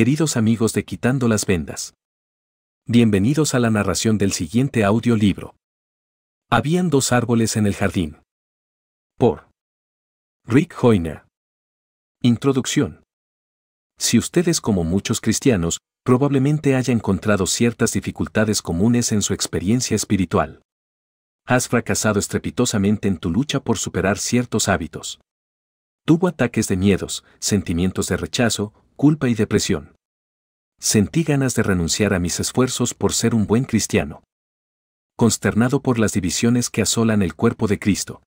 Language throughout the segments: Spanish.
queridos amigos de Quitando las Vendas. Bienvenidos a la narración del siguiente audiolibro. Habían dos árboles en el jardín. Por Rick Hoyner. Introducción. Si ustedes como muchos cristianos, probablemente haya encontrado ciertas dificultades comunes en su experiencia espiritual. Has fracasado estrepitosamente en tu lucha por superar ciertos hábitos. Tuvo ataques de miedos, sentimientos de rechazo, culpa y depresión. Sentí ganas de renunciar a mis esfuerzos por ser un buen cristiano. Consternado por las divisiones que asolan el cuerpo de Cristo.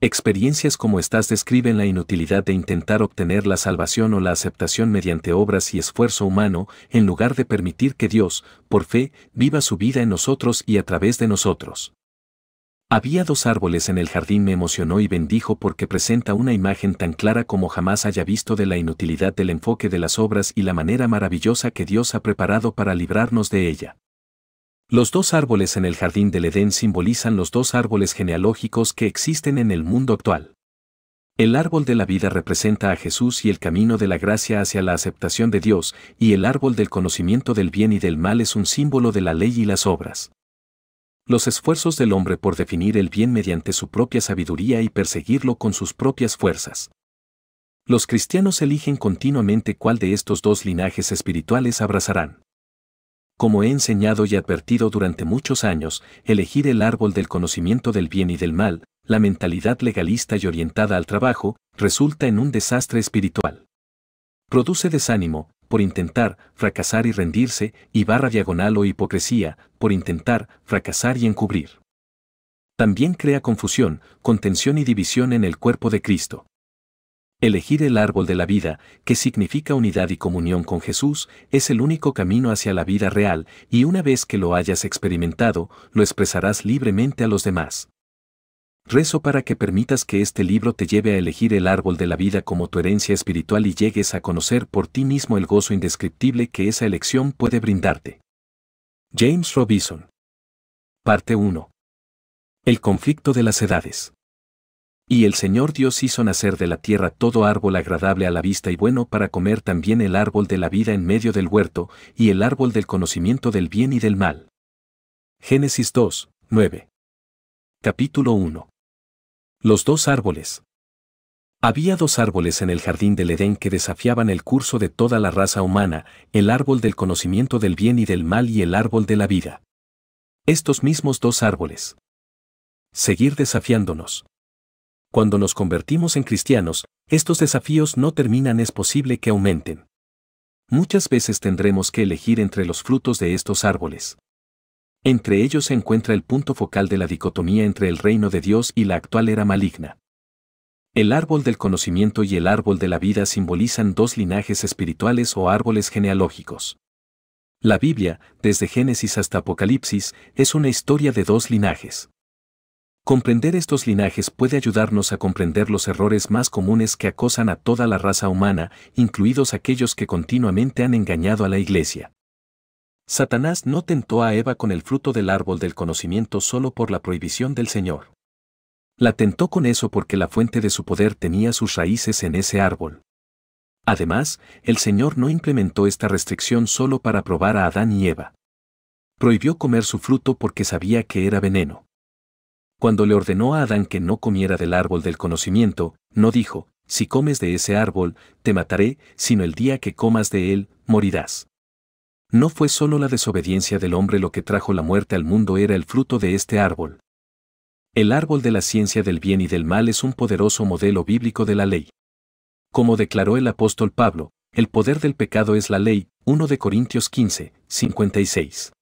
Experiencias como estas describen la inutilidad de intentar obtener la salvación o la aceptación mediante obras y esfuerzo humano, en lugar de permitir que Dios, por fe, viva su vida en nosotros y a través de nosotros. Había dos árboles en el jardín, me emocionó y bendijo porque presenta una imagen tan clara como jamás haya visto de la inutilidad del enfoque de las obras y la manera maravillosa que Dios ha preparado para librarnos de ella. Los dos árboles en el jardín del Edén simbolizan los dos árboles genealógicos que existen en el mundo actual. El árbol de la vida representa a Jesús y el camino de la gracia hacia la aceptación de Dios, y el árbol del conocimiento del bien y del mal es un símbolo de la ley y las obras los esfuerzos del hombre por definir el bien mediante su propia sabiduría y perseguirlo con sus propias fuerzas. Los cristianos eligen continuamente cuál de estos dos linajes espirituales abrazarán. Como he enseñado y advertido durante muchos años, elegir el árbol del conocimiento del bien y del mal, la mentalidad legalista y orientada al trabajo, resulta en un desastre espiritual. Produce desánimo, por intentar, fracasar y rendirse, y barra diagonal o hipocresía, por intentar, fracasar y encubrir. También crea confusión, contención y división en el cuerpo de Cristo. Elegir el árbol de la vida, que significa unidad y comunión con Jesús, es el único camino hacia la vida real, y una vez que lo hayas experimentado, lo expresarás libremente a los demás. Rezo para que permitas que este libro te lleve a elegir el árbol de la vida como tu herencia espiritual y llegues a conocer por ti mismo el gozo indescriptible que esa elección puede brindarte. James Robinson. Parte 1. El conflicto de las edades. Y el Señor Dios hizo nacer de la tierra todo árbol agradable a la vista y bueno para comer también el árbol de la vida en medio del huerto, y el árbol del conocimiento del bien y del mal. Génesis 2, 9. Capítulo 1. Los dos árboles. Había dos árboles en el jardín del Edén que desafiaban el curso de toda la raza humana, el árbol del conocimiento del bien y del mal y el árbol de la vida. Estos mismos dos árboles. Seguir desafiándonos. Cuando nos convertimos en cristianos, estos desafíos no terminan, es posible que aumenten. Muchas veces tendremos que elegir entre los frutos de estos árboles. Entre ellos se encuentra el punto focal de la dicotomía entre el reino de Dios y la actual era maligna. El árbol del conocimiento y el árbol de la vida simbolizan dos linajes espirituales o árboles genealógicos. La Biblia, desde Génesis hasta Apocalipsis, es una historia de dos linajes. Comprender estos linajes puede ayudarnos a comprender los errores más comunes que acosan a toda la raza humana, incluidos aquellos que continuamente han engañado a la Iglesia. Satanás no tentó a Eva con el fruto del árbol del conocimiento solo por la prohibición del Señor. La tentó con eso porque la fuente de su poder tenía sus raíces en ese árbol. Además, el Señor no implementó esta restricción solo para probar a Adán y Eva. Prohibió comer su fruto porque sabía que era veneno. Cuando le ordenó a Adán que no comiera del árbol del conocimiento, no dijo, si comes de ese árbol, te mataré, sino el día que comas de él, morirás. No fue solo la desobediencia del hombre lo que trajo la muerte al mundo, era el fruto de este árbol. El árbol de la ciencia del bien y del mal es un poderoso modelo bíblico de la ley. Como declaró el apóstol Pablo, el poder del pecado es la ley, 1 de Corintios 15, 56.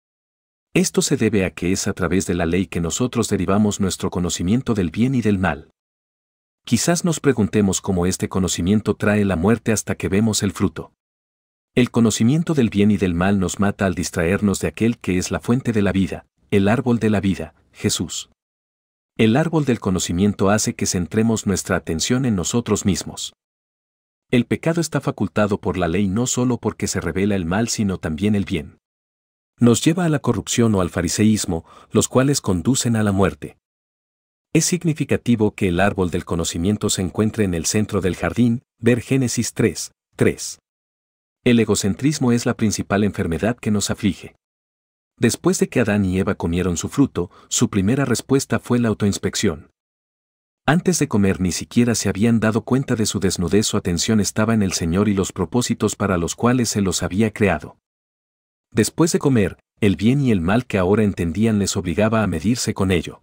Esto se debe a que es a través de la ley que nosotros derivamos nuestro conocimiento del bien y del mal. Quizás nos preguntemos cómo este conocimiento trae la muerte hasta que vemos el fruto. El conocimiento del bien y del mal nos mata al distraernos de aquel que es la fuente de la vida, el árbol de la vida, Jesús. El árbol del conocimiento hace que centremos nuestra atención en nosotros mismos. El pecado está facultado por la ley no solo porque se revela el mal, sino también el bien. Nos lleva a la corrupción o al fariseísmo, los cuales conducen a la muerte. Es significativo que el árbol del conocimiento se encuentre en el centro del jardín, ver Génesis 3, 3. El egocentrismo es la principal enfermedad que nos aflige. Después de que Adán y Eva comieron su fruto, su primera respuesta fue la autoinspección. Antes de comer ni siquiera se habían dado cuenta de su desnudez, su atención estaba en el Señor y los propósitos para los cuales se los había creado. Después de comer, el bien y el mal que ahora entendían les obligaba a medirse con ello.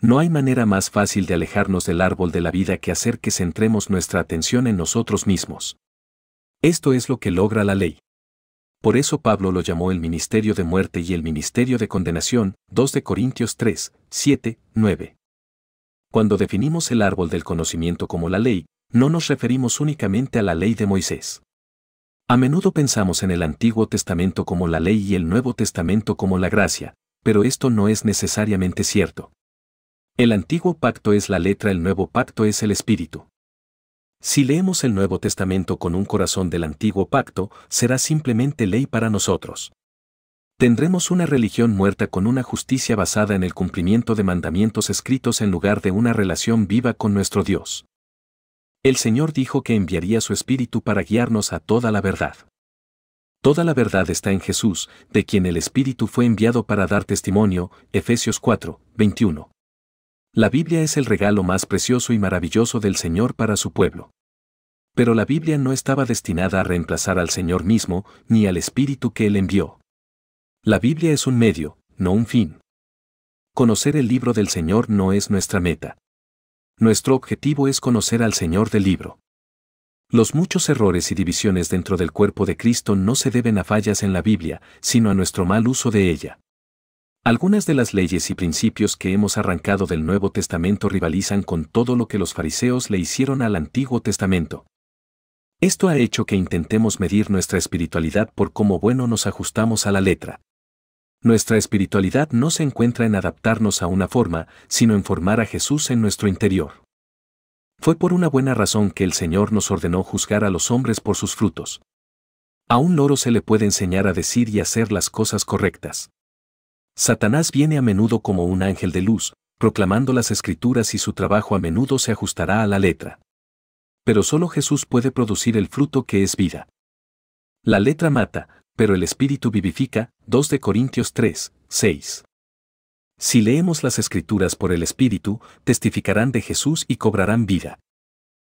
No hay manera más fácil de alejarnos del árbol de la vida que hacer que centremos nuestra atención en nosotros mismos. Esto es lo que logra la ley. Por eso Pablo lo llamó el ministerio de muerte y el ministerio de condenación, 2 de Corintios 3, 7, 9. Cuando definimos el árbol del conocimiento como la ley, no nos referimos únicamente a la ley de Moisés. A menudo pensamos en el Antiguo Testamento como la ley y el Nuevo Testamento como la gracia, pero esto no es necesariamente cierto. El antiguo pacto es la letra, el nuevo pacto es el espíritu. Si leemos el Nuevo Testamento con un corazón del antiguo pacto, será simplemente ley para nosotros. Tendremos una religión muerta con una justicia basada en el cumplimiento de mandamientos escritos en lugar de una relación viva con nuestro Dios. El Señor dijo que enviaría su Espíritu para guiarnos a toda la verdad. Toda la verdad está en Jesús, de quien el Espíritu fue enviado para dar testimonio, Efesios 4, 21. La Biblia es el regalo más precioso y maravilloso del Señor para su pueblo. Pero la Biblia no estaba destinada a reemplazar al Señor mismo, ni al Espíritu que Él envió. La Biblia es un medio, no un fin. Conocer el libro del Señor no es nuestra meta. Nuestro objetivo es conocer al Señor del libro. Los muchos errores y divisiones dentro del cuerpo de Cristo no se deben a fallas en la Biblia, sino a nuestro mal uso de ella. Algunas de las leyes y principios que hemos arrancado del Nuevo Testamento rivalizan con todo lo que los fariseos le hicieron al Antiguo Testamento. Esto ha hecho que intentemos medir nuestra espiritualidad por cómo bueno nos ajustamos a la letra. Nuestra espiritualidad no se encuentra en adaptarnos a una forma, sino en formar a Jesús en nuestro interior. Fue por una buena razón que el Señor nos ordenó juzgar a los hombres por sus frutos. A un loro se le puede enseñar a decir y hacer las cosas correctas. Satanás viene a menudo como un ángel de luz, proclamando las escrituras y su trabajo a menudo se ajustará a la letra. Pero solo Jesús puede producir el fruto que es vida. La letra mata, pero el espíritu vivifica, 2 de Corintios 3, 6. Si leemos las escrituras por el espíritu, testificarán de Jesús y cobrarán vida.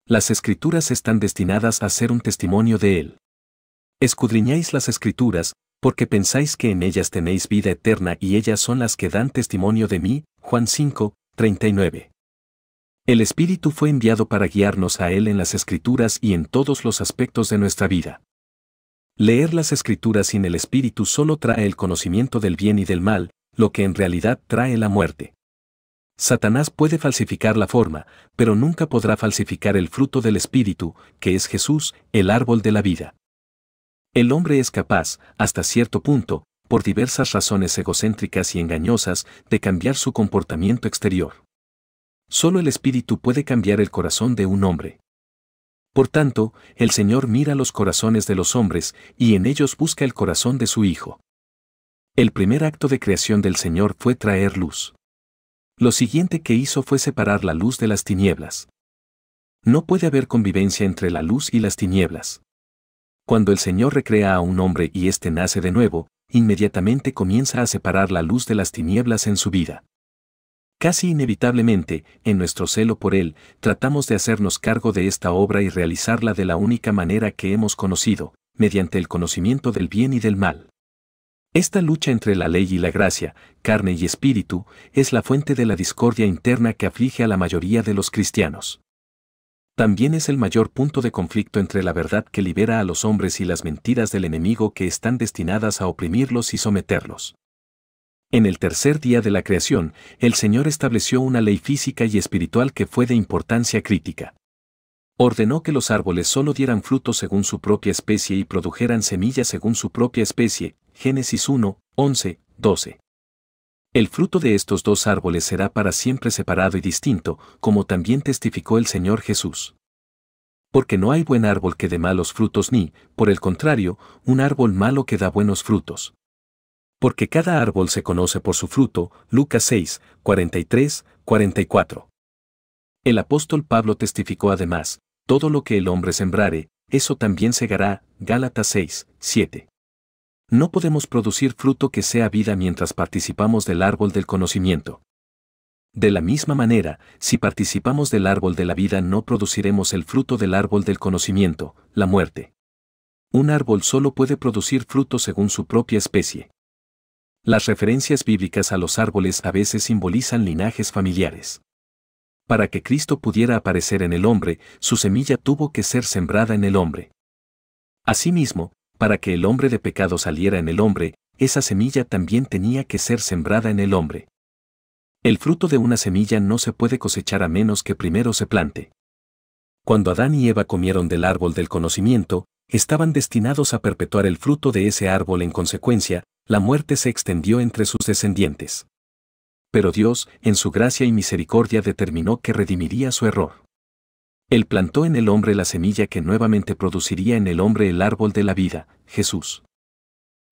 Las escrituras están destinadas a ser un testimonio de él. Escudriñáis las escrituras, porque pensáis que en ellas tenéis vida eterna y ellas son las que dan testimonio de mí. Juan 5, 39. El Espíritu fue enviado para guiarnos a Él en las Escrituras y en todos los aspectos de nuestra vida. Leer las Escrituras sin el Espíritu solo trae el conocimiento del bien y del mal, lo que en realidad trae la muerte. Satanás puede falsificar la forma, pero nunca podrá falsificar el fruto del Espíritu, que es Jesús, el árbol de la vida. El hombre es capaz, hasta cierto punto, por diversas razones egocéntricas y engañosas, de cambiar su comportamiento exterior. Solo el espíritu puede cambiar el corazón de un hombre. Por tanto, el Señor mira los corazones de los hombres y en ellos busca el corazón de su Hijo. El primer acto de creación del Señor fue traer luz. Lo siguiente que hizo fue separar la luz de las tinieblas. No puede haber convivencia entre la luz y las tinieblas. Cuando el Señor recrea a un hombre y éste nace de nuevo, inmediatamente comienza a separar la luz de las tinieblas en su vida. Casi inevitablemente, en nuestro celo por Él, tratamos de hacernos cargo de esta obra y realizarla de la única manera que hemos conocido, mediante el conocimiento del bien y del mal. Esta lucha entre la ley y la gracia, carne y espíritu, es la fuente de la discordia interna que aflige a la mayoría de los cristianos también es el mayor punto de conflicto entre la verdad que libera a los hombres y las mentiras del enemigo que están destinadas a oprimirlos y someterlos. En el tercer día de la creación, el Señor estableció una ley física y espiritual que fue de importancia crítica. Ordenó que los árboles solo dieran fruto según su propia especie y produjeran semillas según su propia especie, Génesis 1, 11, 12. El fruto de estos dos árboles será para siempre separado y distinto, como también testificó el Señor Jesús. Porque no hay buen árbol que dé malos frutos ni, por el contrario, un árbol malo que da buenos frutos. Porque cada árbol se conoce por su fruto, Lucas 6, 43, 44. El apóstol Pablo testificó además, todo lo que el hombre sembrare, eso también segará, Gálatas 6, 7. No podemos producir fruto que sea vida mientras participamos del árbol del conocimiento. De la misma manera, si participamos del árbol de la vida no produciremos el fruto del árbol del conocimiento, la muerte. Un árbol solo puede producir fruto según su propia especie. Las referencias bíblicas a los árboles a veces simbolizan linajes familiares. Para que Cristo pudiera aparecer en el hombre, su semilla tuvo que ser sembrada en el hombre. Asimismo, para que el hombre de pecado saliera en el hombre, esa semilla también tenía que ser sembrada en el hombre. El fruto de una semilla no se puede cosechar a menos que primero se plante. Cuando Adán y Eva comieron del árbol del conocimiento, estaban destinados a perpetuar el fruto de ese árbol en consecuencia, la muerte se extendió entre sus descendientes. Pero Dios, en su gracia y misericordia, determinó que redimiría su error. Él plantó en el hombre la semilla que nuevamente produciría en el hombre el árbol de la vida, Jesús.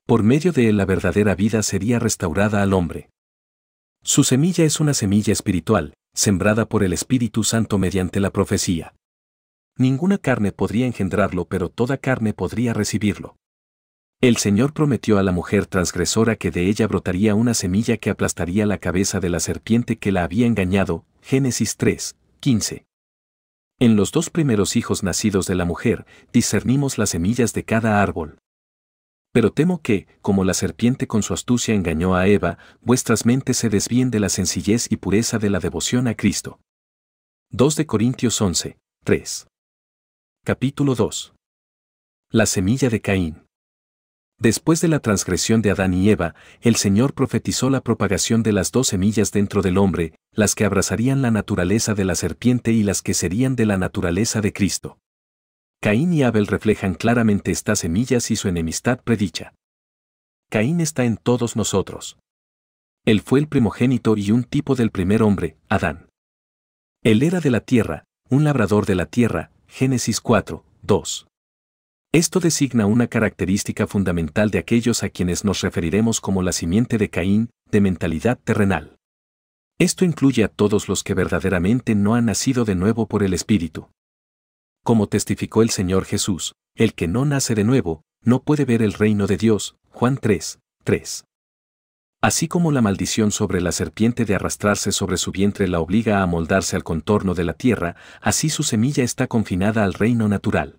Por medio de él la verdadera vida sería restaurada al hombre. Su semilla es una semilla espiritual, sembrada por el Espíritu Santo mediante la profecía. Ninguna carne podría engendrarlo, pero toda carne podría recibirlo. El Señor prometió a la mujer transgresora que de ella brotaría una semilla que aplastaría la cabeza de la serpiente que la había engañado, Génesis 3, 15. En los dos primeros hijos nacidos de la mujer, discernimos las semillas de cada árbol. Pero temo que, como la serpiente con su astucia engañó a Eva, vuestras mentes se desvíen de la sencillez y pureza de la devoción a Cristo. 2 de Corintios 11, 3. Capítulo 2. La semilla de Caín. Después de la transgresión de Adán y Eva, el Señor profetizó la propagación de las dos semillas dentro del hombre, las que abrazarían la naturaleza de la serpiente y las que serían de la naturaleza de Cristo. Caín y Abel reflejan claramente estas semillas y su enemistad predicha. Caín está en todos nosotros. Él fue el primogénito y un tipo del primer hombre, Adán. Él era de la tierra, un labrador de la tierra, Génesis 4, 2. Esto designa una característica fundamental de aquellos a quienes nos referiremos como la simiente de Caín, de mentalidad terrenal. Esto incluye a todos los que verdaderamente no han nacido de nuevo por el Espíritu. Como testificó el Señor Jesús, el que no nace de nuevo, no puede ver el reino de Dios, Juan 3, 3. Así como la maldición sobre la serpiente de arrastrarse sobre su vientre la obliga a amoldarse al contorno de la tierra, así su semilla está confinada al reino natural.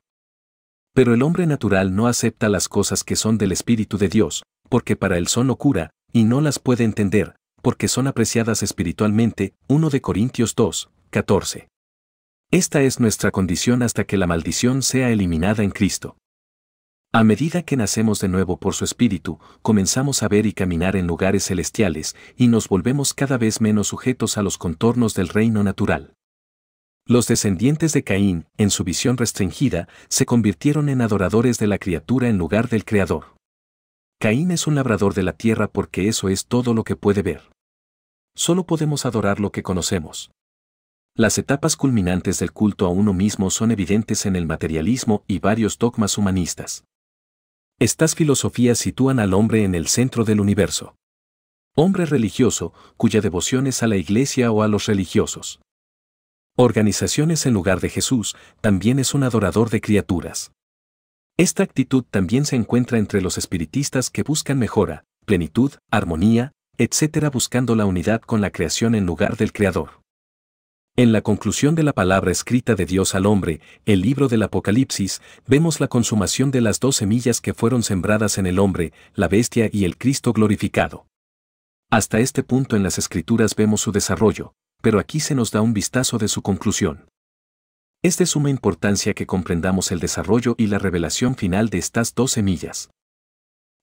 Pero el hombre natural no acepta las cosas que son del Espíritu de Dios, porque para él son locura, y no las puede entender, porque son apreciadas espiritualmente, 1 de Corintios 2, 14. Esta es nuestra condición hasta que la maldición sea eliminada en Cristo. A medida que nacemos de nuevo por su Espíritu, comenzamos a ver y caminar en lugares celestiales y nos volvemos cada vez menos sujetos a los contornos del reino natural. Los descendientes de Caín, en su visión restringida, se convirtieron en adoradores de la criatura en lugar del Creador. Caín es un labrador de la tierra porque eso es todo lo que puede ver. Solo podemos adorar lo que conocemos. Las etapas culminantes del culto a uno mismo son evidentes en el materialismo y varios dogmas humanistas. Estas filosofías sitúan al hombre en el centro del universo. Hombre religioso, cuya devoción es a la iglesia o a los religiosos organizaciones en lugar de Jesús, también es un adorador de criaturas. Esta actitud también se encuentra entre los espiritistas que buscan mejora, plenitud, armonía, etc. buscando la unidad con la creación en lugar del Creador. En la conclusión de la palabra escrita de Dios al hombre, el libro del Apocalipsis, vemos la consumación de las dos semillas que fueron sembradas en el hombre, la bestia y el Cristo glorificado. Hasta este punto en las escrituras vemos su desarrollo, pero aquí se nos da un vistazo de su conclusión. Es de suma importancia que comprendamos el desarrollo y la revelación final de estas dos semillas.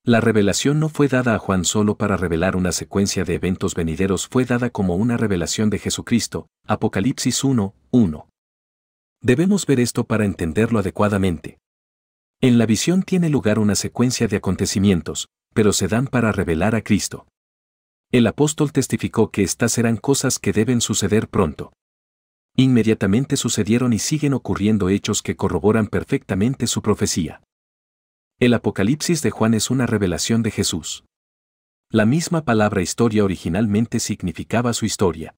La revelación no fue dada a Juan solo para revelar una secuencia de eventos venideros, fue dada como una revelación de Jesucristo, Apocalipsis 1, 1. Debemos ver esto para entenderlo adecuadamente. En la visión tiene lugar una secuencia de acontecimientos, pero se dan para revelar a Cristo. El apóstol testificó que estas eran cosas que deben suceder pronto. Inmediatamente sucedieron y siguen ocurriendo hechos que corroboran perfectamente su profecía. El Apocalipsis de Juan es una revelación de Jesús. La misma palabra historia originalmente significaba su historia.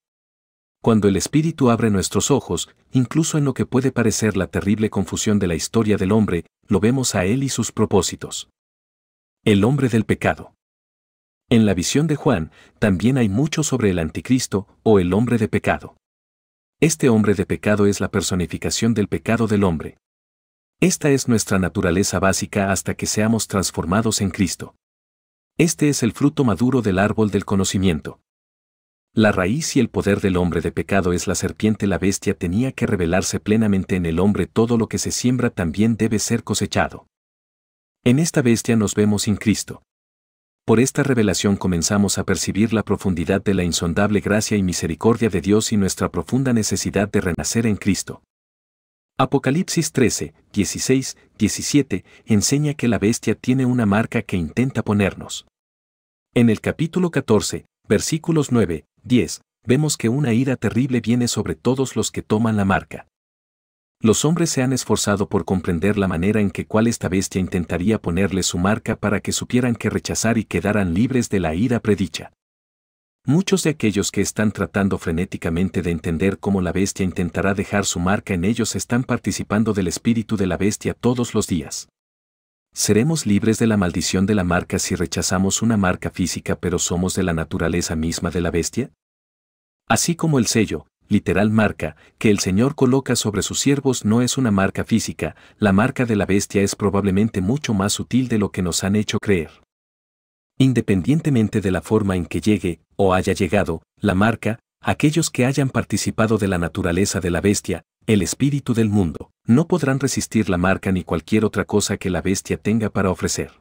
Cuando el Espíritu abre nuestros ojos, incluso en lo que puede parecer la terrible confusión de la historia del hombre, lo vemos a Él y sus propósitos. El hombre del pecado. En la visión de Juan también hay mucho sobre el anticristo o el hombre de pecado. Este hombre de pecado es la personificación del pecado del hombre. Esta es nuestra naturaleza básica hasta que seamos transformados en Cristo. Este es el fruto maduro del árbol del conocimiento. La raíz y el poder del hombre de pecado es la serpiente, la bestia tenía que revelarse plenamente en el hombre, todo lo que se siembra también debe ser cosechado. En esta bestia nos vemos sin Cristo. Por esta revelación comenzamos a percibir la profundidad de la insondable gracia y misericordia de Dios y nuestra profunda necesidad de renacer en Cristo. Apocalipsis 13, 16, 17 enseña que la bestia tiene una marca que intenta ponernos. En el capítulo 14, versículos 9, 10, vemos que una ira terrible viene sobre todos los que toman la marca. Los hombres se han esforzado por comprender la manera en que cual esta bestia intentaría ponerle su marca para que supieran que rechazar y quedaran libres de la ira predicha. Muchos de aquellos que están tratando frenéticamente de entender cómo la bestia intentará dejar su marca en ellos están participando del espíritu de la bestia todos los días. Seremos libres de la maldición de la marca si rechazamos una marca física pero somos de la naturaleza misma de la bestia? Así como el sello, literal marca, que el Señor coloca sobre sus siervos no es una marca física, la marca de la bestia es probablemente mucho más sutil de lo que nos han hecho creer. Independientemente de la forma en que llegue, o haya llegado, la marca, aquellos que hayan participado de la naturaleza de la bestia, el espíritu del mundo, no podrán resistir la marca ni cualquier otra cosa que la bestia tenga para ofrecer.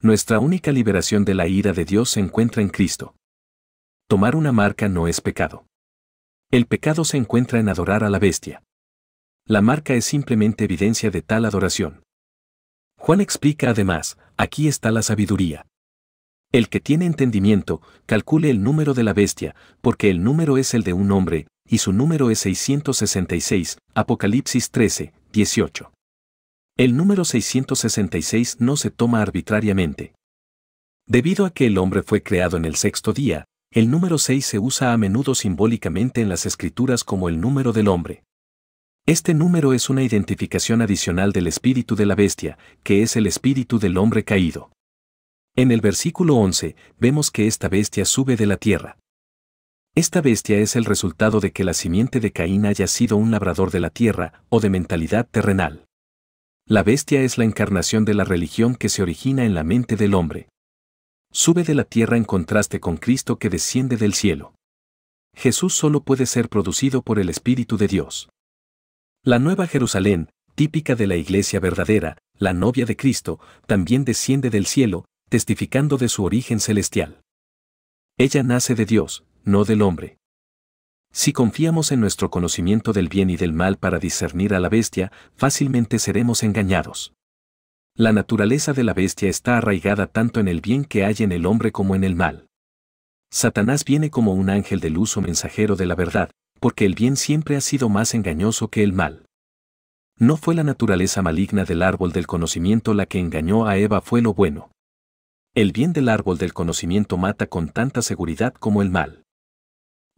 Nuestra única liberación de la ira de Dios se encuentra en Cristo. Tomar una marca no es pecado. El pecado se encuentra en adorar a la bestia. La marca es simplemente evidencia de tal adoración. Juan explica además, aquí está la sabiduría. El que tiene entendimiento, calcule el número de la bestia, porque el número es el de un hombre, y su número es 666, Apocalipsis 13, 18. El número 666 no se toma arbitrariamente. Debido a que el hombre fue creado en el sexto día, el número 6 se usa a menudo simbólicamente en las escrituras como el número del hombre. Este número es una identificación adicional del espíritu de la bestia, que es el espíritu del hombre caído. En el versículo 11 vemos que esta bestia sube de la tierra. Esta bestia es el resultado de que la simiente de Caín haya sido un labrador de la tierra o de mentalidad terrenal. La bestia es la encarnación de la religión que se origina en la mente del hombre sube de la tierra en contraste con Cristo que desciende del cielo. Jesús solo puede ser producido por el Espíritu de Dios. La Nueva Jerusalén, típica de la iglesia verdadera, la novia de Cristo, también desciende del cielo, testificando de su origen celestial. Ella nace de Dios, no del hombre. Si confiamos en nuestro conocimiento del bien y del mal para discernir a la bestia, fácilmente seremos engañados. La naturaleza de la bestia está arraigada tanto en el bien que hay en el hombre como en el mal. Satanás viene como un ángel de luz o mensajero de la verdad, porque el bien siempre ha sido más engañoso que el mal. No fue la naturaleza maligna del árbol del conocimiento la que engañó a Eva, fue lo bueno. El bien del árbol del conocimiento mata con tanta seguridad como el mal.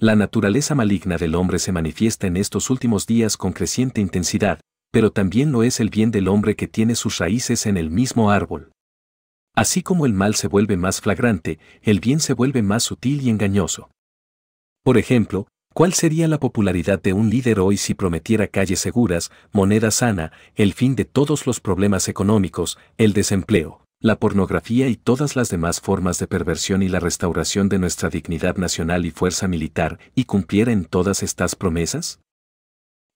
La naturaleza maligna del hombre se manifiesta en estos últimos días con creciente intensidad, pero también lo es el bien del hombre que tiene sus raíces en el mismo árbol. Así como el mal se vuelve más flagrante, el bien se vuelve más sutil y engañoso. Por ejemplo, ¿cuál sería la popularidad de un líder hoy si prometiera calles seguras, moneda sana, el fin de todos los problemas económicos, el desempleo, la pornografía y todas las demás formas de perversión y la restauración de nuestra dignidad nacional y fuerza militar, y cumpliera en todas estas promesas?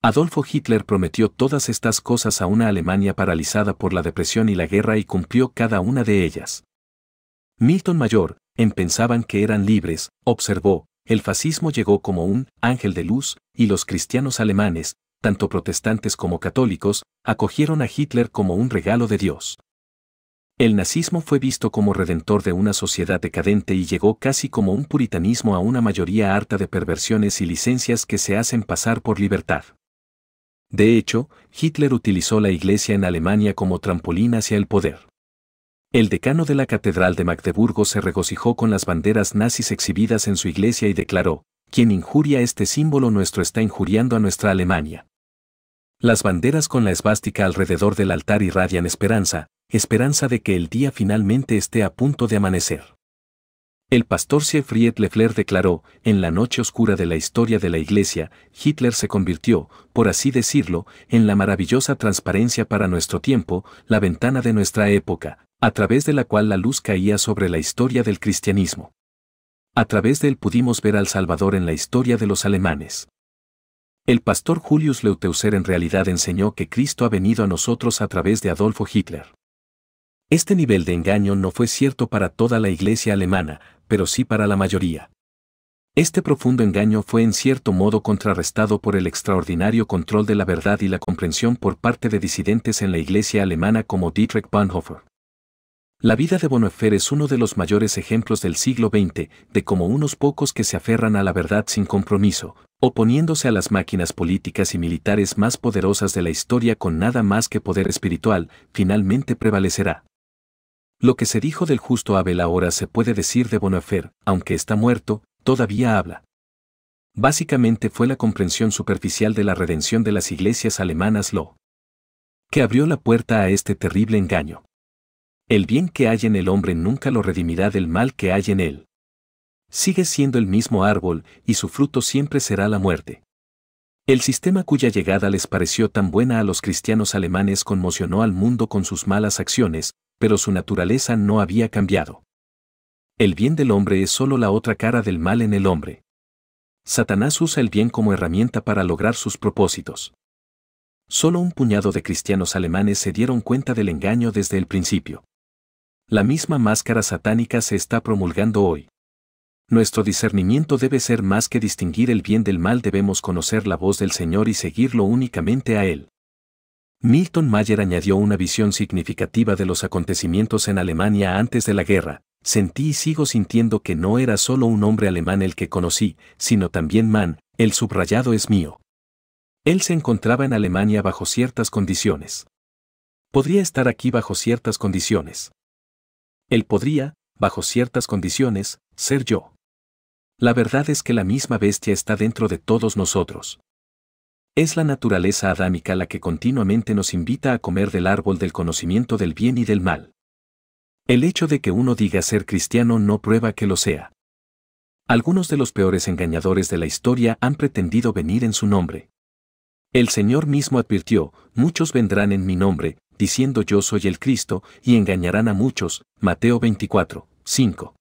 Adolfo Hitler prometió todas estas cosas a una Alemania paralizada por la depresión y la guerra y cumplió cada una de ellas. Milton Mayor, en Pensaban que eran libres, observó, el fascismo llegó como un ángel de luz, y los cristianos alemanes, tanto protestantes como católicos, acogieron a Hitler como un regalo de Dios. El nazismo fue visto como redentor de una sociedad decadente y llegó casi como un puritanismo a una mayoría harta de perversiones y licencias que se hacen pasar por libertad. De hecho, Hitler utilizó la iglesia en Alemania como trampolín hacia el poder. El decano de la Catedral de Magdeburgo se regocijó con las banderas nazis exhibidas en su iglesia y declaró, quien injuria este símbolo nuestro está injuriando a nuestra Alemania. Las banderas con la esvástica alrededor del altar irradian esperanza, esperanza de que el día finalmente esté a punto de amanecer. El pastor Siegfried Leffler declaró, en la noche oscura de la historia de la Iglesia, Hitler se convirtió, por así decirlo, en la maravillosa transparencia para nuestro tiempo, la ventana de nuestra época, a través de la cual la luz caía sobre la historia del cristianismo. A través de él pudimos ver al Salvador en la historia de los alemanes. El pastor Julius Leuteuser en realidad enseñó que Cristo ha venido a nosotros a través de Adolfo Hitler. Este nivel de engaño no fue cierto para toda la iglesia alemana, pero sí para la mayoría. Este profundo engaño fue en cierto modo contrarrestado por el extraordinario control de la verdad y la comprensión por parte de disidentes en la iglesia alemana como Dietrich Bonhoeffer. La vida de Bonhoeffer es uno de los mayores ejemplos del siglo XX de cómo unos pocos que se aferran a la verdad sin compromiso, oponiéndose a las máquinas políticas y militares más poderosas de la historia con nada más que poder espiritual, finalmente prevalecerá. Lo que se dijo del justo Abel ahora se puede decir de Bonafer, aunque está muerto, todavía habla. Básicamente fue la comprensión superficial de la redención de las iglesias alemanas lo que abrió la puerta a este terrible engaño. El bien que hay en el hombre nunca lo redimirá del mal que hay en él. Sigue siendo el mismo árbol, y su fruto siempre será la muerte. El sistema cuya llegada les pareció tan buena a los cristianos alemanes conmocionó al mundo con sus malas acciones, pero su naturaleza no había cambiado. El bien del hombre es solo la otra cara del mal en el hombre. Satanás usa el bien como herramienta para lograr sus propósitos. Solo un puñado de cristianos alemanes se dieron cuenta del engaño desde el principio. La misma máscara satánica se está promulgando hoy. Nuestro discernimiento debe ser más que distinguir el bien del mal, debemos conocer la voz del Señor y seguirlo únicamente a Él. Milton Mayer añadió una visión significativa de los acontecimientos en Alemania antes de la guerra. Sentí y sigo sintiendo que no era solo un hombre alemán el que conocí, sino también Mann, el subrayado es mío. Él se encontraba en Alemania bajo ciertas condiciones. Podría estar aquí bajo ciertas condiciones. Él podría, bajo ciertas condiciones, ser yo. La verdad es que la misma bestia está dentro de todos nosotros. Es la naturaleza adámica la que continuamente nos invita a comer del árbol del conocimiento del bien y del mal. El hecho de que uno diga ser cristiano no prueba que lo sea. Algunos de los peores engañadores de la historia han pretendido venir en su nombre. El Señor mismo advirtió, muchos vendrán en mi nombre, diciendo yo soy el Cristo, y engañarán a muchos, Mateo 24, 5.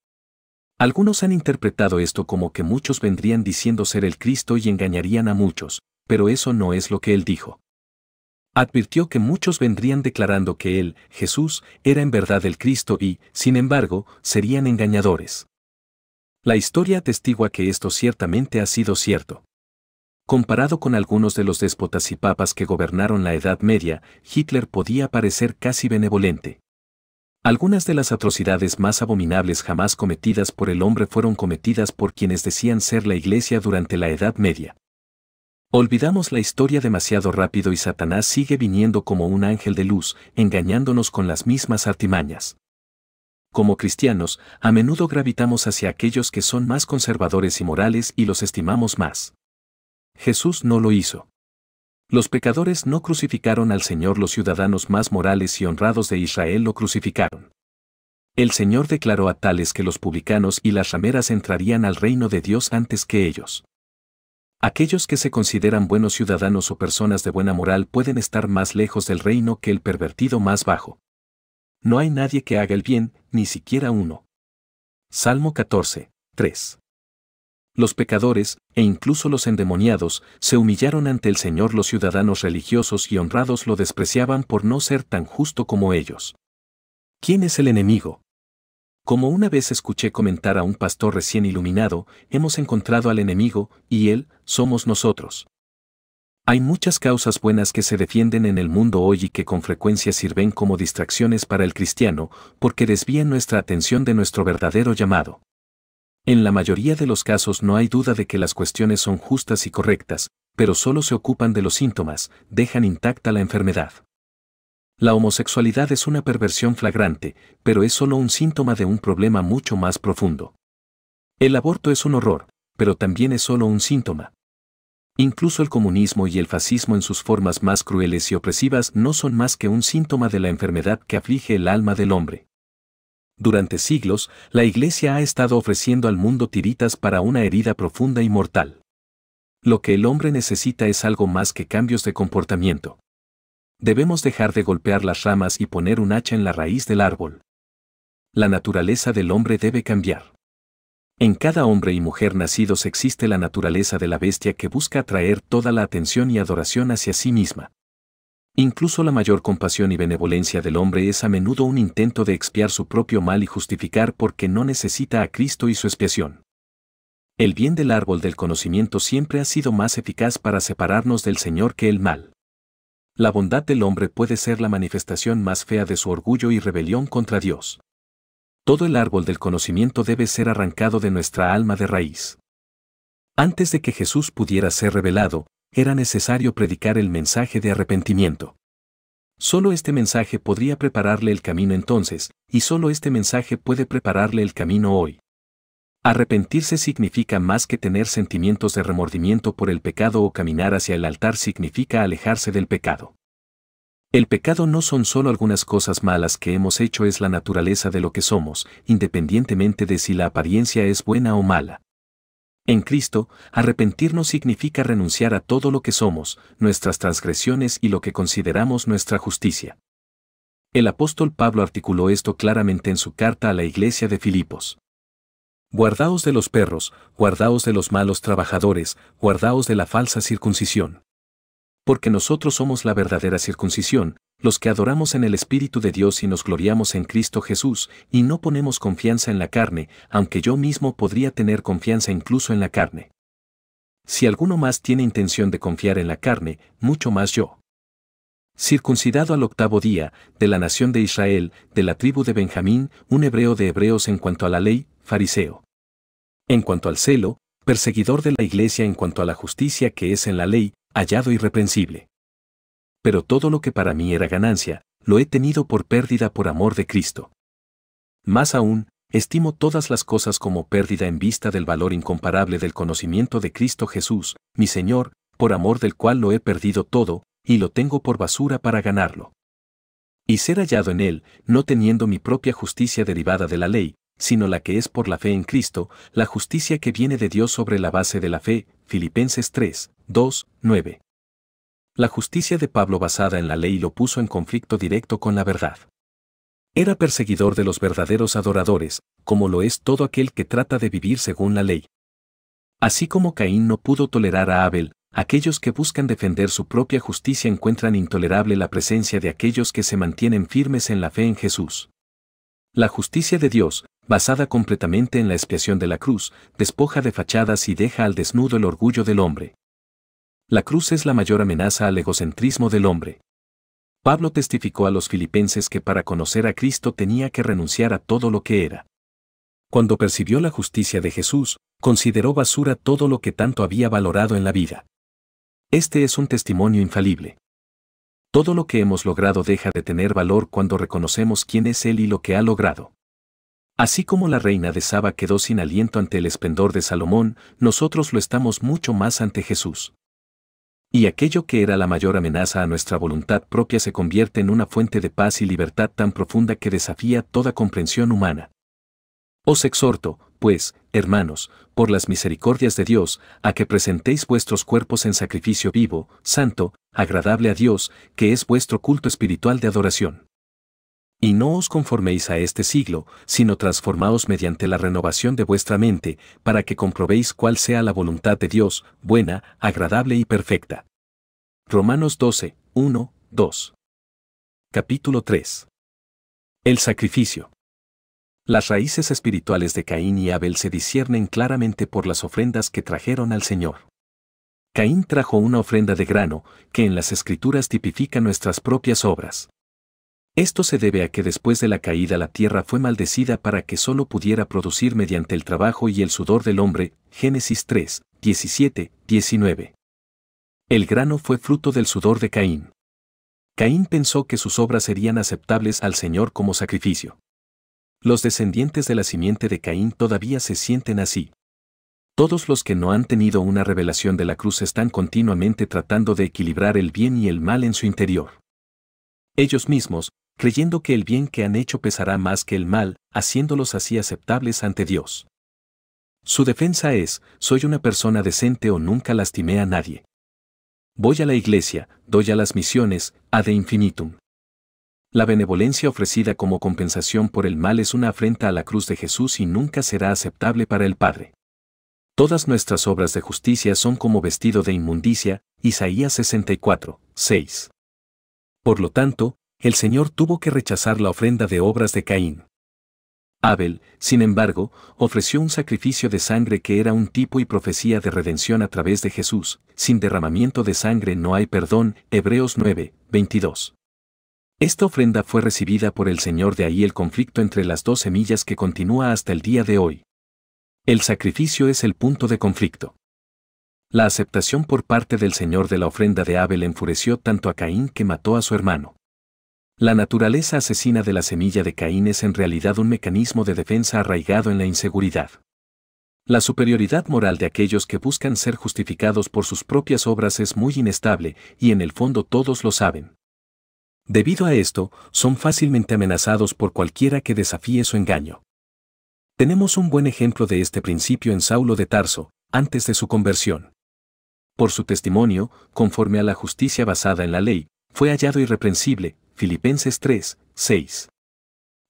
Algunos han interpretado esto como que muchos vendrían diciendo ser el Cristo y engañarían a muchos, pero eso no es lo que él dijo. Advirtió que muchos vendrían declarando que él, Jesús, era en verdad el Cristo y, sin embargo, serían engañadores. La historia atestigua que esto ciertamente ha sido cierto. Comparado con algunos de los déspotas y papas que gobernaron la Edad Media, Hitler podía parecer casi benevolente. Algunas de las atrocidades más abominables jamás cometidas por el hombre fueron cometidas por quienes decían ser la Iglesia durante la Edad Media. Olvidamos la historia demasiado rápido y Satanás sigue viniendo como un ángel de luz, engañándonos con las mismas artimañas. Como cristianos, a menudo gravitamos hacia aquellos que son más conservadores y morales y los estimamos más. Jesús no lo hizo. Los pecadores no crucificaron al Señor, los ciudadanos más morales y honrados de Israel lo crucificaron. El Señor declaró a tales que los publicanos y las rameras entrarían al reino de Dios antes que ellos. Aquellos que se consideran buenos ciudadanos o personas de buena moral pueden estar más lejos del reino que el pervertido más bajo. No hay nadie que haga el bien, ni siquiera uno. Salmo 14, 3. Los pecadores, e incluso los endemoniados, se humillaron ante el Señor. Los ciudadanos religiosos y honrados lo despreciaban por no ser tan justo como ellos. ¿Quién es el enemigo? Como una vez escuché comentar a un pastor recién iluminado, hemos encontrado al enemigo, y él, somos nosotros. Hay muchas causas buenas que se defienden en el mundo hoy y que con frecuencia sirven como distracciones para el cristiano, porque desvían nuestra atención de nuestro verdadero llamado. En la mayoría de los casos no hay duda de que las cuestiones son justas y correctas, pero solo se ocupan de los síntomas, dejan intacta la enfermedad. La homosexualidad es una perversión flagrante, pero es solo un síntoma de un problema mucho más profundo. El aborto es un horror, pero también es solo un síntoma. Incluso el comunismo y el fascismo en sus formas más crueles y opresivas no son más que un síntoma de la enfermedad que aflige el alma del hombre. Durante siglos, la Iglesia ha estado ofreciendo al mundo tiritas para una herida profunda y mortal. Lo que el hombre necesita es algo más que cambios de comportamiento debemos dejar de golpear las ramas y poner un hacha en la raíz del árbol. La naturaleza del hombre debe cambiar. En cada hombre y mujer nacidos existe la naturaleza de la bestia que busca atraer toda la atención y adoración hacia sí misma. Incluso la mayor compasión y benevolencia del hombre es a menudo un intento de expiar su propio mal y justificar porque no necesita a Cristo y su expiación. El bien del árbol del conocimiento siempre ha sido más eficaz para separarnos del Señor que el mal la bondad del hombre puede ser la manifestación más fea de su orgullo y rebelión contra Dios. Todo el árbol del conocimiento debe ser arrancado de nuestra alma de raíz. Antes de que Jesús pudiera ser revelado, era necesario predicar el mensaje de arrepentimiento. Solo este mensaje podría prepararle el camino entonces, y solo este mensaje puede prepararle el camino hoy. Arrepentirse significa más que tener sentimientos de remordimiento por el pecado o caminar hacia el altar significa alejarse del pecado. El pecado no son solo algunas cosas malas que hemos hecho, es la naturaleza de lo que somos, independientemente de si la apariencia es buena o mala. En Cristo, arrepentirnos significa renunciar a todo lo que somos, nuestras transgresiones y lo que consideramos nuestra justicia. El apóstol Pablo articuló esto claramente en su carta a la iglesia de Filipos. Guardaos de los perros, guardaos de los malos trabajadores, guardaos de la falsa circuncisión. Porque nosotros somos la verdadera circuncisión, los que adoramos en el Espíritu de Dios y nos gloriamos en Cristo Jesús, y no ponemos confianza en la carne, aunque yo mismo podría tener confianza incluso en la carne. Si alguno más tiene intención de confiar en la carne, mucho más yo. Circuncidado al octavo día, de la nación de Israel, de la tribu de Benjamín, un hebreo de hebreos en cuanto a la ley, fariseo. En cuanto al celo, perseguidor de la iglesia en cuanto a la justicia que es en la ley, hallado irreprensible. Pero todo lo que para mí era ganancia, lo he tenido por pérdida por amor de Cristo. Más aún, estimo todas las cosas como pérdida en vista del valor incomparable del conocimiento de Cristo Jesús, mi Señor, por amor del cual lo he perdido todo, y lo tengo por basura para ganarlo. Y ser hallado en él, no teniendo mi propia justicia derivada de la ley, sino la que es por la fe en Cristo, la justicia que viene de Dios sobre la base de la fe, Filipenses 3, 2, 9. La justicia de Pablo basada en la ley lo puso en conflicto directo con la verdad. Era perseguidor de los verdaderos adoradores, como lo es todo aquel que trata de vivir según la ley. Así como Caín no pudo tolerar a Abel, aquellos que buscan defender su propia justicia encuentran intolerable la presencia de aquellos que se mantienen firmes en la fe en Jesús. La justicia de Dios, basada completamente en la expiación de la cruz, despoja de fachadas y deja al desnudo el orgullo del hombre. La cruz es la mayor amenaza al egocentrismo del hombre. Pablo testificó a los filipenses que para conocer a Cristo tenía que renunciar a todo lo que era. Cuando percibió la justicia de Jesús, consideró basura todo lo que tanto había valorado en la vida. Este es un testimonio infalible. Todo lo que hemos logrado deja de tener valor cuando reconocemos quién es Él y lo que ha logrado. Así como la reina de Saba quedó sin aliento ante el esplendor de Salomón, nosotros lo estamos mucho más ante Jesús. Y aquello que era la mayor amenaza a nuestra voluntad propia se convierte en una fuente de paz y libertad tan profunda que desafía toda comprensión humana. Os exhorto, pues, hermanos, por las misericordias de Dios, a que presentéis vuestros cuerpos en sacrificio vivo, santo, agradable a Dios, que es vuestro culto espiritual de adoración. Y no os conforméis a este siglo, sino transformaos mediante la renovación de vuestra mente, para que comprobéis cuál sea la voluntad de Dios, buena, agradable y perfecta. Romanos 12, 1, 2. Capítulo 3. El sacrificio. Las raíces espirituales de Caín y Abel se disciernen claramente por las ofrendas que trajeron al Señor. Caín trajo una ofrenda de grano, que en las escrituras tipifica nuestras propias obras. Esto se debe a que después de la caída la tierra fue maldecida para que sólo pudiera producir mediante el trabajo y el sudor del hombre, Génesis 3, 17, 19. El grano fue fruto del sudor de Caín. Caín pensó que sus obras serían aceptables al Señor como sacrificio. Los descendientes de la simiente de Caín todavía se sienten así. Todos los que no han tenido una revelación de la cruz están continuamente tratando de equilibrar el bien y el mal en su interior. Ellos mismos, creyendo que el bien que han hecho pesará más que el mal, haciéndolos así aceptables ante Dios. Su defensa es, soy una persona decente o nunca lastimé a nadie. Voy a la iglesia, doy a las misiones, ad infinitum. La benevolencia ofrecida como compensación por el mal es una afrenta a la cruz de Jesús y nunca será aceptable para el Padre. Todas nuestras obras de justicia son como vestido de inmundicia, Isaías 64, 6. Por lo tanto, el Señor tuvo que rechazar la ofrenda de obras de Caín. Abel, sin embargo, ofreció un sacrificio de sangre que era un tipo y profecía de redención a través de Jesús. Sin derramamiento de sangre no hay perdón. Hebreos 9, 22. Esta ofrenda fue recibida por el Señor de ahí el conflicto entre las dos semillas que continúa hasta el día de hoy. El sacrificio es el punto de conflicto. La aceptación por parte del Señor de la ofrenda de Abel enfureció tanto a Caín que mató a su hermano. La naturaleza asesina de la semilla de Caín es en realidad un mecanismo de defensa arraigado en la inseguridad. La superioridad moral de aquellos que buscan ser justificados por sus propias obras es muy inestable y en el fondo todos lo saben. Debido a esto, son fácilmente amenazados por cualquiera que desafíe su engaño. Tenemos un buen ejemplo de este principio en Saulo de Tarso, antes de su conversión. Por su testimonio, conforme a la justicia basada en la ley, fue hallado irreprensible, Filipenses 3, 6.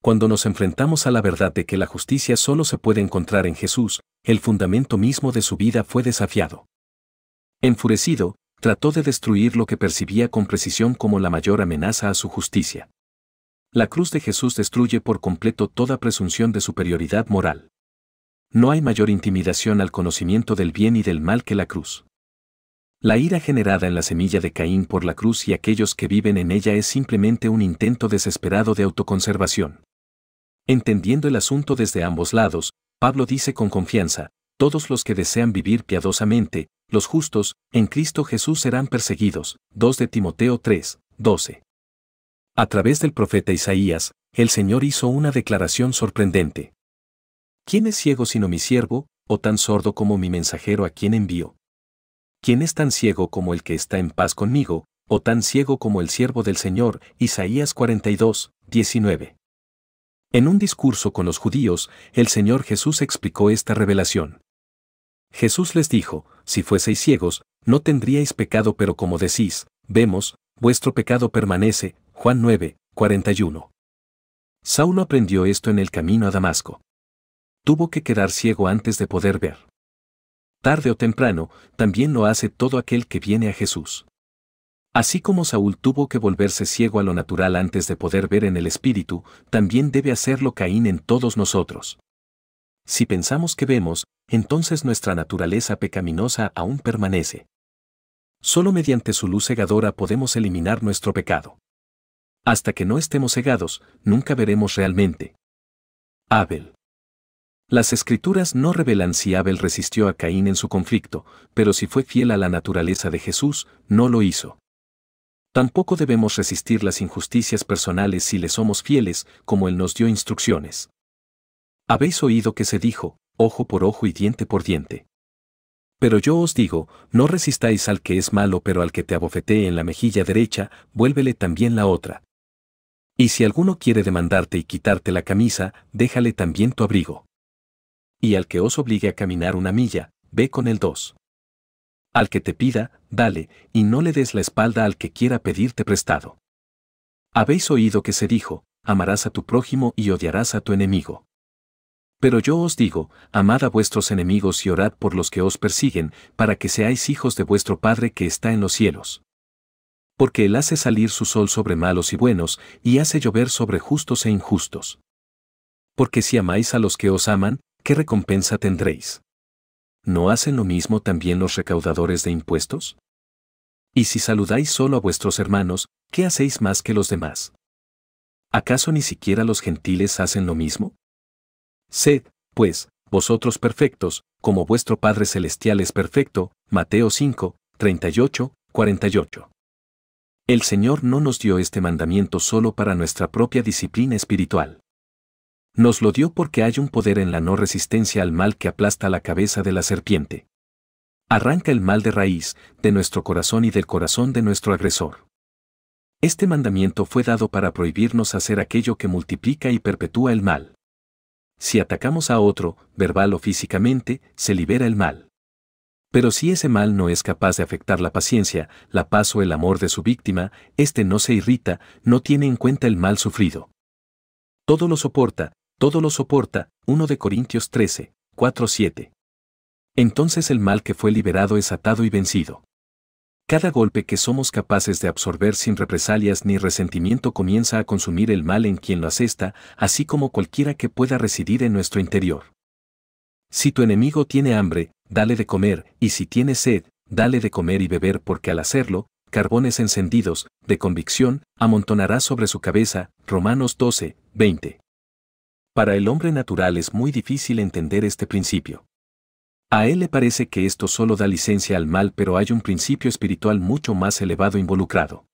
Cuando nos enfrentamos a la verdad de que la justicia solo se puede encontrar en Jesús, el fundamento mismo de su vida fue desafiado. Enfurecido, trató de destruir lo que percibía con precisión como la mayor amenaza a su justicia. La cruz de Jesús destruye por completo toda presunción de superioridad moral. No hay mayor intimidación al conocimiento del bien y del mal que la cruz. La ira generada en la semilla de Caín por la cruz y aquellos que viven en ella es simplemente un intento desesperado de autoconservación. Entendiendo el asunto desde ambos lados, Pablo dice con confianza, todos los que desean vivir piadosamente, los justos, en Cristo Jesús serán perseguidos. 2 de Timoteo 3, 12. A través del profeta Isaías, el Señor hizo una declaración sorprendente. ¿Quién es ciego sino mi siervo, o tan sordo como mi mensajero a quien envío? ¿quién es tan ciego como el que está en paz conmigo, o tan ciego como el siervo del Señor? Isaías 42, 19. En un discurso con los judíos, el Señor Jesús explicó esta revelación. Jesús les dijo, si fueseis ciegos, no tendríais pecado, pero como decís, vemos, vuestro pecado permanece. Juan 9, 41. Saulo aprendió esto en el camino a Damasco. Tuvo que quedar ciego antes de poder ver tarde o temprano, también lo hace todo aquel que viene a Jesús. Así como Saúl tuvo que volverse ciego a lo natural antes de poder ver en el Espíritu, también debe hacerlo Caín en todos nosotros. Si pensamos que vemos, entonces nuestra naturaleza pecaminosa aún permanece. Solo mediante su luz cegadora podemos eliminar nuestro pecado. Hasta que no estemos cegados, nunca veremos realmente. Abel. Las escrituras no revelan si Abel resistió a Caín en su conflicto, pero si fue fiel a la naturaleza de Jesús, no lo hizo. Tampoco debemos resistir las injusticias personales si le somos fieles, como Él nos dio instrucciones. Habéis oído que se dijo, ojo por ojo y diente por diente. Pero yo os digo, no resistáis al que es malo, pero al que te abofetee en la mejilla derecha, vuélvele también la otra. Y si alguno quiere demandarte y quitarte la camisa, déjale también tu abrigo y al que os obligue a caminar una milla, ve con el dos. Al que te pida, dale, y no le des la espalda al que quiera pedirte prestado. Habéis oído que se dijo, amarás a tu prójimo y odiarás a tu enemigo. Pero yo os digo, amad a vuestros enemigos y orad por los que os persiguen, para que seáis hijos de vuestro Padre que está en los cielos. Porque Él hace salir su sol sobre malos y buenos, y hace llover sobre justos e injustos. Porque si amáis a los que os aman, ¿qué recompensa tendréis? ¿No hacen lo mismo también los recaudadores de impuestos? Y si saludáis solo a vuestros hermanos, ¿qué hacéis más que los demás? ¿Acaso ni siquiera los gentiles hacen lo mismo? Sed, pues, vosotros perfectos, como vuestro Padre Celestial es perfecto, Mateo 5, 38, 48. El Señor no nos dio este mandamiento solo para nuestra propia disciplina espiritual. Nos lo dio porque hay un poder en la no resistencia al mal que aplasta la cabeza de la serpiente. Arranca el mal de raíz, de nuestro corazón y del corazón de nuestro agresor. Este mandamiento fue dado para prohibirnos hacer aquello que multiplica y perpetúa el mal. Si atacamos a otro, verbal o físicamente, se libera el mal. Pero si ese mal no es capaz de afectar la paciencia, la paz o el amor de su víctima, éste no se irrita, no tiene en cuenta el mal sufrido. Todo lo soporta, todo lo soporta, 1 de Corintios 13, 4-7. Entonces el mal que fue liberado es atado y vencido. Cada golpe que somos capaces de absorber sin represalias ni resentimiento comienza a consumir el mal en quien lo asesta, así como cualquiera que pueda residir en nuestro interior. Si tu enemigo tiene hambre, dale de comer, y si tiene sed, dale de comer y beber porque al hacerlo, carbones encendidos, de convicción, amontonará sobre su cabeza, Romanos 12, 20. Para el hombre natural es muy difícil entender este principio. A él le parece que esto solo da licencia al mal, pero hay un principio espiritual mucho más elevado involucrado.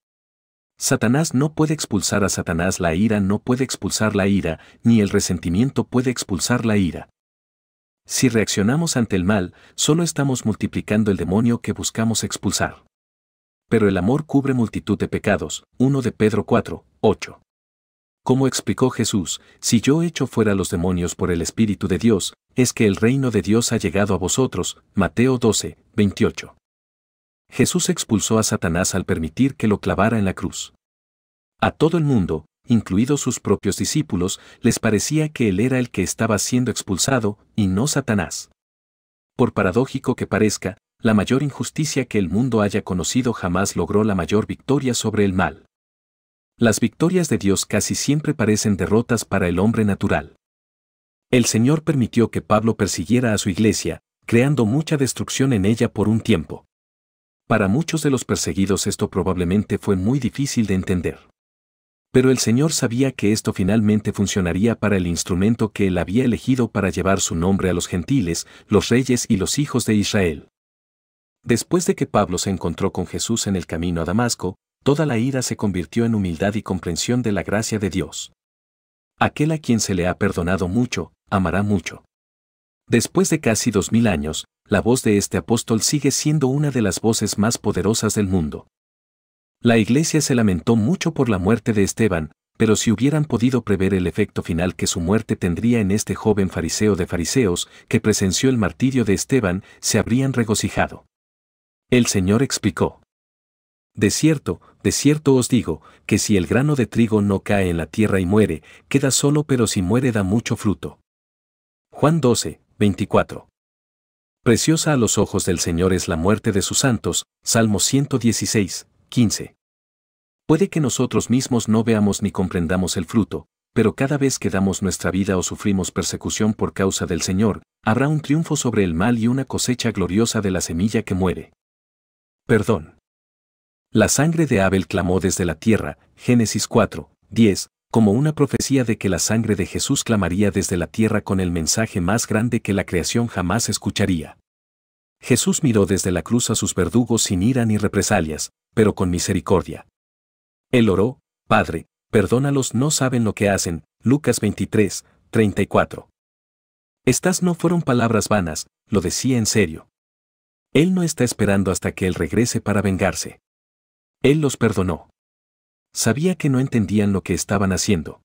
Satanás no puede expulsar a Satanás la ira, no puede expulsar la ira, ni el resentimiento puede expulsar la ira. Si reaccionamos ante el mal, solo estamos multiplicando el demonio que buscamos expulsar. Pero el amor cubre multitud de pecados, 1 de Pedro 4, 8. Como explicó Jesús, si yo echo fuera los demonios por el Espíritu de Dios, es que el reino de Dios ha llegado a vosotros. Mateo 12, 28. Jesús expulsó a Satanás al permitir que lo clavara en la cruz. A todo el mundo, incluidos sus propios discípulos, les parecía que él era el que estaba siendo expulsado, y no Satanás. Por paradójico que parezca, la mayor injusticia que el mundo haya conocido jamás logró la mayor victoria sobre el mal. Las victorias de Dios casi siempre parecen derrotas para el hombre natural. El Señor permitió que Pablo persiguiera a su iglesia, creando mucha destrucción en ella por un tiempo. Para muchos de los perseguidos esto probablemente fue muy difícil de entender. Pero el Señor sabía que esto finalmente funcionaría para el instrumento que él había elegido para llevar su nombre a los gentiles, los reyes y los hijos de Israel. Después de que Pablo se encontró con Jesús en el camino a Damasco, Toda la ira se convirtió en humildad y comprensión de la gracia de Dios. Aquel a quien se le ha perdonado mucho, amará mucho. Después de casi dos mil años, la voz de este apóstol sigue siendo una de las voces más poderosas del mundo. La iglesia se lamentó mucho por la muerte de Esteban, pero si hubieran podido prever el efecto final que su muerte tendría en este joven fariseo de fariseos, que presenció el martirio de Esteban, se habrían regocijado. El Señor explicó. De cierto, de cierto os digo, que si el grano de trigo no cae en la tierra y muere, queda solo pero si muere da mucho fruto. Juan 12, 24. Preciosa a los ojos del Señor es la muerte de sus santos, Salmo 116, 15. Puede que nosotros mismos no veamos ni comprendamos el fruto, pero cada vez que damos nuestra vida o sufrimos persecución por causa del Señor, habrá un triunfo sobre el mal y una cosecha gloriosa de la semilla que muere. Perdón. La sangre de Abel clamó desde la tierra, Génesis 4, 10, como una profecía de que la sangre de Jesús clamaría desde la tierra con el mensaje más grande que la creación jamás escucharía. Jesús miró desde la cruz a sus verdugos sin ira ni represalias, pero con misericordia. Él oró, Padre, perdónalos, no saben lo que hacen, Lucas 23, 34. Estas no fueron palabras vanas, lo decía en serio. Él no está esperando hasta que Él regrese para vengarse. Él los perdonó. Sabía que no entendían lo que estaban haciendo.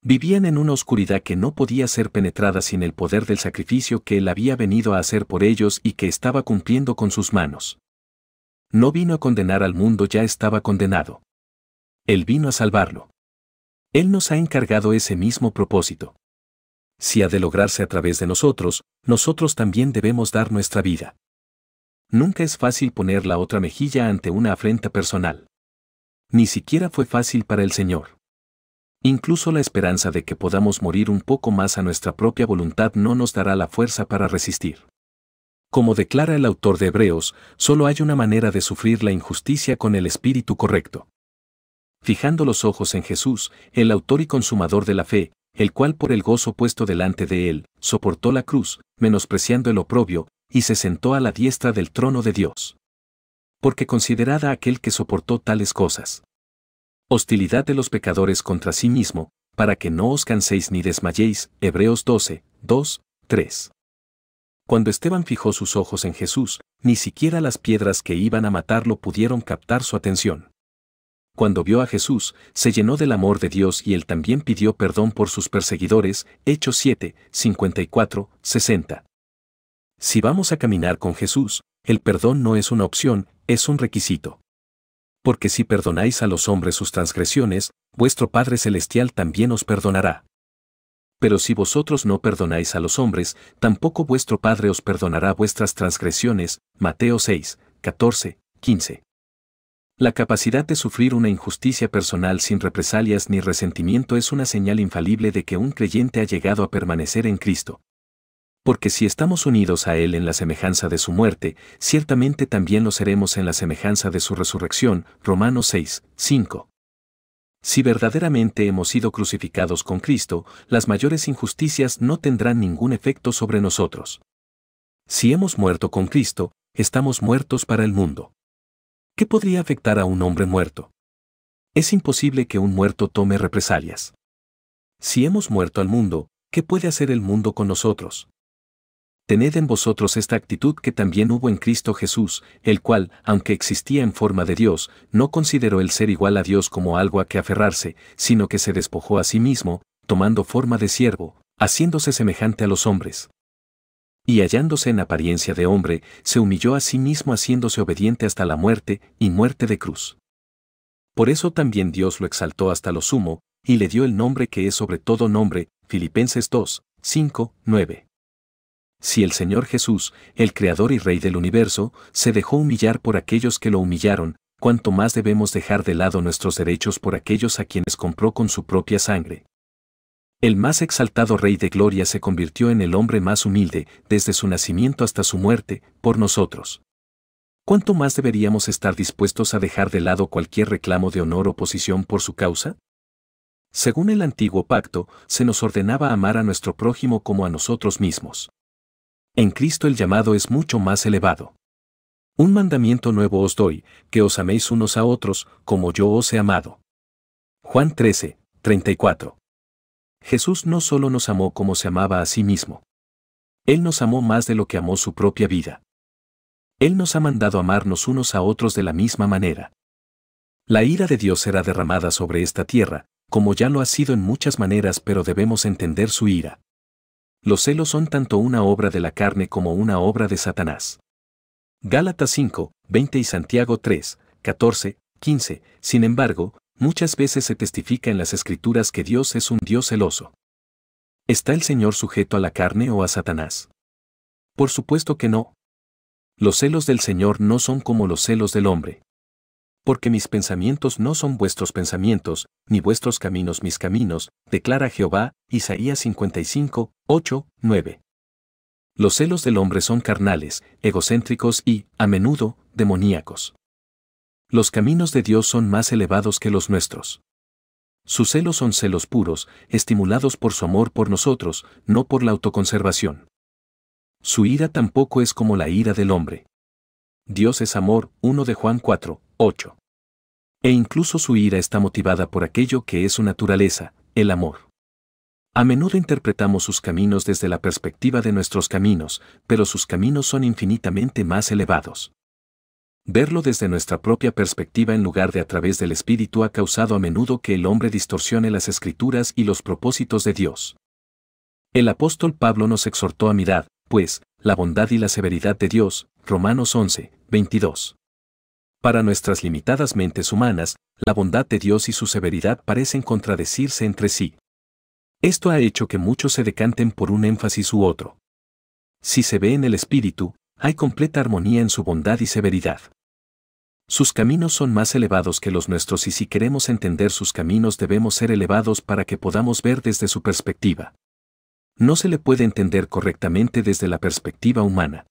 Vivían en una oscuridad que no podía ser penetrada sin el poder del sacrificio que Él había venido a hacer por ellos y que estaba cumpliendo con sus manos. No vino a condenar al mundo, ya estaba condenado. Él vino a salvarlo. Él nos ha encargado ese mismo propósito. Si ha de lograrse a través de nosotros, nosotros también debemos dar nuestra vida. Nunca es fácil poner la otra mejilla ante una afrenta personal. Ni siquiera fue fácil para el Señor. Incluso la esperanza de que podamos morir un poco más a nuestra propia voluntad no nos dará la fuerza para resistir. Como declara el autor de Hebreos, solo hay una manera de sufrir la injusticia con el espíritu correcto. Fijando los ojos en Jesús, el autor y consumador de la fe, el cual por el gozo puesto delante de él, soportó la cruz, menospreciando el oprobio, y se sentó a la diestra del trono de Dios. Porque considerada aquel que soportó tales cosas. Hostilidad de los pecadores contra sí mismo, para que no os canséis ni desmayéis. Hebreos 12, 2, 3. Cuando Esteban fijó sus ojos en Jesús, ni siquiera las piedras que iban a matarlo pudieron captar su atención. Cuando vio a Jesús, se llenó del amor de Dios y él también pidió perdón por sus perseguidores. Hechos 7, 54, 60. Si vamos a caminar con Jesús, el perdón no es una opción, es un requisito. Porque si perdonáis a los hombres sus transgresiones, vuestro Padre Celestial también os perdonará. Pero si vosotros no perdonáis a los hombres, tampoco vuestro Padre os perdonará vuestras transgresiones. Mateo 6, 14, 15. La capacidad de sufrir una injusticia personal sin represalias ni resentimiento es una señal infalible de que un creyente ha llegado a permanecer en Cristo, porque si estamos unidos a Él en la semejanza de su muerte, ciertamente también lo seremos en la semejanza de su resurrección. Romanos 6, 5. Si verdaderamente hemos sido crucificados con Cristo, las mayores injusticias no tendrán ningún efecto sobre nosotros. Si hemos muerto con Cristo, estamos muertos para el mundo. ¿Qué podría afectar a un hombre muerto? Es imposible que un muerto tome represalias. Si hemos muerto al mundo, ¿qué puede hacer el mundo con nosotros? tened en vosotros esta actitud que también hubo en Cristo Jesús, el cual, aunque existía en forma de Dios, no consideró el ser igual a Dios como algo a que aferrarse, sino que se despojó a sí mismo, tomando forma de siervo, haciéndose semejante a los hombres. Y hallándose en apariencia de hombre, se humilló a sí mismo haciéndose obediente hasta la muerte, y muerte de cruz. Por eso también Dios lo exaltó hasta lo sumo, y le dio el nombre que es sobre todo nombre, Filipenses 2, 5, 9. Si el Señor Jesús, el Creador y Rey del universo, se dejó humillar por aquellos que lo humillaron, ¿cuánto más debemos dejar de lado nuestros derechos por aquellos a quienes compró con su propia sangre. El más exaltado Rey de Gloria se convirtió en el hombre más humilde, desde su nacimiento hasta su muerte, por nosotros. ¿Cuánto más deberíamos estar dispuestos a dejar de lado cualquier reclamo de honor o posición por su causa? Según el antiguo pacto, se nos ordenaba amar a nuestro prójimo como a nosotros mismos en Cristo el llamado es mucho más elevado. Un mandamiento nuevo os doy, que os améis unos a otros, como yo os he amado. Juan 13, 34. Jesús no solo nos amó como se amaba a sí mismo. Él nos amó más de lo que amó su propia vida. Él nos ha mandado amarnos unos a otros de la misma manera. La ira de Dios será derramada sobre esta tierra, como ya lo ha sido en muchas maneras, pero debemos entender su ira. Los celos son tanto una obra de la carne como una obra de Satanás. Gálatas 5, 20 y Santiago 3, 14, 15. Sin embargo, muchas veces se testifica en las Escrituras que Dios es un Dios celoso. ¿Está el Señor sujeto a la carne o a Satanás? Por supuesto que no. Los celos del Señor no son como los celos del hombre porque mis pensamientos no son vuestros pensamientos, ni vuestros caminos mis caminos, declara Jehová, Isaías 55, 8, 9. Los celos del hombre son carnales, egocéntricos y, a menudo, demoníacos. Los caminos de Dios son más elevados que los nuestros. Sus celos son celos puros, estimulados por su amor por nosotros, no por la autoconservación. Su ira tampoco es como la ira del hombre. Dios es amor, 1 de Juan 4, 8. E incluso su ira está motivada por aquello que es su naturaleza, el amor. A menudo interpretamos sus caminos desde la perspectiva de nuestros caminos, pero sus caminos son infinitamente más elevados. Verlo desde nuestra propia perspectiva en lugar de a través del Espíritu ha causado a menudo que el hombre distorsione las escrituras y los propósitos de Dios. El apóstol Pablo nos exhortó a mirar, pues, la bondad y la severidad de Dios, Romanos 11, 22. Para nuestras limitadas mentes humanas, la bondad de Dios y su severidad parecen contradecirse entre sí. Esto ha hecho que muchos se decanten por un énfasis u otro. Si se ve en el Espíritu, hay completa armonía en su bondad y severidad. Sus caminos son más elevados que los nuestros y si queremos entender sus caminos debemos ser elevados para que podamos ver desde su perspectiva. No se le puede entender correctamente desde la perspectiva humana.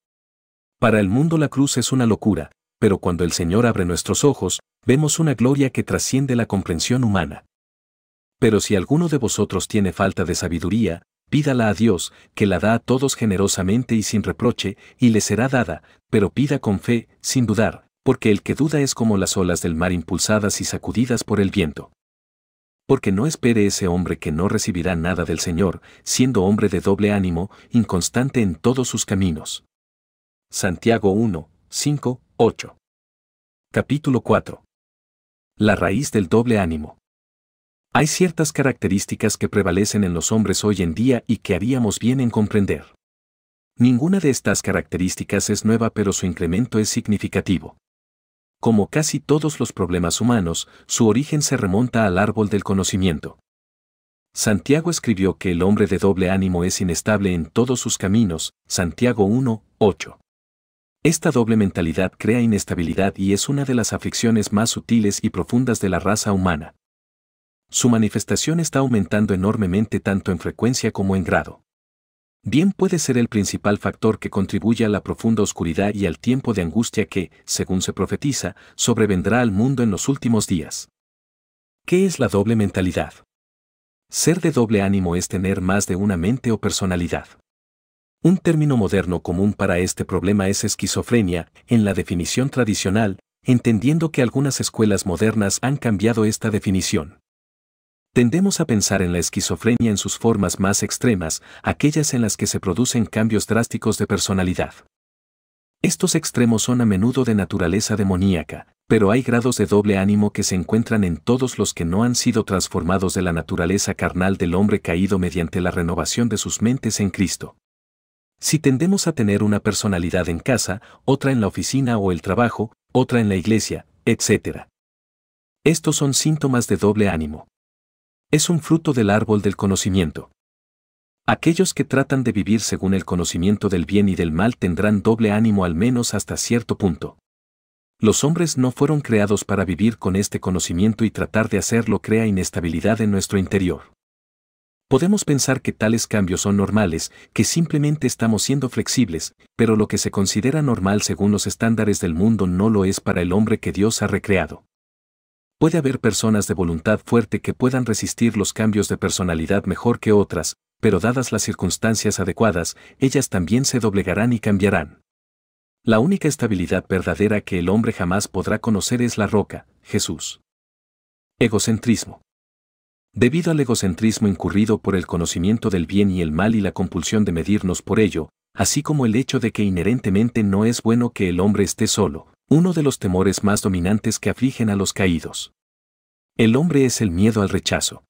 Para el mundo la cruz es una locura, pero cuando el Señor abre nuestros ojos, vemos una gloria que trasciende la comprensión humana. Pero si alguno de vosotros tiene falta de sabiduría, pídala a Dios, que la da a todos generosamente y sin reproche, y le será dada, pero pida con fe, sin dudar, porque el que duda es como las olas del mar impulsadas y sacudidas por el viento. Porque no espere ese hombre que no recibirá nada del Señor, siendo hombre de doble ánimo, inconstante en todos sus caminos. Santiago 1, 5, 8. Capítulo 4. La raíz del doble ánimo. Hay ciertas características que prevalecen en los hombres hoy en día y que haríamos bien en comprender. Ninguna de estas características es nueva pero su incremento es significativo. Como casi todos los problemas humanos, su origen se remonta al árbol del conocimiento. Santiago escribió que el hombre de doble ánimo es inestable en todos sus caminos, Santiago 1, 8. Esta doble mentalidad crea inestabilidad y es una de las aflicciones más sutiles y profundas de la raza humana. Su manifestación está aumentando enormemente tanto en frecuencia como en grado. Bien puede ser el principal factor que contribuye a la profunda oscuridad y al tiempo de angustia que, según se profetiza, sobrevendrá al mundo en los últimos días. ¿Qué es la doble mentalidad? Ser de doble ánimo es tener más de una mente o personalidad. Un término moderno común para este problema es esquizofrenia, en la definición tradicional, entendiendo que algunas escuelas modernas han cambiado esta definición. Tendemos a pensar en la esquizofrenia en sus formas más extremas, aquellas en las que se producen cambios drásticos de personalidad. Estos extremos son a menudo de naturaleza demoníaca, pero hay grados de doble ánimo que se encuentran en todos los que no han sido transformados de la naturaleza carnal del hombre caído mediante la renovación de sus mentes en Cristo. Si tendemos a tener una personalidad en casa, otra en la oficina o el trabajo, otra en la iglesia, etc. Estos son síntomas de doble ánimo. Es un fruto del árbol del conocimiento. Aquellos que tratan de vivir según el conocimiento del bien y del mal tendrán doble ánimo al menos hasta cierto punto. Los hombres no fueron creados para vivir con este conocimiento y tratar de hacerlo crea inestabilidad en nuestro interior. Podemos pensar que tales cambios son normales, que simplemente estamos siendo flexibles, pero lo que se considera normal según los estándares del mundo no lo es para el hombre que Dios ha recreado. Puede haber personas de voluntad fuerte que puedan resistir los cambios de personalidad mejor que otras, pero dadas las circunstancias adecuadas, ellas también se doblegarán y cambiarán. La única estabilidad verdadera que el hombre jamás podrá conocer es la roca, Jesús. Egocentrismo. Debido al egocentrismo incurrido por el conocimiento del bien y el mal y la compulsión de medirnos por ello, así como el hecho de que inherentemente no es bueno que el hombre esté solo, uno de los temores más dominantes que afligen a los caídos. El hombre es el miedo al rechazo.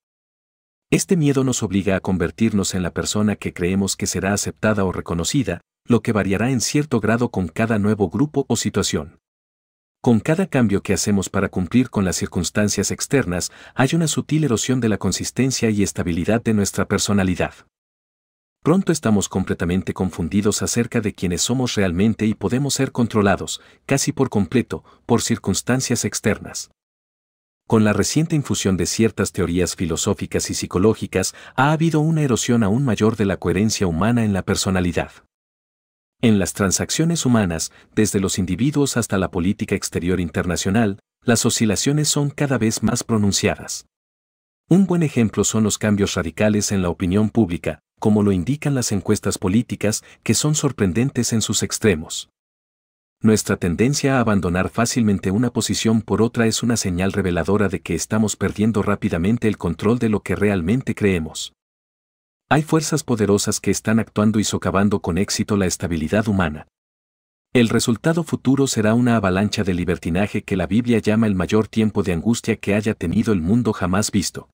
Este miedo nos obliga a convertirnos en la persona que creemos que será aceptada o reconocida, lo que variará en cierto grado con cada nuevo grupo o situación. Con cada cambio que hacemos para cumplir con las circunstancias externas, hay una sutil erosión de la consistencia y estabilidad de nuestra personalidad. Pronto estamos completamente confundidos acerca de quienes somos realmente y podemos ser controlados, casi por completo, por circunstancias externas. Con la reciente infusión de ciertas teorías filosóficas y psicológicas, ha habido una erosión aún mayor de la coherencia humana en la personalidad. En las transacciones humanas, desde los individuos hasta la política exterior internacional, las oscilaciones son cada vez más pronunciadas. Un buen ejemplo son los cambios radicales en la opinión pública, como lo indican las encuestas políticas, que son sorprendentes en sus extremos. Nuestra tendencia a abandonar fácilmente una posición por otra es una señal reveladora de que estamos perdiendo rápidamente el control de lo que realmente creemos. Hay fuerzas poderosas que están actuando y socavando con éxito la estabilidad humana. El resultado futuro será una avalancha de libertinaje que la Biblia llama el mayor tiempo de angustia que haya tenido el mundo jamás visto.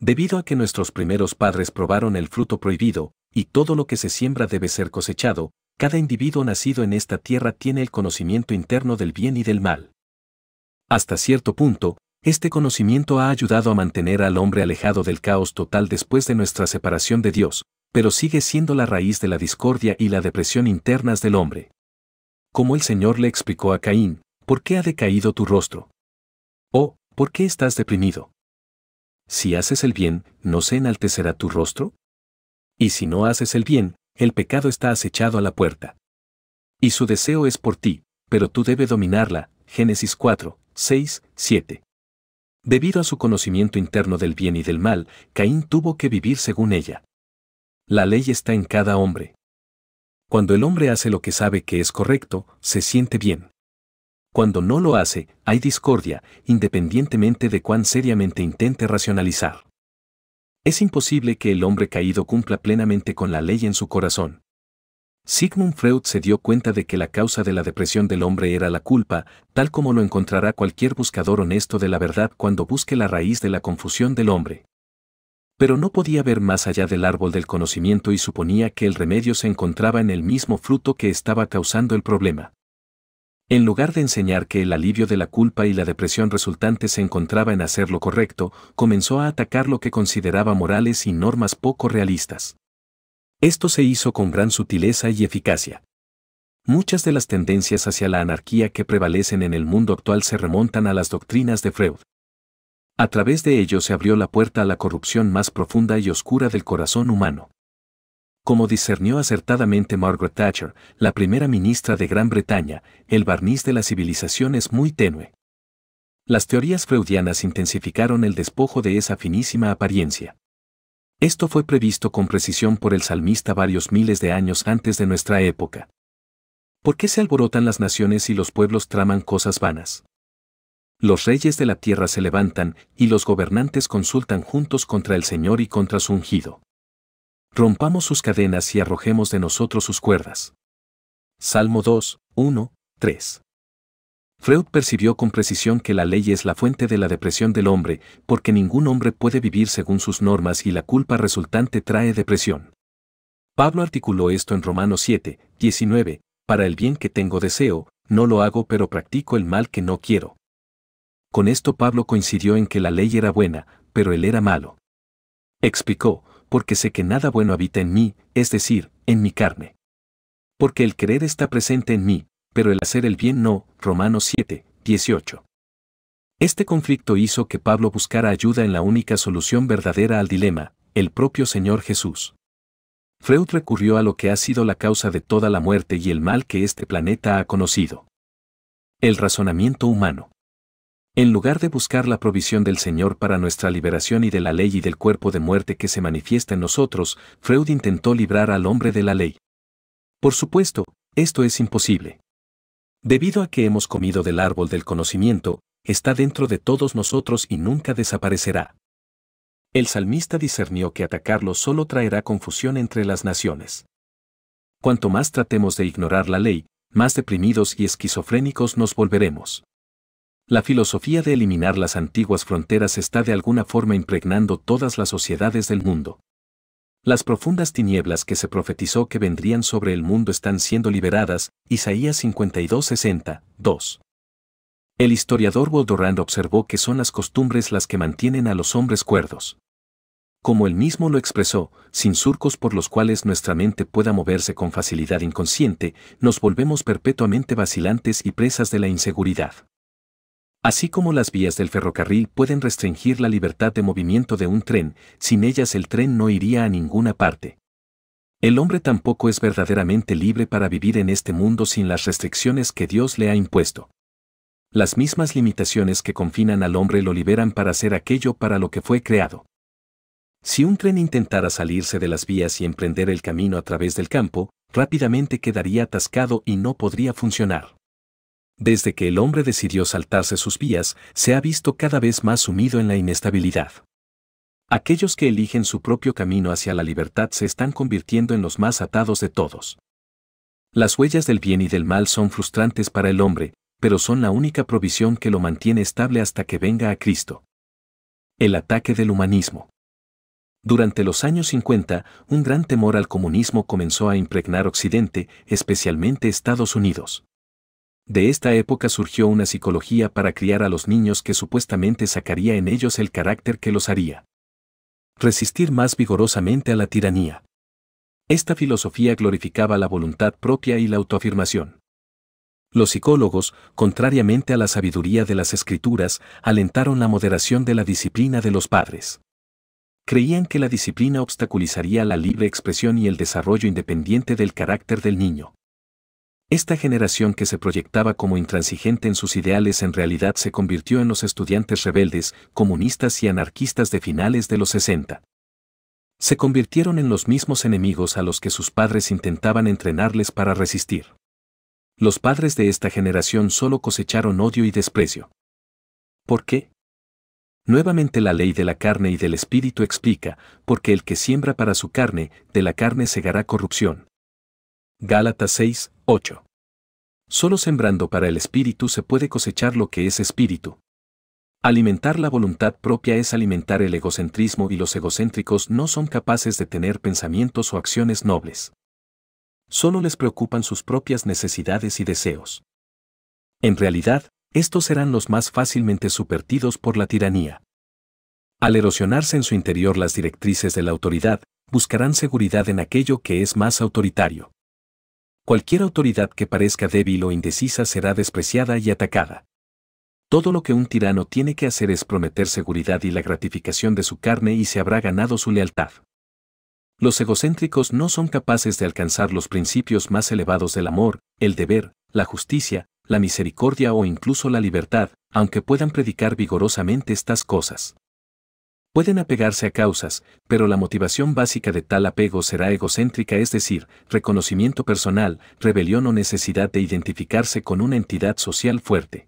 Debido a que nuestros primeros padres probaron el fruto prohibido, y todo lo que se siembra debe ser cosechado, cada individuo nacido en esta tierra tiene el conocimiento interno del bien y del mal. Hasta cierto punto, este conocimiento ha ayudado a mantener al hombre alejado del caos total después de nuestra separación de Dios, pero sigue siendo la raíz de la discordia y la depresión internas del hombre. Como el Señor le explicó a Caín, ¿por qué ha decaído tu rostro? ¿O oh, ¿por qué estás deprimido? Si haces el bien, ¿no se enaltecerá tu rostro? Y si no haces el bien, el pecado está acechado a la puerta. Y su deseo es por ti, pero tú debes dominarla. Génesis 4, 6, 7. Debido a su conocimiento interno del bien y del mal, Caín tuvo que vivir según ella. La ley está en cada hombre. Cuando el hombre hace lo que sabe que es correcto, se siente bien. Cuando no lo hace, hay discordia, independientemente de cuán seriamente intente racionalizar. Es imposible que el hombre caído cumpla plenamente con la ley en su corazón. Sigmund Freud se dio cuenta de que la causa de la depresión del hombre era la culpa, tal como lo encontrará cualquier buscador honesto de la verdad cuando busque la raíz de la confusión del hombre. Pero no podía ver más allá del árbol del conocimiento y suponía que el remedio se encontraba en el mismo fruto que estaba causando el problema. En lugar de enseñar que el alivio de la culpa y la depresión resultante se encontraba en hacer lo correcto, comenzó a atacar lo que consideraba morales y normas poco realistas. Esto se hizo con gran sutileza y eficacia. Muchas de las tendencias hacia la anarquía que prevalecen en el mundo actual se remontan a las doctrinas de Freud. A través de ello se abrió la puerta a la corrupción más profunda y oscura del corazón humano. Como discernió acertadamente Margaret Thatcher, la primera ministra de Gran Bretaña, el barniz de la civilización es muy tenue. Las teorías freudianas intensificaron el despojo de esa finísima apariencia. Esto fue previsto con precisión por el salmista varios miles de años antes de nuestra época. ¿Por qué se alborotan las naciones y los pueblos traman cosas vanas? Los reyes de la tierra se levantan y los gobernantes consultan juntos contra el Señor y contra su ungido. Rompamos sus cadenas y arrojemos de nosotros sus cuerdas. Salmo 2, 1, 3. Freud percibió con precisión que la ley es la fuente de la depresión del hombre, porque ningún hombre puede vivir según sus normas y la culpa resultante trae depresión. Pablo articuló esto en Romanos 7, 19, para el bien que tengo deseo, no lo hago pero practico el mal que no quiero. Con esto Pablo coincidió en que la ley era buena, pero él era malo. Explicó, porque sé que nada bueno habita en mí, es decir, en mi carne. Porque el querer está presente en mí, pero el hacer el bien no. Romanos 7, 18. Este conflicto hizo que Pablo buscara ayuda en la única solución verdadera al dilema, el propio Señor Jesús. Freud recurrió a lo que ha sido la causa de toda la muerte y el mal que este planeta ha conocido. El razonamiento humano. En lugar de buscar la provisión del Señor para nuestra liberación y de la ley y del cuerpo de muerte que se manifiesta en nosotros, Freud intentó librar al hombre de la ley. Por supuesto, esto es imposible. Debido a que hemos comido del árbol del conocimiento, está dentro de todos nosotros y nunca desaparecerá. El salmista discernió que atacarlo solo traerá confusión entre las naciones. Cuanto más tratemos de ignorar la ley, más deprimidos y esquizofrénicos nos volveremos. La filosofía de eliminar las antiguas fronteras está de alguna forma impregnando todas las sociedades del mundo. Las profundas tinieblas que se profetizó que vendrían sobre el mundo están siendo liberadas, Isaías 52 60, 2. El historiador Waldorand observó que son las costumbres las que mantienen a los hombres cuerdos. Como él mismo lo expresó, sin surcos por los cuales nuestra mente pueda moverse con facilidad inconsciente, nos volvemos perpetuamente vacilantes y presas de la inseguridad. Así como las vías del ferrocarril pueden restringir la libertad de movimiento de un tren, sin ellas el tren no iría a ninguna parte. El hombre tampoco es verdaderamente libre para vivir en este mundo sin las restricciones que Dios le ha impuesto. Las mismas limitaciones que confinan al hombre lo liberan para hacer aquello para lo que fue creado. Si un tren intentara salirse de las vías y emprender el camino a través del campo, rápidamente quedaría atascado y no podría funcionar. Desde que el hombre decidió saltarse sus vías, se ha visto cada vez más sumido en la inestabilidad. Aquellos que eligen su propio camino hacia la libertad se están convirtiendo en los más atados de todos. Las huellas del bien y del mal son frustrantes para el hombre, pero son la única provisión que lo mantiene estable hasta que venga a Cristo. El ataque del humanismo. Durante los años 50, un gran temor al comunismo comenzó a impregnar Occidente, especialmente Estados Unidos. De esta época surgió una psicología para criar a los niños que supuestamente sacaría en ellos el carácter que los haría. Resistir más vigorosamente a la tiranía. Esta filosofía glorificaba la voluntad propia y la autoafirmación. Los psicólogos, contrariamente a la sabiduría de las escrituras, alentaron la moderación de la disciplina de los padres. Creían que la disciplina obstaculizaría la libre expresión y el desarrollo independiente del carácter del niño. Esta generación que se proyectaba como intransigente en sus ideales en realidad se convirtió en los estudiantes rebeldes, comunistas y anarquistas de finales de los 60. Se convirtieron en los mismos enemigos a los que sus padres intentaban entrenarles para resistir. Los padres de esta generación solo cosecharon odio y desprecio. ¿Por qué? Nuevamente la ley de la carne y del espíritu explica, porque el que siembra para su carne, de la carne segará corrupción. Gálatas 6, 8. Solo sembrando para el espíritu se puede cosechar lo que es espíritu. Alimentar la voluntad propia es alimentar el egocentrismo y los egocéntricos no son capaces de tener pensamientos o acciones nobles. Solo les preocupan sus propias necesidades y deseos. En realidad, estos serán los más fácilmente supertidos por la tiranía. Al erosionarse en su interior las directrices de la autoridad, buscarán seguridad en aquello que es más autoritario. Cualquier autoridad que parezca débil o indecisa será despreciada y atacada. Todo lo que un tirano tiene que hacer es prometer seguridad y la gratificación de su carne y se habrá ganado su lealtad. Los egocéntricos no son capaces de alcanzar los principios más elevados del amor, el deber, la justicia, la misericordia o incluso la libertad, aunque puedan predicar vigorosamente estas cosas. Pueden apegarse a causas, pero la motivación básica de tal apego será egocéntrica, es decir, reconocimiento personal, rebelión o necesidad de identificarse con una entidad social fuerte.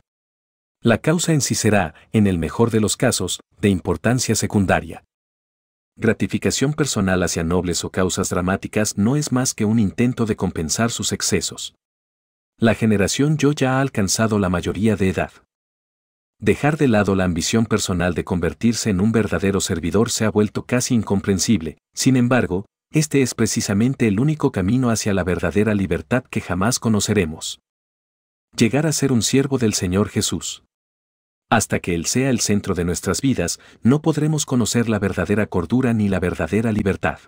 La causa en sí será, en el mejor de los casos, de importancia secundaria. Gratificación personal hacia nobles o causas dramáticas no es más que un intento de compensar sus excesos. La generación yo ya ha alcanzado la mayoría de edad dejar de lado la ambición personal de convertirse en un verdadero servidor se ha vuelto casi incomprensible, sin embargo, este es precisamente el único camino hacia la verdadera libertad que jamás conoceremos. Llegar a ser un siervo del Señor Jesús. Hasta que Él sea el centro de nuestras vidas, no podremos conocer la verdadera cordura ni la verdadera libertad.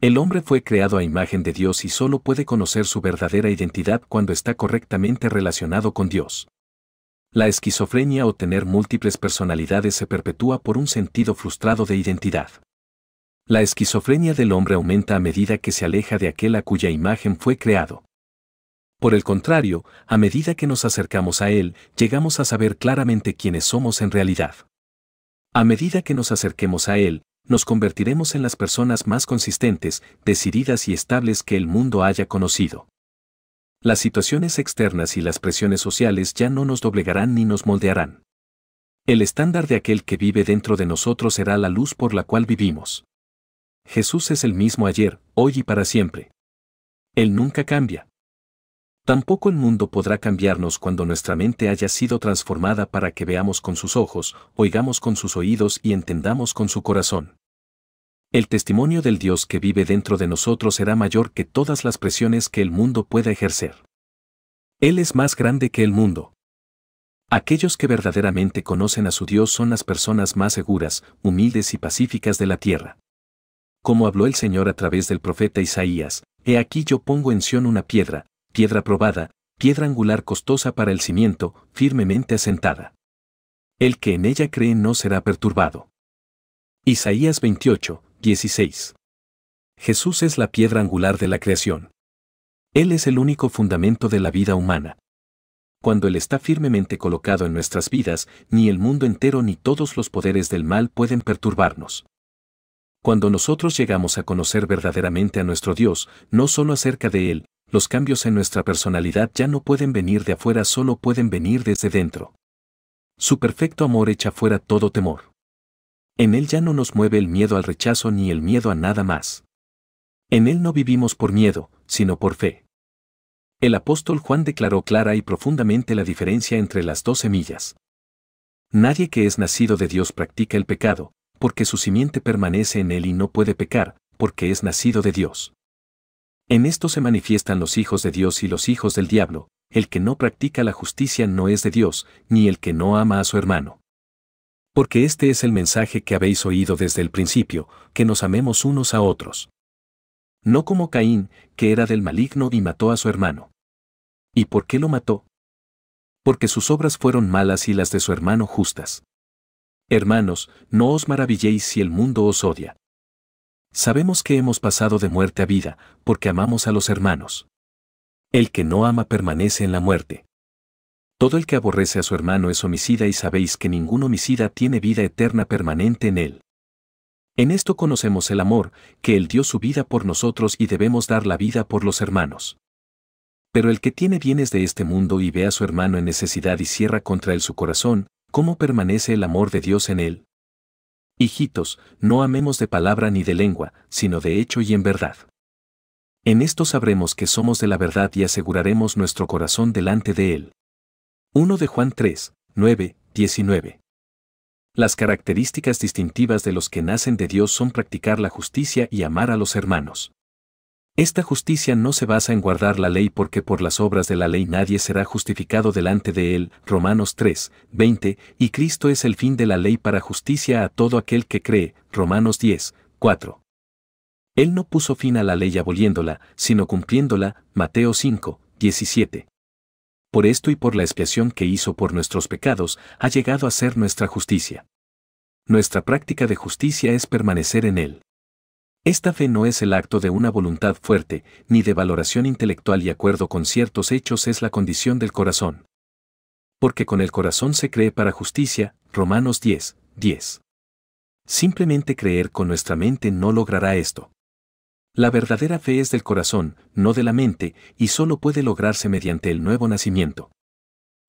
El hombre fue creado a imagen de Dios y solo puede conocer su verdadera identidad cuando está correctamente relacionado con Dios. La esquizofrenia o tener múltiples personalidades se perpetúa por un sentido frustrado de identidad. La esquizofrenia del hombre aumenta a medida que se aleja de aquel a cuya imagen fue creado. Por el contrario, a medida que nos acercamos a él, llegamos a saber claramente quiénes somos en realidad. A medida que nos acerquemos a él, nos convertiremos en las personas más consistentes, decididas y estables que el mundo haya conocido. Las situaciones externas y las presiones sociales ya no nos doblegarán ni nos moldearán. El estándar de aquel que vive dentro de nosotros será la luz por la cual vivimos. Jesús es el mismo ayer, hoy y para siempre. Él nunca cambia. Tampoco el mundo podrá cambiarnos cuando nuestra mente haya sido transformada para que veamos con sus ojos, oigamos con sus oídos y entendamos con su corazón. El testimonio del Dios que vive dentro de nosotros será mayor que todas las presiones que el mundo pueda ejercer. Él es más grande que el mundo. Aquellos que verdaderamente conocen a su Dios son las personas más seguras, humildes y pacíficas de la tierra. Como habló el Señor a través del profeta Isaías, He aquí yo pongo en Sión una piedra, piedra probada, piedra angular costosa para el cimiento, firmemente asentada. El que en ella cree no será perturbado. Isaías 28, 16. Jesús es la piedra angular de la creación. Él es el único fundamento de la vida humana. Cuando Él está firmemente colocado en nuestras vidas, ni el mundo entero ni todos los poderes del mal pueden perturbarnos. Cuando nosotros llegamos a conocer verdaderamente a nuestro Dios, no solo acerca de Él, los cambios en nuestra personalidad ya no pueden venir de afuera, solo pueden venir desde dentro. Su perfecto amor echa fuera todo temor. En Él ya no nos mueve el miedo al rechazo ni el miedo a nada más. En Él no vivimos por miedo, sino por fe. El apóstol Juan declaró clara y profundamente la diferencia entre las dos semillas. Nadie que es nacido de Dios practica el pecado, porque su simiente permanece en Él y no puede pecar, porque es nacido de Dios. En esto se manifiestan los hijos de Dios y los hijos del diablo, el que no practica la justicia no es de Dios, ni el que no ama a su hermano porque este es el mensaje que habéis oído desde el principio, que nos amemos unos a otros. No como Caín, que era del maligno y mató a su hermano. ¿Y por qué lo mató? Porque sus obras fueron malas y las de su hermano justas. Hermanos, no os maravilléis si el mundo os odia. Sabemos que hemos pasado de muerte a vida, porque amamos a los hermanos. El que no ama permanece en la muerte. Todo el que aborrece a su hermano es homicida y sabéis que ningún homicida tiene vida eterna permanente en él. En esto conocemos el amor, que Él dio su vida por nosotros y debemos dar la vida por los hermanos. Pero el que tiene bienes de este mundo y ve a su hermano en necesidad y cierra contra él su corazón, ¿cómo permanece el amor de Dios en él? Hijitos, no amemos de palabra ni de lengua, sino de hecho y en verdad. En esto sabremos que somos de la verdad y aseguraremos nuestro corazón delante de Él. 1 de Juan 3, 9, 19. Las características distintivas de los que nacen de Dios son practicar la justicia y amar a los hermanos. Esta justicia no se basa en guardar la ley porque por las obras de la ley nadie será justificado delante de él, Romanos 3, 20, y Cristo es el fin de la ley para justicia a todo aquel que cree, Romanos 10, 4. Él no puso fin a la ley aboliéndola, sino cumpliéndola, Mateo 5, 17 por esto y por la expiación que hizo por nuestros pecados, ha llegado a ser nuestra justicia. Nuestra práctica de justicia es permanecer en Él. Esta fe no es el acto de una voluntad fuerte, ni de valoración intelectual y acuerdo con ciertos hechos es la condición del corazón. Porque con el corazón se cree para justicia, Romanos 10, 10. Simplemente creer con nuestra mente no logrará esto. La verdadera fe es del corazón, no de la mente, y solo puede lograrse mediante el nuevo nacimiento.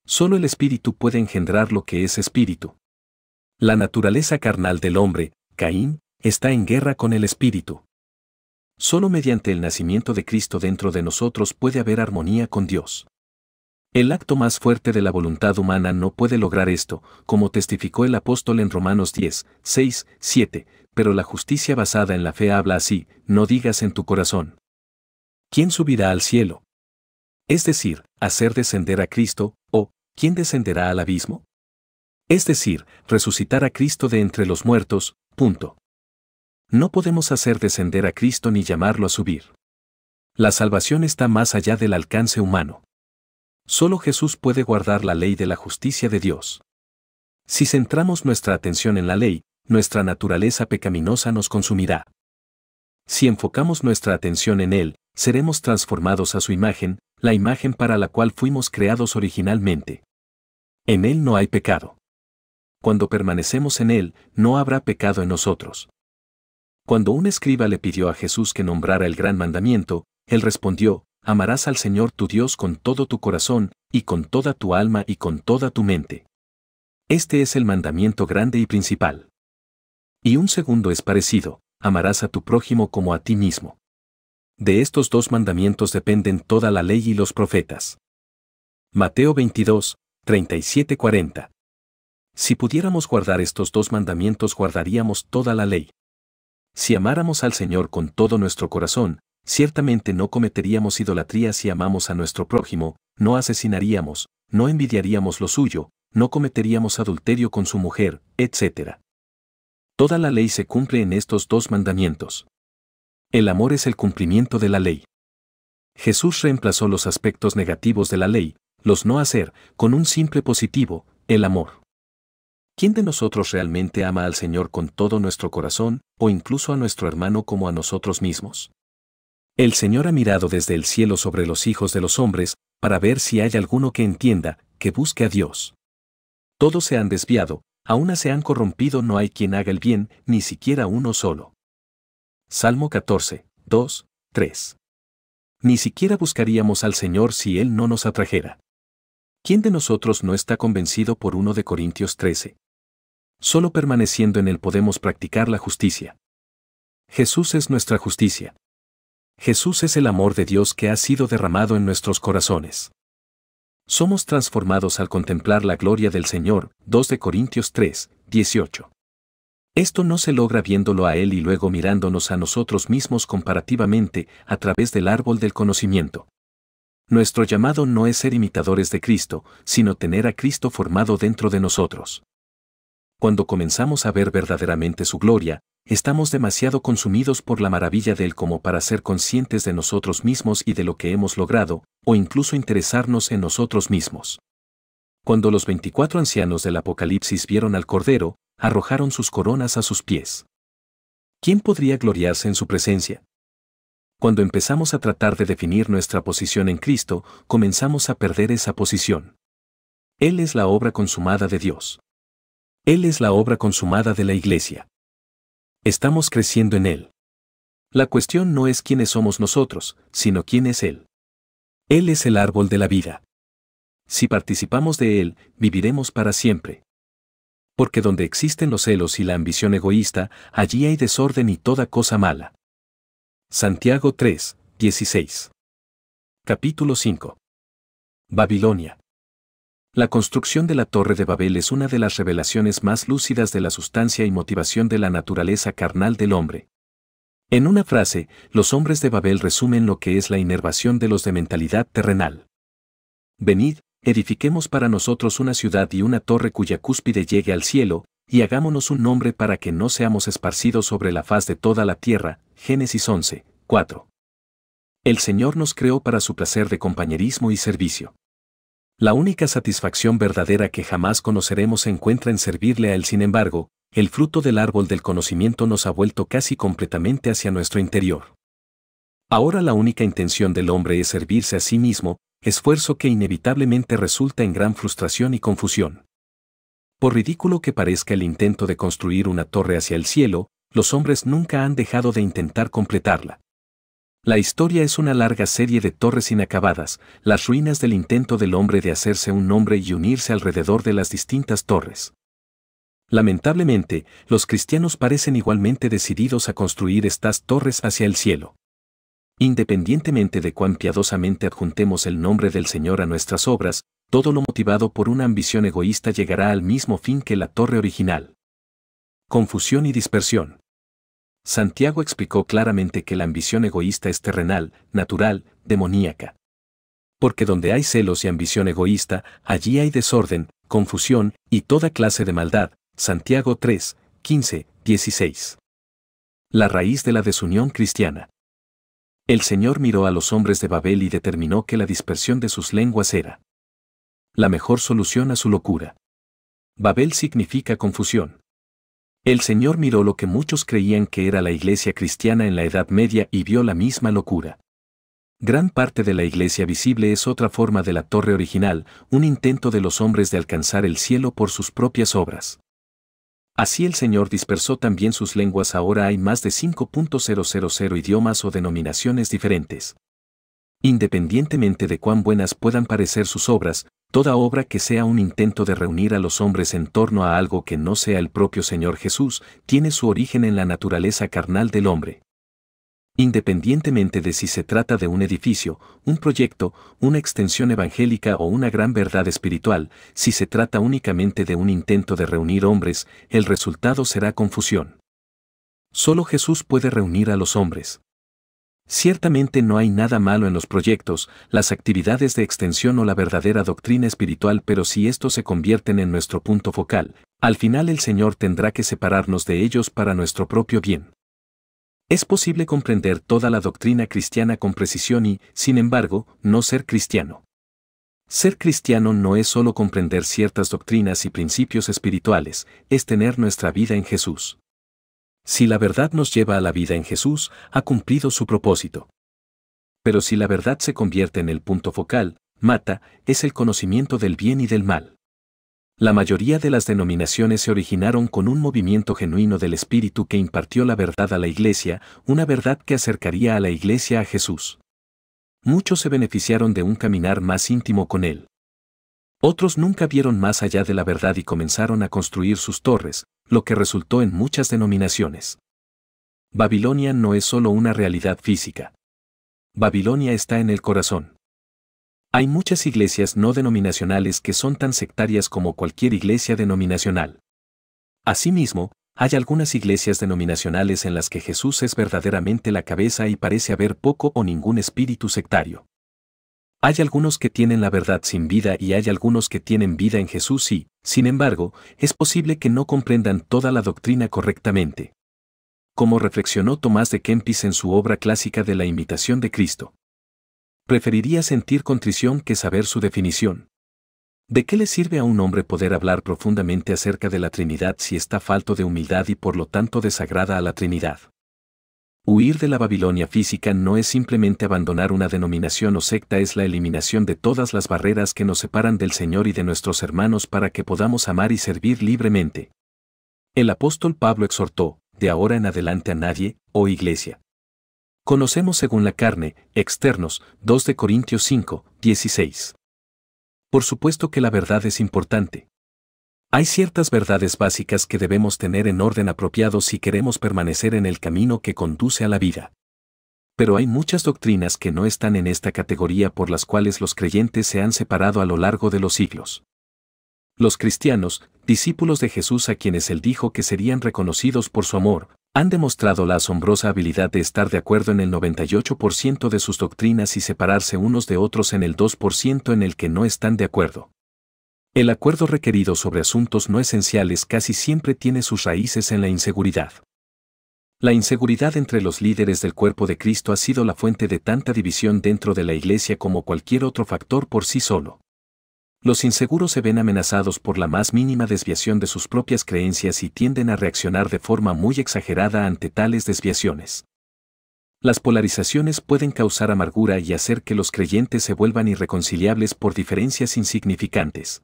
Solo el espíritu puede engendrar lo que es espíritu. La naturaleza carnal del hombre, Caín, está en guerra con el espíritu. Solo mediante el nacimiento de Cristo dentro de nosotros puede haber armonía con Dios. El acto más fuerte de la voluntad humana no puede lograr esto, como testificó el apóstol en Romanos 10, 6, 7, pero la justicia basada en la fe habla así, no digas en tu corazón. ¿Quién subirá al cielo? Es decir, hacer descender a Cristo, o ¿quién descenderá al abismo? Es decir, resucitar a Cristo de entre los muertos, punto. No podemos hacer descender a Cristo ni llamarlo a subir. La salvación está más allá del alcance humano. Solo Jesús puede guardar la ley de la justicia de Dios. Si centramos nuestra atención en la ley, nuestra naturaleza pecaminosa nos consumirá. Si enfocamos nuestra atención en Él, seremos transformados a su imagen, la imagen para la cual fuimos creados originalmente. En Él no hay pecado. Cuando permanecemos en Él, no habrá pecado en nosotros. Cuando un escriba le pidió a Jesús que nombrara el gran mandamiento, Él respondió, amarás al Señor tu Dios con todo tu corazón, y con toda tu alma y con toda tu mente. Este es el mandamiento grande y principal. Y un segundo es parecido, amarás a tu prójimo como a ti mismo. De estos dos mandamientos dependen toda la ley y los profetas. Mateo 22, 37-40. Si pudiéramos guardar estos dos mandamientos guardaríamos toda la ley. Si amáramos al Señor con todo nuestro corazón, Ciertamente no cometeríamos idolatría si amamos a nuestro prójimo, no asesinaríamos, no envidiaríamos lo suyo, no cometeríamos adulterio con su mujer, etc. Toda la ley se cumple en estos dos mandamientos. El amor es el cumplimiento de la ley. Jesús reemplazó los aspectos negativos de la ley, los no hacer, con un simple positivo, el amor. ¿Quién de nosotros realmente ama al Señor con todo nuestro corazón, o incluso a nuestro hermano como a nosotros mismos? El Señor ha mirado desde el cielo sobre los hijos de los hombres, para ver si hay alguno que entienda, que busque a Dios. Todos se han desviado, aún se han corrompido, no hay quien haga el bien, ni siquiera uno solo. Salmo 14, 2, 3. Ni siquiera buscaríamos al Señor si Él no nos atrajera. ¿Quién de nosotros no está convencido por uno de Corintios 13? Solo permaneciendo en Él podemos practicar la justicia. Jesús es nuestra justicia. Jesús es el amor de Dios que ha sido derramado en nuestros corazones. Somos transformados al contemplar la gloria del Señor, 2 de Corintios 3, 18. Esto no se logra viéndolo a Él y luego mirándonos a nosotros mismos comparativamente a través del árbol del conocimiento. Nuestro llamado no es ser imitadores de Cristo, sino tener a Cristo formado dentro de nosotros. Cuando comenzamos a ver verdaderamente su gloria, estamos demasiado consumidos por la maravilla de Él como para ser conscientes de nosotros mismos y de lo que hemos logrado, o incluso interesarnos en nosotros mismos. Cuando los 24 ancianos del Apocalipsis vieron al Cordero, arrojaron sus coronas a sus pies. ¿Quién podría gloriarse en su presencia? Cuando empezamos a tratar de definir nuestra posición en Cristo, comenzamos a perder esa posición. Él es la obra consumada de Dios. Él es la obra consumada de la Iglesia. Estamos creciendo en Él. La cuestión no es quiénes somos nosotros, sino quién es Él. Él es el árbol de la vida. Si participamos de Él, viviremos para siempre. Porque donde existen los celos y la ambición egoísta, allí hay desorden y toda cosa mala. Santiago 3, 16. Capítulo 5. Babilonia. La construcción de la Torre de Babel es una de las revelaciones más lúcidas de la sustancia y motivación de la naturaleza carnal del hombre. En una frase, los hombres de Babel resumen lo que es la inervación de los de mentalidad terrenal. Venid, edifiquemos para nosotros una ciudad y una torre cuya cúspide llegue al cielo, y hagámonos un nombre para que no seamos esparcidos sobre la faz de toda la tierra. Génesis 11, 4. El Señor nos creó para su placer de compañerismo y servicio. La única satisfacción verdadera que jamás conoceremos se encuentra en servirle a Él. Sin embargo, el fruto del árbol del conocimiento nos ha vuelto casi completamente hacia nuestro interior. Ahora la única intención del hombre es servirse a sí mismo, esfuerzo que inevitablemente resulta en gran frustración y confusión. Por ridículo que parezca el intento de construir una torre hacia el cielo, los hombres nunca han dejado de intentar completarla. La historia es una larga serie de torres inacabadas, las ruinas del intento del hombre de hacerse un nombre y unirse alrededor de las distintas torres. Lamentablemente, los cristianos parecen igualmente decididos a construir estas torres hacia el cielo. Independientemente de cuán piadosamente adjuntemos el nombre del Señor a nuestras obras, todo lo motivado por una ambición egoísta llegará al mismo fin que la torre original. Confusión y dispersión. Santiago explicó claramente que la ambición egoísta es terrenal, natural, demoníaca. Porque donde hay celos y ambición egoísta, allí hay desorden, confusión y toda clase de maldad. Santiago 3, 15, 16. La raíz de la desunión cristiana. El Señor miró a los hombres de Babel y determinó que la dispersión de sus lenguas era la mejor solución a su locura. Babel significa confusión. El Señor miró lo que muchos creían que era la iglesia cristiana en la Edad Media y vio la misma locura. Gran parte de la iglesia visible es otra forma de la torre original, un intento de los hombres de alcanzar el cielo por sus propias obras. Así el Señor dispersó también sus lenguas. Ahora hay más de 5.000 idiomas o denominaciones diferentes. Independientemente de cuán buenas puedan parecer sus obras, toda obra que sea un intento de reunir a los hombres en torno a algo que no sea el propio Señor Jesús, tiene su origen en la naturaleza carnal del hombre. Independientemente de si se trata de un edificio, un proyecto, una extensión evangélica o una gran verdad espiritual, si se trata únicamente de un intento de reunir hombres, el resultado será confusión. Solo Jesús puede reunir a los hombres. Ciertamente no hay nada malo en los proyectos, las actividades de extensión o la verdadera doctrina espiritual, pero si estos se convierten en nuestro punto focal, al final el Señor tendrá que separarnos de ellos para nuestro propio bien. Es posible comprender toda la doctrina cristiana con precisión y, sin embargo, no ser cristiano. Ser cristiano no es solo comprender ciertas doctrinas y principios espirituales, es tener nuestra vida en Jesús. Si la verdad nos lleva a la vida en Jesús, ha cumplido su propósito. Pero si la verdad se convierte en el punto focal, mata, es el conocimiento del bien y del mal. La mayoría de las denominaciones se originaron con un movimiento genuino del Espíritu que impartió la verdad a la Iglesia, una verdad que acercaría a la Iglesia a Jesús. Muchos se beneficiaron de un caminar más íntimo con Él. Otros nunca vieron más allá de la verdad y comenzaron a construir sus torres, lo que resultó en muchas denominaciones. Babilonia no es solo una realidad física. Babilonia está en el corazón. Hay muchas iglesias no denominacionales que son tan sectarias como cualquier iglesia denominacional. Asimismo, hay algunas iglesias denominacionales en las que Jesús es verdaderamente la cabeza y parece haber poco o ningún espíritu sectario. Hay algunos que tienen la verdad sin vida y hay algunos que tienen vida en Jesús y, sin embargo, es posible que no comprendan toda la doctrina correctamente. Como reflexionó Tomás de Kempis en su obra clásica de la imitación de Cristo. Preferiría sentir contrición que saber su definición. ¿De qué le sirve a un hombre poder hablar profundamente acerca de la Trinidad si está falto de humildad y por lo tanto desagrada a la Trinidad? Huir de la Babilonia física no es simplemente abandonar una denominación o secta, es la eliminación de todas las barreras que nos separan del Señor y de nuestros hermanos para que podamos amar y servir libremente. El apóstol Pablo exhortó, de ahora en adelante a nadie, oh iglesia. Conocemos según la carne, externos, 2 de Corintios 5, 16. Por supuesto que la verdad es importante, hay ciertas verdades básicas que debemos tener en orden apropiado si queremos permanecer en el camino que conduce a la vida. Pero hay muchas doctrinas que no están en esta categoría por las cuales los creyentes se han separado a lo largo de los siglos. Los cristianos, discípulos de Jesús a quienes él dijo que serían reconocidos por su amor, han demostrado la asombrosa habilidad de estar de acuerdo en el 98% de sus doctrinas y separarse unos de otros en el 2% en el que no están de acuerdo. El acuerdo requerido sobre asuntos no esenciales casi siempre tiene sus raíces en la inseguridad. La inseguridad entre los líderes del cuerpo de Cristo ha sido la fuente de tanta división dentro de la Iglesia como cualquier otro factor por sí solo. Los inseguros se ven amenazados por la más mínima desviación de sus propias creencias y tienden a reaccionar de forma muy exagerada ante tales desviaciones. Las polarizaciones pueden causar amargura y hacer que los creyentes se vuelvan irreconciliables por diferencias insignificantes.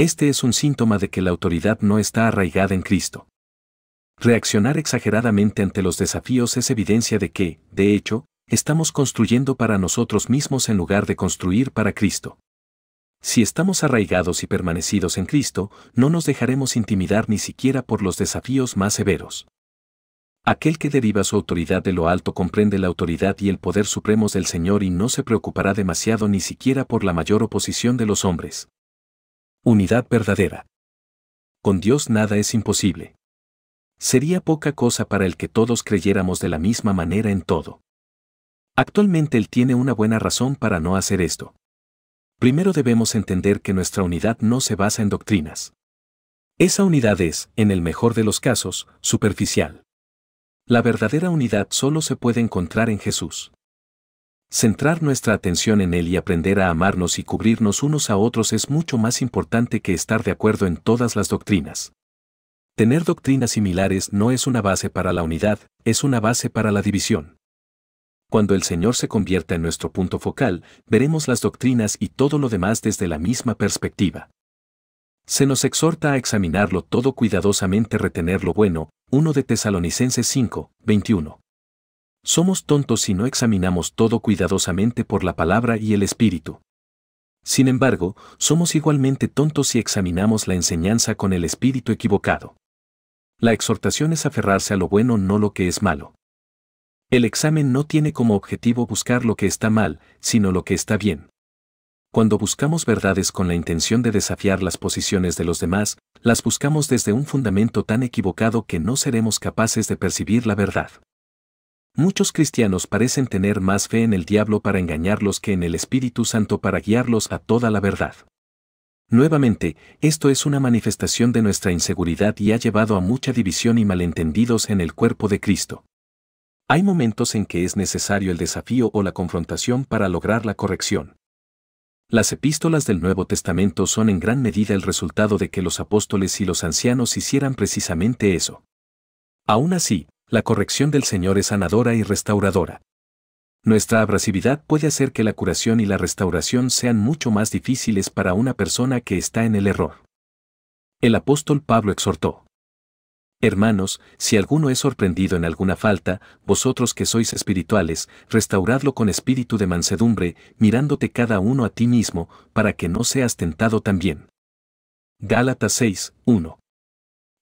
Este es un síntoma de que la autoridad no está arraigada en Cristo. Reaccionar exageradamente ante los desafíos es evidencia de que, de hecho, estamos construyendo para nosotros mismos en lugar de construir para Cristo. Si estamos arraigados y permanecidos en Cristo, no nos dejaremos intimidar ni siquiera por los desafíos más severos. Aquel que deriva su autoridad de lo alto comprende la autoridad y el poder supremos del Señor y no se preocupará demasiado ni siquiera por la mayor oposición de los hombres. Unidad verdadera. Con Dios nada es imposible. Sería poca cosa para el que todos creyéramos de la misma manera en todo. Actualmente Él tiene una buena razón para no hacer esto. Primero debemos entender que nuestra unidad no se basa en doctrinas. Esa unidad es, en el mejor de los casos, superficial. La verdadera unidad solo se puede encontrar en Jesús. Centrar nuestra atención en Él y aprender a amarnos y cubrirnos unos a otros es mucho más importante que estar de acuerdo en todas las doctrinas. Tener doctrinas similares no es una base para la unidad, es una base para la división. Cuando el Señor se convierta en nuestro punto focal, veremos las doctrinas y todo lo demás desde la misma perspectiva. Se nos exhorta a examinarlo todo cuidadosamente, retener lo bueno, 1 de Tesalonicenses 5, 21. Somos tontos si no examinamos todo cuidadosamente por la palabra y el espíritu. Sin embargo, somos igualmente tontos si examinamos la enseñanza con el espíritu equivocado. La exhortación es aferrarse a lo bueno, no lo que es malo. El examen no tiene como objetivo buscar lo que está mal, sino lo que está bien. Cuando buscamos verdades con la intención de desafiar las posiciones de los demás, las buscamos desde un fundamento tan equivocado que no seremos capaces de percibir la verdad. Muchos cristianos parecen tener más fe en el diablo para engañarlos que en el Espíritu Santo para guiarlos a toda la verdad. Nuevamente, esto es una manifestación de nuestra inseguridad y ha llevado a mucha división y malentendidos en el cuerpo de Cristo. Hay momentos en que es necesario el desafío o la confrontación para lograr la corrección. Las epístolas del Nuevo Testamento son en gran medida el resultado de que los apóstoles y los ancianos hicieran precisamente eso. Aún así, la corrección del Señor es sanadora y restauradora. Nuestra abrasividad puede hacer que la curación y la restauración sean mucho más difíciles para una persona que está en el error. El apóstol Pablo exhortó. Hermanos, si alguno es sorprendido en alguna falta, vosotros que sois espirituales, restauradlo con espíritu de mansedumbre, mirándote cada uno a ti mismo, para que no seas tentado también. Gálatas 6:1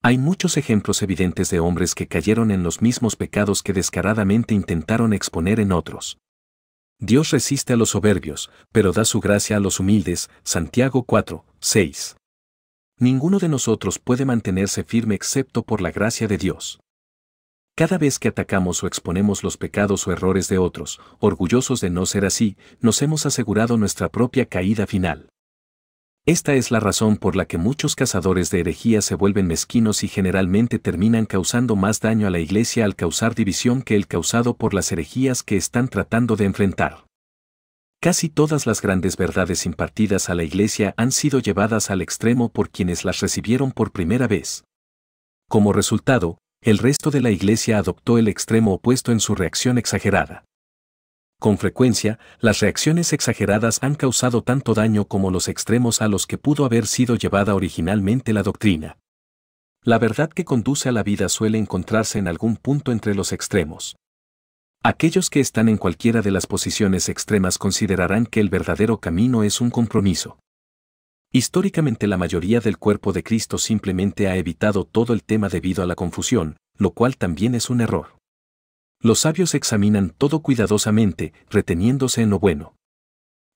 hay muchos ejemplos evidentes de hombres que cayeron en los mismos pecados que descaradamente intentaron exponer en otros. Dios resiste a los soberbios, pero da su gracia a los humildes, Santiago 4, 6. Ninguno de nosotros puede mantenerse firme excepto por la gracia de Dios. Cada vez que atacamos o exponemos los pecados o errores de otros, orgullosos de no ser así, nos hemos asegurado nuestra propia caída final. Esta es la razón por la que muchos cazadores de herejías se vuelven mezquinos y generalmente terminan causando más daño a la iglesia al causar división que el causado por las herejías que están tratando de enfrentar. Casi todas las grandes verdades impartidas a la iglesia han sido llevadas al extremo por quienes las recibieron por primera vez. Como resultado, el resto de la iglesia adoptó el extremo opuesto en su reacción exagerada. Con frecuencia, las reacciones exageradas han causado tanto daño como los extremos a los que pudo haber sido llevada originalmente la doctrina. La verdad que conduce a la vida suele encontrarse en algún punto entre los extremos. Aquellos que están en cualquiera de las posiciones extremas considerarán que el verdadero camino es un compromiso. Históricamente la mayoría del cuerpo de Cristo simplemente ha evitado todo el tema debido a la confusión, lo cual también es un error. Los sabios examinan todo cuidadosamente, reteniéndose en lo bueno.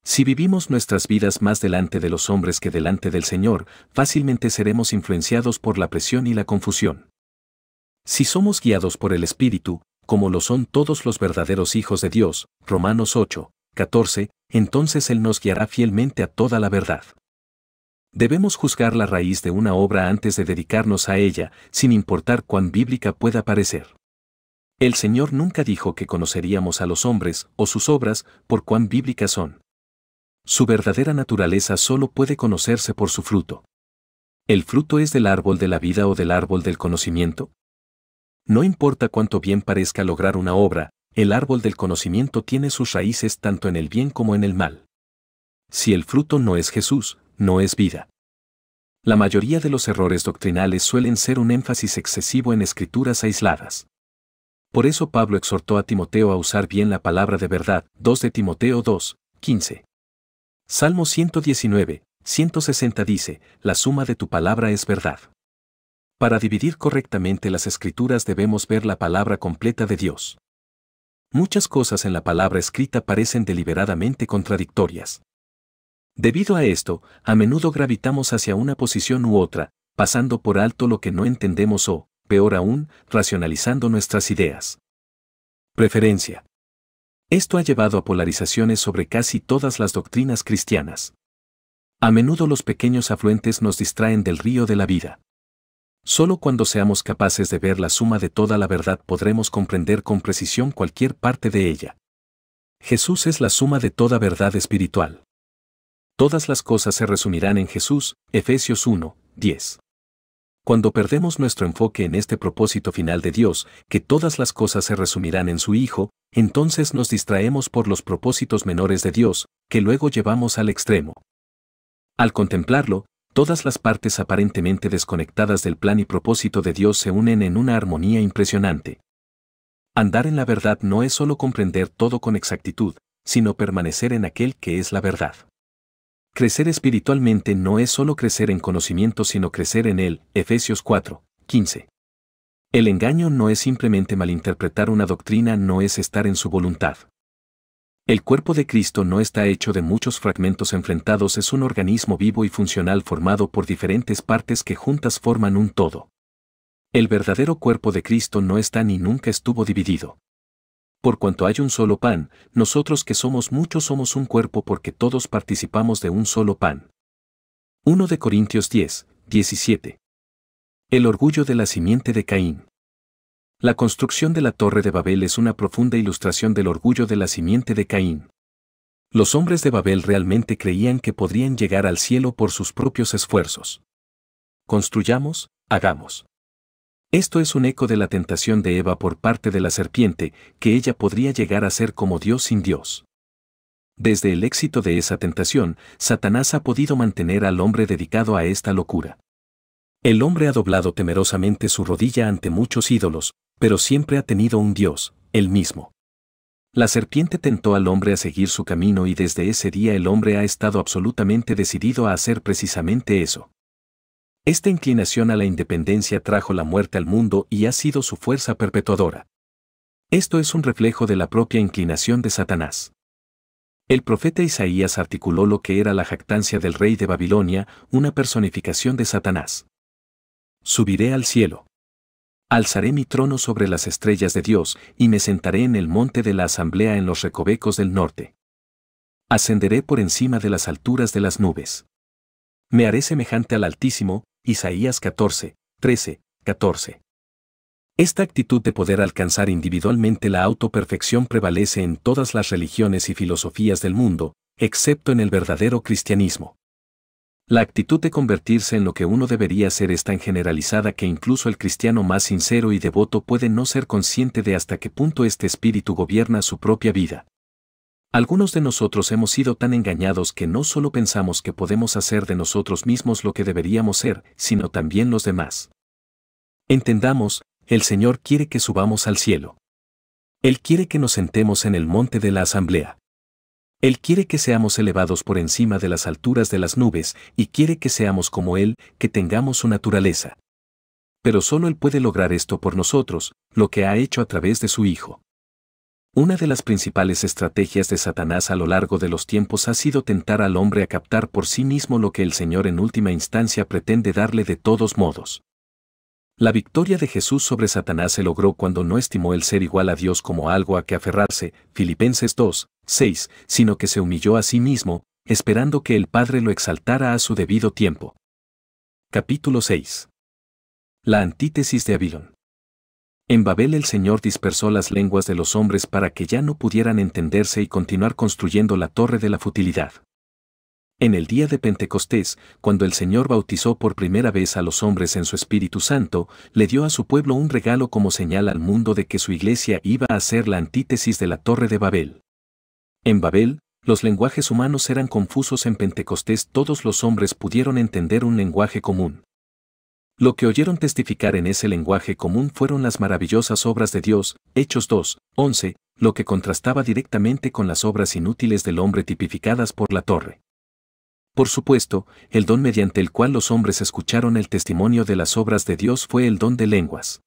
Si vivimos nuestras vidas más delante de los hombres que delante del Señor, fácilmente seremos influenciados por la presión y la confusión. Si somos guiados por el Espíritu, como lo son todos los verdaderos hijos de Dios, Romanos 8, 14, entonces Él nos guiará fielmente a toda la verdad. Debemos juzgar la raíz de una obra antes de dedicarnos a ella, sin importar cuán bíblica pueda parecer. El Señor nunca dijo que conoceríamos a los hombres o sus obras por cuán bíblicas son. Su verdadera naturaleza solo puede conocerse por su fruto. ¿El fruto es del árbol de la vida o del árbol del conocimiento? No importa cuánto bien parezca lograr una obra, el árbol del conocimiento tiene sus raíces tanto en el bien como en el mal. Si el fruto no es Jesús, no es vida. La mayoría de los errores doctrinales suelen ser un énfasis excesivo en escrituras aisladas. Por eso Pablo exhortó a Timoteo a usar bien la palabra de verdad, 2 de Timoteo 2, 15. Salmo 119, 160 dice, la suma de tu palabra es verdad. Para dividir correctamente las escrituras debemos ver la palabra completa de Dios. Muchas cosas en la palabra escrita parecen deliberadamente contradictorias. Debido a esto, a menudo gravitamos hacia una posición u otra, pasando por alto lo que no entendemos o, peor aún, racionalizando nuestras ideas. Preferencia. Esto ha llevado a polarizaciones sobre casi todas las doctrinas cristianas. A menudo los pequeños afluentes nos distraen del río de la vida. Solo cuando seamos capaces de ver la suma de toda la verdad podremos comprender con precisión cualquier parte de ella. Jesús es la suma de toda verdad espiritual. Todas las cosas se resumirán en Jesús, Efesios 1, 10. Cuando perdemos nuestro enfoque en este propósito final de Dios, que todas las cosas se resumirán en su Hijo, entonces nos distraemos por los propósitos menores de Dios, que luego llevamos al extremo. Al contemplarlo, todas las partes aparentemente desconectadas del plan y propósito de Dios se unen en una armonía impresionante. Andar en la verdad no es solo comprender todo con exactitud, sino permanecer en aquel que es la verdad. Crecer espiritualmente no es solo crecer en conocimiento, sino crecer en él. Efesios 4, 15. El engaño no es simplemente malinterpretar una doctrina, no es estar en su voluntad. El cuerpo de Cristo no está hecho de muchos fragmentos enfrentados, es un organismo vivo y funcional formado por diferentes partes que juntas forman un todo. El verdadero cuerpo de Cristo no está ni nunca estuvo dividido por cuanto hay un solo pan, nosotros que somos muchos somos un cuerpo porque todos participamos de un solo pan. 1 de Corintios 10, 17. El orgullo de la simiente de Caín. La construcción de la Torre de Babel es una profunda ilustración del orgullo de la simiente de Caín. Los hombres de Babel realmente creían que podrían llegar al cielo por sus propios esfuerzos. Construyamos, hagamos. Esto es un eco de la tentación de Eva por parte de la serpiente, que ella podría llegar a ser como Dios sin Dios. Desde el éxito de esa tentación, Satanás ha podido mantener al hombre dedicado a esta locura. El hombre ha doblado temerosamente su rodilla ante muchos ídolos, pero siempre ha tenido un Dios, el mismo. La serpiente tentó al hombre a seguir su camino y desde ese día el hombre ha estado absolutamente decidido a hacer precisamente eso. Esta inclinación a la independencia trajo la muerte al mundo y ha sido su fuerza perpetuadora. Esto es un reflejo de la propia inclinación de Satanás. El profeta Isaías articuló lo que era la jactancia del rey de Babilonia, una personificación de Satanás. Subiré al cielo. Alzaré mi trono sobre las estrellas de Dios y me sentaré en el monte de la asamblea en los recovecos del norte. Ascenderé por encima de las alturas de las nubes. Me haré semejante al Altísimo, Isaías 14, 13, 14. Esta actitud de poder alcanzar individualmente la autoperfección prevalece en todas las religiones y filosofías del mundo, excepto en el verdadero cristianismo. La actitud de convertirse en lo que uno debería ser es tan generalizada que incluso el cristiano más sincero y devoto puede no ser consciente de hasta qué punto este espíritu gobierna su propia vida. Algunos de nosotros hemos sido tan engañados que no solo pensamos que podemos hacer de nosotros mismos lo que deberíamos ser, sino también los demás. Entendamos, el Señor quiere que subamos al cielo. Él quiere que nos sentemos en el monte de la asamblea. Él quiere que seamos elevados por encima de las alturas de las nubes y quiere que seamos como Él, que tengamos su naturaleza. Pero solo Él puede lograr esto por nosotros, lo que ha hecho a través de su Hijo. Una de las principales estrategias de Satanás a lo largo de los tiempos ha sido tentar al hombre a captar por sí mismo lo que el Señor en última instancia pretende darle de todos modos. La victoria de Jesús sobre Satanás se logró cuando no estimó el ser igual a Dios como algo a que aferrarse, Filipenses 2, 6, sino que se humilló a sí mismo, esperando que el Padre lo exaltara a su debido tiempo. Capítulo 6. La antítesis de Abilón. En Babel el Señor dispersó las lenguas de los hombres para que ya no pudieran entenderse y continuar construyendo la torre de la futilidad. En el día de Pentecostés, cuando el Señor bautizó por primera vez a los hombres en su Espíritu Santo, le dio a su pueblo un regalo como señal al mundo de que su iglesia iba a ser la antítesis de la Torre de Babel. En Babel, los lenguajes humanos eran confusos en Pentecostés todos los hombres pudieron entender un lenguaje común. Lo que oyeron testificar en ese lenguaje común fueron las maravillosas obras de Dios, Hechos 2, 11, lo que contrastaba directamente con las obras inútiles del hombre tipificadas por la torre. Por supuesto, el don mediante el cual los hombres escucharon el testimonio de las obras de Dios fue el don de lenguas.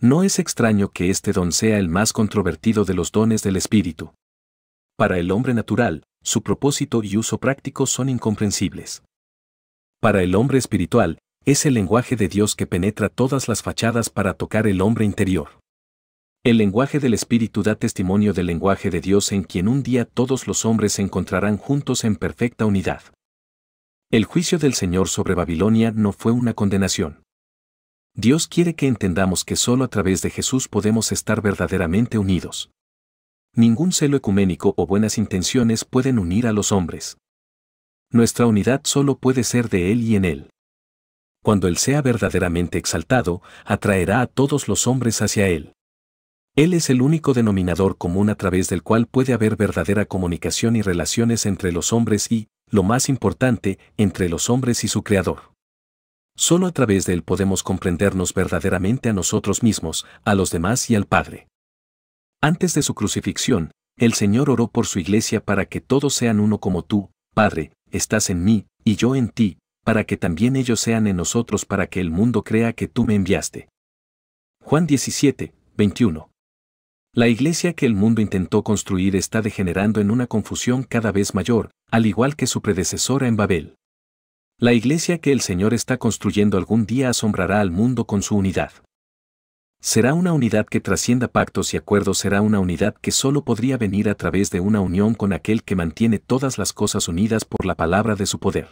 No es extraño que este don sea el más controvertido de los dones del Espíritu. Para el hombre natural, su propósito y uso práctico son incomprensibles. Para el hombre espiritual, es el lenguaje de Dios que penetra todas las fachadas para tocar el hombre interior. El lenguaje del Espíritu da testimonio del lenguaje de Dios en quien un día todos los hombres se encontrarán juntos en perfecta unidad. El juicio del Señor sobre Babilonia no fue una condenación. Dios quiere que entendamos que solo a través de Jesús podemos estar verdaderamente unidos. Ningún celo ecuménico o buenas intenciones pueden unir a los hombres. Nuestra unidad solo puede ser de Él y en Él cuando Él sea verdaderamente exaltado, atraerá a todos los hombres hacia Él. Él es el único denominador común a través del cual puede haber verdadera comunicación y relaciones entre los hombres y, lo más importante, entre los hombres y su Creador. Solo a través de Él podemos comprendernos verdaderamente a nosotros mismos, a los demás y al Padre. Antes de su crucifixión, el Señor oró por su iglesia para que todos sean uno como tú, Padre, estás en mí, y yo en ti, para que también ellos sean en nosotros para que el mundo crea que tú me enviaste. Juan 17, 21. La iglesia que el mundo intentó construir está degenerando en una confusión cada vez mayor, al igual que su predecesora en Babel. La iglesia que el Señor está construyendo algún día asombrará al mundo con su unidad. Será una unidad que trascienda pactos y acuerdos, será una unidad que solo podría venir a través de una unión con aquel que mantiene todas las cosas unidas por la palabra de su poder.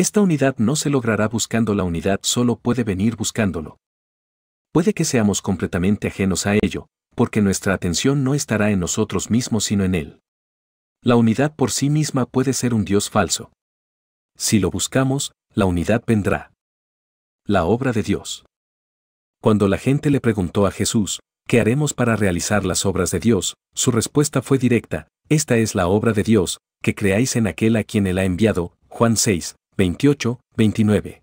Esta unidad no se logrará buscando la unidad, solo puede venir buscándolo. Puede que seamos completamente ajenos a ello, porque nuestra atención no estará en nosotros mismos sino en Él. La unidad por sí misma puede ser un Dios falso. Si lo buscamos, la unidad vendrá. La obra de Dios. Cuando la gente le preguntó a Jesús, ¿qué haremos para realizar las obras de Dios? Su respuesta fue directa, esta es la obra de Dios, que creáis en aquel a quien Él ha enviado, Juan 6, 28, 29.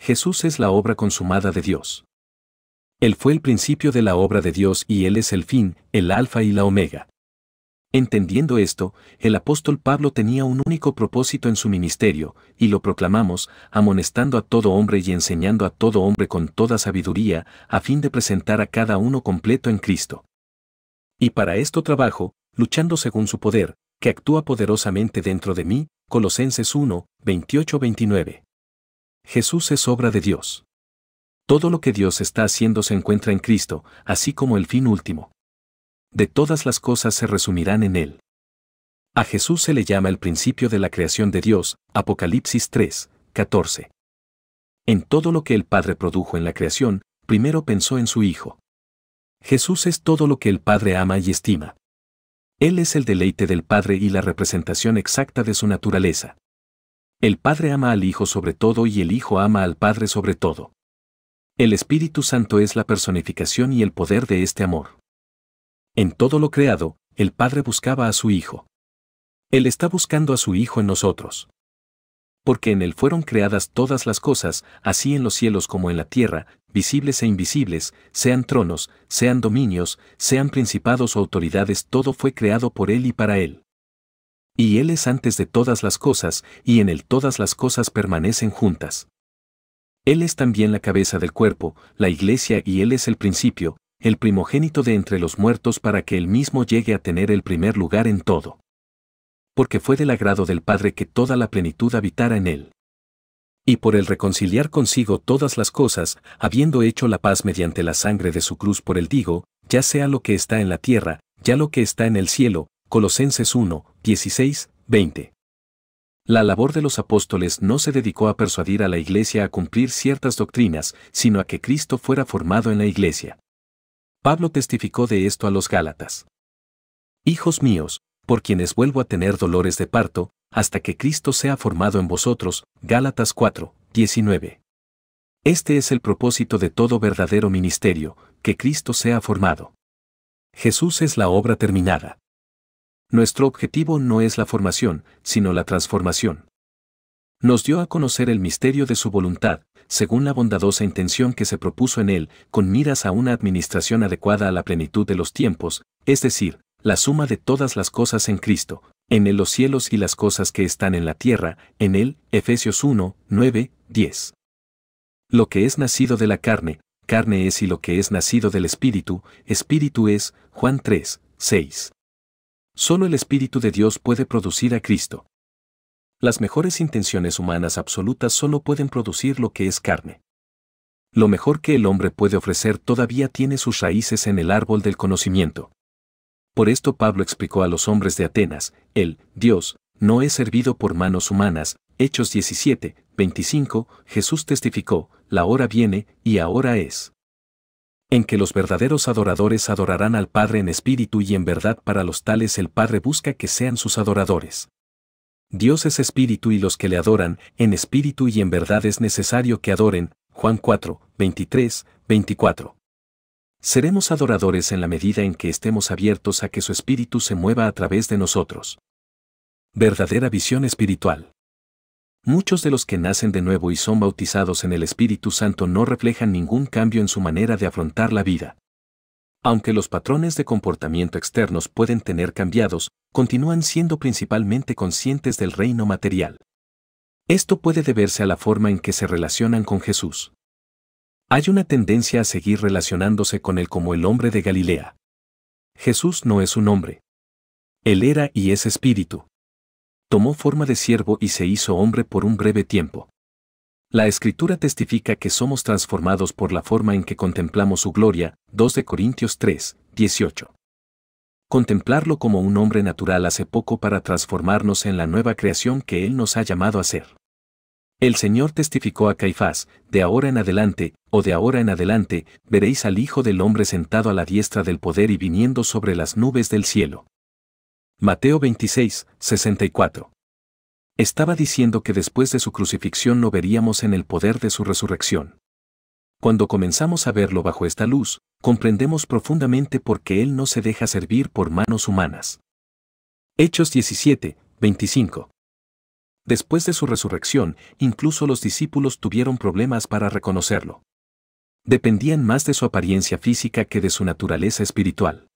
Jesús es la obra consumada de Dios. Él fue el principio de la obra de Dios y Él es el fin, el alfa y la omega. Entendiendo esto, el apóstol Pablo tenía un único propósito en su ministerio, y lo proclamamos, amonestando a todo hombre y enseñando a todo hombre con toda sabiduría, a fin de presentar a cada uno completo en Cristo. Y para esto trabajo, luchando según su poder, que actúa poderosamente dentro de mí, Colosenses 1, 28-29. Jesús es obra de Dios. Todo lo que Dios está haciendo se encuentra en Cristo, así como el fin último. De todas las cosas se resumirán en Él. A Jesús se le llama el principio de la creación de Dios, Apocalipsis 3, 14. En todo lo que el Padre produjo en la creación, primero pensó en su Hijo. Jesús es todo lo que el Padre ama y estima. Él es el deleite del Padre y la representación exacta de su naturaleza. El Padre ama al Hijo sobre todo y el Hijo ama al Padre sobre todo. El Espíritu Santo es la personificación y el poder de este amor. En todo lo creado, el Padre buscaba a su Hijo. Él está buscando a su Hijo en nosotros. Porque en Él fueron creadas todas las cosas, así en los cielos como en la tierra, visibles e invisibles, sean tronos, sean dominios, sean principados o autoridades, todo fue creado por Él y para Él. Y Él es antes de todas las cosas, y en Él todas las cosas permanecen juntas. Él es también la cabeza del cuerpo, la iglesia, y Él es el principio, el primogénito de entre los muertos para que Él mismo llegue a tener el primer lugar en todo. Porque fue del agrado del Padre que toda la plenitud habitara en Él y por el reconciliar consigo todas las cosas, habiendo hecho la paz mediante la sangre de su cruz por el digo, ya sea lo que está en la tierra, ya lo que está en el cielo, Colosenses 1, 16, 20. La labor de los apóstoles no se dedicó a persuadir a la iglesia a cumplir ciertas doctrinas, sino a que Cristo fuera formado en la iglesia. Pablo testificó de esto a los Gálatas. Hijos míos, por quienes vuelvo a tener dolores de parto, hasta que Cristo sea formado en vosotros. Gálatas 4, Este es el propósito de todo verdadero ministerio, que Cristo sea formado. Jesús es la obra terminada. Nuestro objetivo no es la formación, sino la transformación. Nos dio a conocer el misterio de su voluntad, según la bondadosa intención que se propuso en él, con miras a una administración adecuada a la plenitud de los tiempos, es decir, la suma de todas las cosas en Cristo, en él los cielos y las cosas que están en la tierra, en él, Efesios 1, 9, 10. Lo que es nacido de la carne, carne es y lo que es nacido del espíritu, espíritu es, Juan 3, 6. Solo el espíritu de Dios puede producir a Cristo. Las mejores intenciones humanas absolutas solo pueden producir lo que es carne. Lo mejor que el hombre puede ofrecer todavía tiene sus raíces en el árbol del conocimiento. Por esto Pablo explicó a los hombres de Atenas, el Dios no es servido por manos humanas, Hechos 17, 25, Jesús testificó, la hora viene y ahora es. En que los verdaderos adoradores adorarán al Padre en espíritu y en verdad para los tales el Padre busca que sean sus adoradores. Dios es espíritu y los que le adoran, en espíritu y en verdad es necesario que adoren, Juan 4, 23, 24. Seremos adoradores en la medida en que estemos abiertos a que su espíritu se mueva a través de nosotros. Verdadera visión espiritual. Muchos de los que nacen de nuevo y son bautizados en el Espíritu Santo no reflejan ningún cambio en su manera de afrontar la vida. Aunque los patrones de comportamiento externos pueden tener cambiados, continúan siendo principalmente conscientes del reino material. Esto puede deberse a la forma en que se relacionan con Jesús. Hay una tendencia a seguir relacionándose con él como el hombre de Galilea. Jesús no es un hombre. Él era y es espíritu. Tomó forma de siervo y se hizo hombre por un breve tiempo. La escritura testifica que somos transformados por la forma en que contemplamos su gloria, 2 de Corintios 3, 18. Contemplarlo como un hombre natural hace poco para transformarnos en la nueva creación que Él nos ha llamado a ser. El Señor testificó a Caifás, de ahora en adelante, o de ahora en adelante, veréis al Hijo del Hombre sentado a la diestra del poder y viniendo sobre las nubes del cielo. Mateo 26, 64. Estaba diciendo que después de su crucifixión lo veríamos en el poder de su resurrección. Cuando comenzamos a verlo bajo esta luz, comprendemos profundamente por qué Él no se deja servir por manos humanas. Hechos 17, 25. Después de su resurrección, incluso los discípulos tuvieron problemas para reconocerlo. Dependían más de su apariencia física que de su naturaleza espiritual.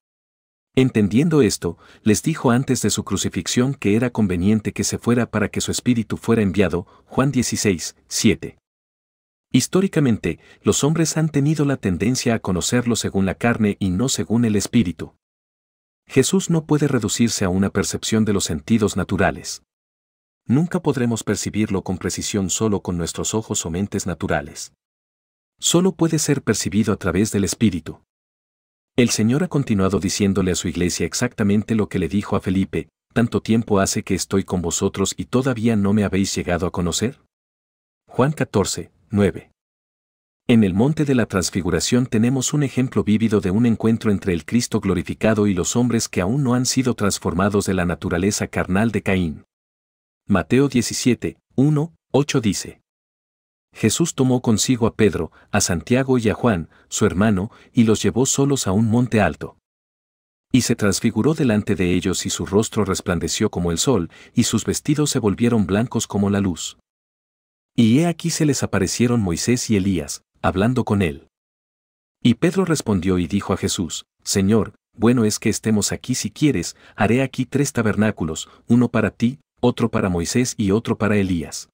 Entendiendo esto, les dijo antes de su crucifixión que era conveniente que se fuera para que su espíritu fuera enviado, Juan 16, 7. Históricamente, los hombres han tenido la tendencia a conocerlo según la carne y no según el espíritu. Jesús no puede reducirse a una percepción de los sentidos naturales nunca podremos percibirlo con precisión solo con nuestros ojos o mentes naturales. Solo puede ser percibido a través del Espíritu. El Señor ha continuado diciéndole a su iglesia exactamente lo que le dijo a Felipe, tanto tiempo hace que estoy con vosotros y todavía no me habéis llegado a conocer. Juan 14, 9. En el monte de la transfiguración tenemos un ejemplo vívido de un encuentro entre el Cristo glorificado y los hombres que aún no han sido transformados de la naturaleza carnal de Caín. Mateo 17, 1, 8 dice. Jesús tomó consigo a Pedro, a Santiago y a Juan, su hermano, y los llevó solos a un monte alto. Y se transfiguró delante de ellos y su rostro resplandeció como el sol, y sus vestidos se volvieron blancos como la luz. Y he aquí se les aparecieron Moisés y Elías, hablando con él. Y Pedro respondió y dijo a Jesús, Señor, bueno es que estemos aquí si quieres, haré aquí tres tabernáculos, uno para ti, otro para Moisés y otro para Elías.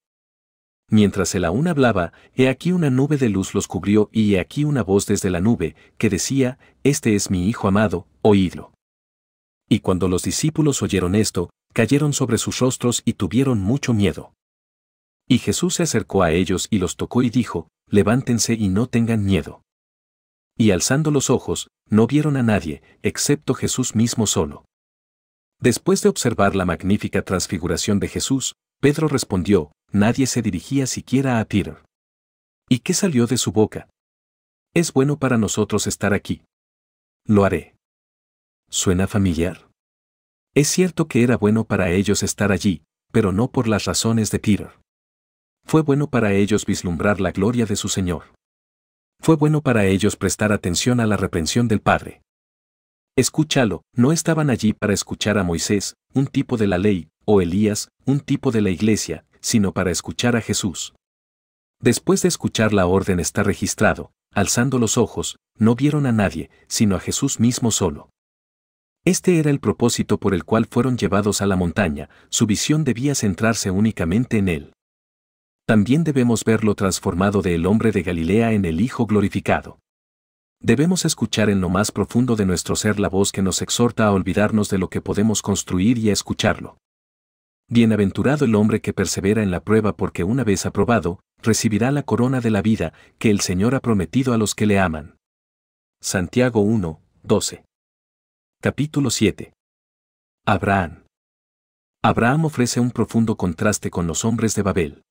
Mientras el aún hablaba, he aquí una nube de luz los cubrió y he aquí una voz desde la nube, que decía, Este es mi Hijo amado, oídlo. Y cuando los discípulos oyeron esto, cayeron sobre sus rostros y tuvieron mucho miedo. Y Jesús se acercó a ellos y los tocó y dijo, Levántense y no tengan miedo. Y alzando los ojos, no vieron a nadie, excepto Jesús mismo solo. Después de observar la magnífica transfiguración de Jesús, Pedro respondió, nadie se dirigía siquiera a Peter. ¿Y qué salió de su boca? Es bueno para nosotros estar aquí. Lo haré. ¿Suena familiar? Es cierto que era bueno para ellos estar allí, pero no por las razones de Peter. Fue bueno para ellos vislumbrar la gloria de su Señor. Fue bueno para ellos prestar atención a la reprensión del Padre. Escúchalo, no estaban allí para escuchar a Moisés, un tipo de la ley, o Elías, un tipo de la iglesia, sino para escuchar a Jesús. Después de escuchar la orden está registrado, alzando los ojos, no vieron a nadie, sino a Jesús mismo solo. Este era el propósito por el cual fueron llevados a la montaña, su visión debía centrarse únicamente en él. También debemos verlo transformado del hombre de Galilea en el Hijo glorificado debemos escuchar en lo más profundo de nuestro ser la voz que nos exhorta a olvidarnos de lo que podemos construir y a escucharlo. Bienaventurado el hombre que persevera en la prueba porque una vez aprobado, recibirá la corona de la vida que el Señor ha prometido a los que le aman. Santiago 1, 12. Capítulo 7. Abraham. Abraham ofrece un profundo contraste con los hombres de Babel.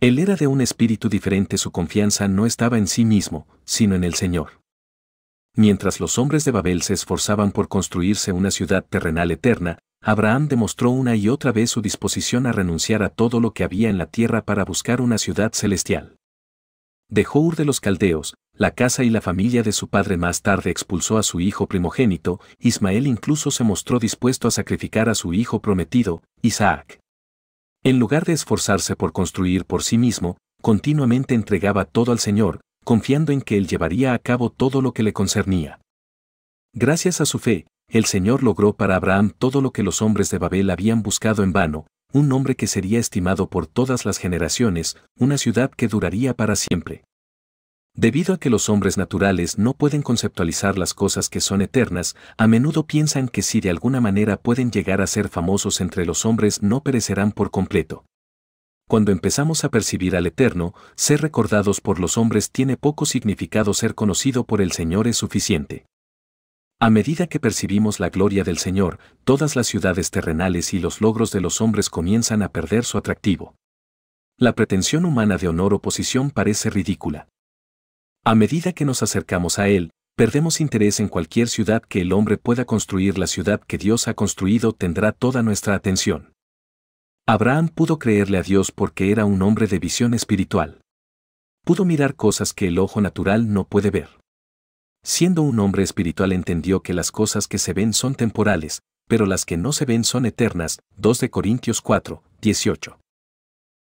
Él era de un espíritu diferente, su confianza no estaba en sí mismo, sino en el Señor. Mientras los hombres de Babel se esforzaban por construirse una ciudad terrenal eterna, Abraham demostró una y otra vez su disposición a renunciar a todo lo que había en la tierra para buscar una ciudad celestial. Dejó Ur de los Caldeos, la casa y la familia de su padre más tarde expulsó a su hijo primogénito, Ismael incluso se mostró dispuesto a sacrificar a su hijo prometido, Isaac. En lugar de esforzarse por construir por sí mismo, continuamente entregaba todo al Señor, confiando en que él llevaría a cabo todo lo que le concernía. Gracias a su fe, el Señor logró para Abraham todo lo que los hombres de Babel habían buscado en vano, un nombre que sería estimado por todas las generaciones, una ciudad que duraría para siempre. Debido a que los hombres naturales no pueden conceptualizar las cosas que son eternas, a menudo piensan que si de alguna manera pueden llegar a ser famosos entre los hombres no perecerán por completo cuando empezamos a percibir al Eterno, ser recordados por los hombres tiene poco significado, ser conocido por el Señor es suficiente. A medida que percibimos la gloria del Señor, todas las ciudades terrenales y los logros de los hombres comienzan a perder su atractivo. La pretensión humana de honor o posición parece ridícula. A medida que nos acercamos a Él, perdemos interés en cualquier ciudad que el hombre pueda construir. La ciudad que Dios ha construido tendrá toda nuestra atención. Abraham pudo creerle a Dios porque era un hombre de visión espiritual. Pudo mirar cosas que el ojo natural no puede ver. Siendo un hombre espiritual entendió que las cosas que se ven son temporales, pero las que no se ven son eternas. 2 de Corintios 4, 18.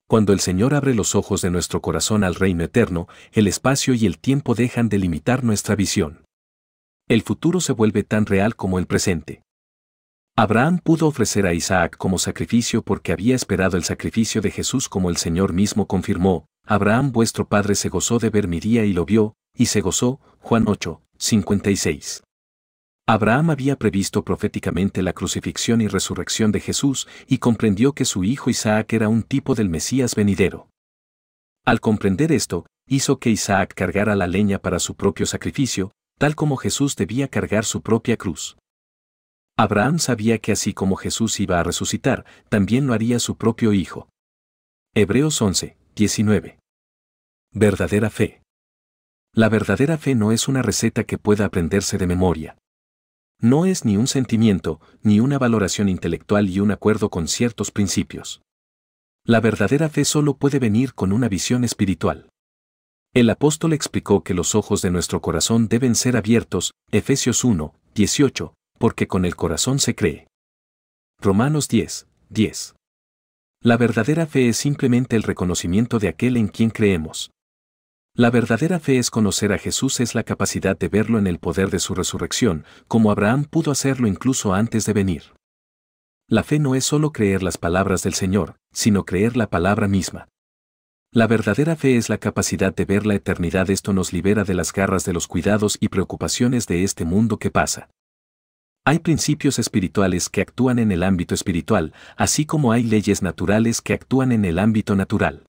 Cuando el Señor abre los ojos de nuestro corazón al reino eterno, el espacio y el tiempo dejan de limitar nuestra visión. El futuro se vuelve tan real como el presente. Abraham pudo ofrecer a Isaac como sacrificio porque había esperado el sacrificio de Jesús como el Señor mismo confirmó, Abraham vuestro padre se gozó de ver mi día y lo vio, y se gozó, Juan 8, 56. Abraham había previsto proféticamente la crucifixión y resurrección de Jesús y comprendió que su hijo Isaac era un tipo del Mesías venidero. Al comprender esto, hizo que Isaac cargara la leña para su propio sacrificio, tal como Jesús debía cargar su propia cruz. Abraham sabía que así como Jesús iba a resucitar, también lo haría su propio Hijo. Hebreos 11, 19. Verdadera fe. La verdadera fe no es una receta que pueda aprenderse de memoria. No es ni un sentimiento, ni una valoración intelectual y un acuerdo con ciertos principios. La verdadera fe solo puede venir con una visión espiritual. El apóstol explicó que los ojos de nuestro corazón deben ser abiertos, Efesios 1, 18, porque con el corazón se cree. Romanos 10, 10. La verdadera fe es simplemente el reconocimiento de aquel en quien creemos. La verdadera fe es conocer a Jesús, es la capacidad de verlo en el poder de su resurrección, como Abraham pudo hacerlo incluso antes de venir. La fe no es solo creer las palabras del Señor, sino creer la palabra misma. La verdadera fe es la capacidad de ver la eternidad. Esto nos libera de las garras de los cuidados y preocupaciones de este mundo que pasa. Hay principios espirituales que actúan en el ámbito espiritual, así como hay leyes naturales que actúan en el ámbito natural.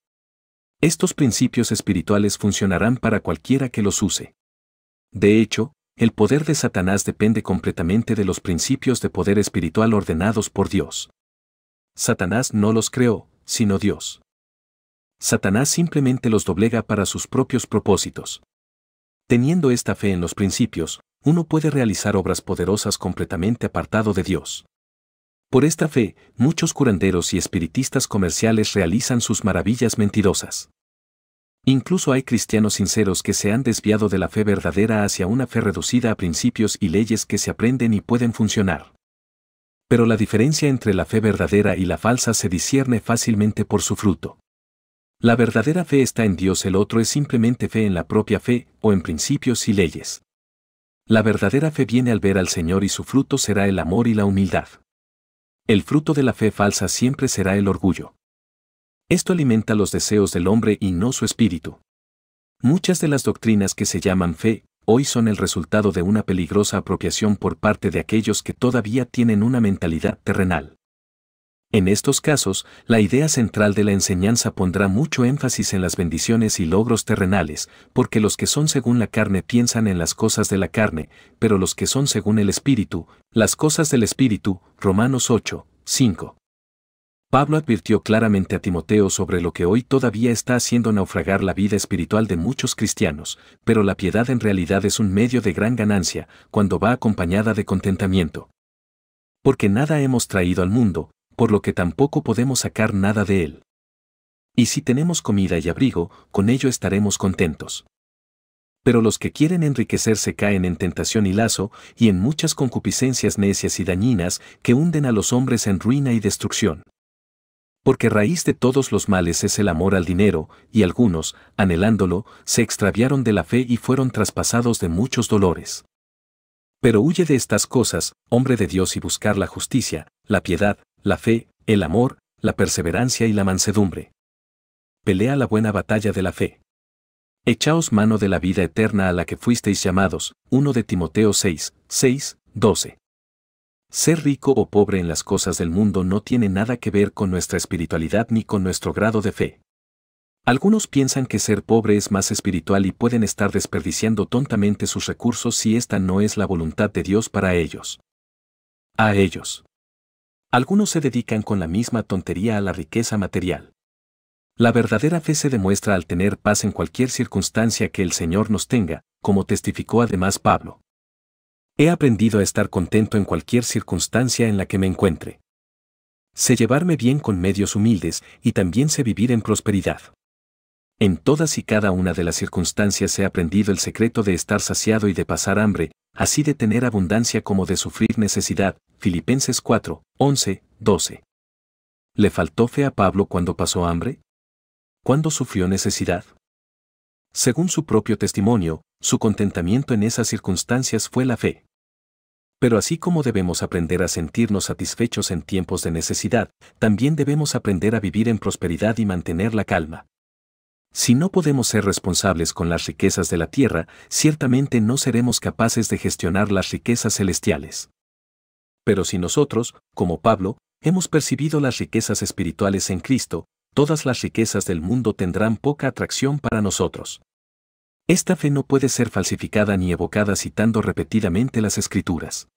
Estos principios espirituales funcionarán para cualquiera que los use. De hecho, el poder de Satanás depende completamente de los principios de poder espiritual ordenados por Dios. Satanás no los creó, sino Dios. Satanás simplemente los doblega para sus propios propósitos. Teniendo esta fe en los principios, uno puede realizar obras poderosas completamente apartado de Dios. Por esta fe, muchos curanderos y espiritistas comerciales realizan sus maravillas mentirosas. Incluso hay cristianos sinceros que se han desviado de la fe verdadera hacia una fe reducida a principios y leyes que se aprenden y pueden funcionar. Pero la diferencia entre la fe verdadera y la falsa se discierne fácilmente por su fruto. La verdadera fe está en Dios, el otro es simplemente fe en la propia fe o en principios y leyes. La verdadera fe viene al ver al Señor y su fruto será el amor y la humildad. El fruto de la fe falsa siempre será el orgullo. Esto alimenta los deseos del hombre y no su espíritu. Muchas de las doctrinas que se llaman fe, hoy son el resultado de una peligrosa apropiación por parte de aquellos que todavía tienen una mentalidad terrenal. En estos casos, la idea central de la enseñanza pondrá mucho énfasis en las bendiciones y logros terrenales, porque los que son según la carne piensan en las cosas de la carne, pero los que son según el Espíritu, las cosas del Espíritu, Romanos 8, 5. Pablo advirtió claramente a Timoteo sobre lo que hoy todavía está haciendo naufragar la vida espiritual de muchos cristianos, pero la piedad en realidad es un medio de gran ganancia cuando va acompañada de contentamiento. Porque nada hemos traído al mundo, por lo que tampoco podemos sacar nada de él. Y si tenemos comida y abrigo, con ello estaremos contentos. Pero los que quieren enriquecerse caen en tentación y lazo, y en muchas concupiscencias necias y dañinas que hunden a los hombres en ruina y destrucción. Porque raíz de todos los males es el amor al dinero, y algunos, anhelándolo, se extraviaron de la fe y fueron traspasados de muchos dolores. Pero huye de estas cosas, hombre de Dios, y buscar la justicia, la piedad, la fe, el amor, la perseverancia y la mansedumbre. Pelea la buena batalla de la fe. Echaos mano de la vida eterna a la que fuisteis llamados, 1 de Timoteo 6, 6, 12. Ser rico o pobre en las cosas del mundo no tiene nada que ver con nuestra espiritualidad ni con nuestro grado de fe. Algunos piensan que ser pobre es más espiritual y pueden estar desperdiciando tontamente sus recursos si esta no es la voluntad de Dios para ellos. A ellos. Algunos se dedican con la misma tontería a la riqueza material. La verdadera fe se demuestra al tener paz en cualquier circunstancia que el Señor nos tenga, como testificó además Pablo. He aprendido a estar contento en cualquier circunstancia en la que me encuentre. Sé llevarme bien con medios humildes y también sé vivir en prosperidad. En todas y cada una de las circunstancias he aprendido el secreto de estar saciado y de pasar hambre, así de tener abundancia como de sufrir necesidad, Filipenses 4, 11, 12. ¿Le faltó fe a Pablo cuando pasó hambre? ¿Cuándo sufrió necesidad? Según su propio testimonio, su contentamiento en esas circunstancias fue la fe. Pero así como debemos aprender a sentirnos satisfechos en tiempos de necesidad, también debemos aprender a vivir en prosperidad y mantener la calma. Si no podemos ser responsables con las riquezas de la tierra, ciertamente no seremos capaces de gestionar las riquezas celestiales. Pero si nosotros, como Pablo, hemos percibido las riquezas espirituales en Cristo, todas las riquezas del mundo tendrán poca atracción para nosotros. Esta fe no puede ser falsificada ni evocada citando repetidamente las escrituras.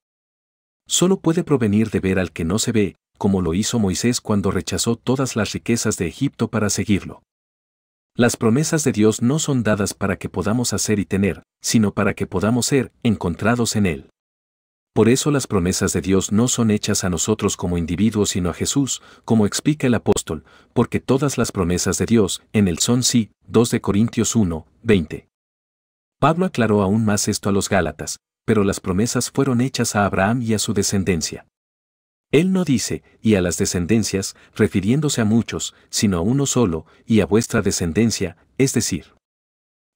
Solo puede provenir de ver al que no se ve, como lo hizo Moisés cuando rechazó todas las riquezas de Egipto para seguirlo. Las promesas de Dios no son dadas para que podamos hacer y tener, sino para que podamos ser encontrados en Él. Por eso las promesas de Dios no son hechas a nosotros como individuos, sino a Jesús, como explica el apóstol, porque todas las promesas de Dios en el son sí, 2 de Corintios 1, 20. Pablo aclaró aún más esto a los Gálatas, pero las promesas fueron hechas a Abraham y a su descendencia. Él no dice, y a las descendencias, refiriéndose a muchos, sino a uno solo, y a vuestra descendencia, es decir,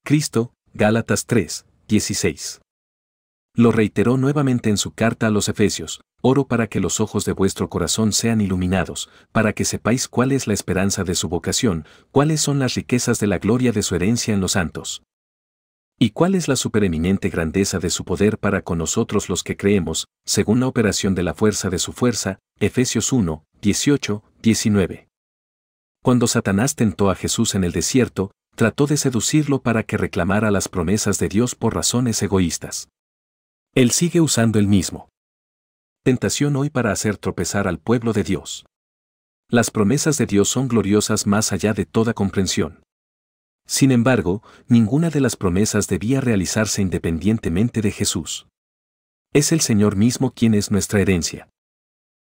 Cristo, Gálatas 3, 16 lo reiteró nuevamente en su carta a los Efesios, oro para que los ojos de vuestro corazón sean iluminados, para que sepáis cuál es la esperanza de su vocación, cuáles son las riquezas de la gloria de su herencia en los santos. ¿Y cuál es la supereminente grandeza de su poder para con nosotros los que creemos, según la operación de la fuerza de su fuerza? Efesios 1, 18, 19. Cuando Satanás tentó a Jesús en el desierto, trató de seducirlo para que reclamara las promesas de Dios por razones egoístas. Él sigue usando el mismo. Tentación hoy para hacer tropezar al pueblo de Dios. Las promesas de Dios son gloriosas más allá de toda comprensión. Sin embargo, ninguna de las promesas debía realizarse independientemente de Jesús. Es el Señor mismo quien es nuestra herencia.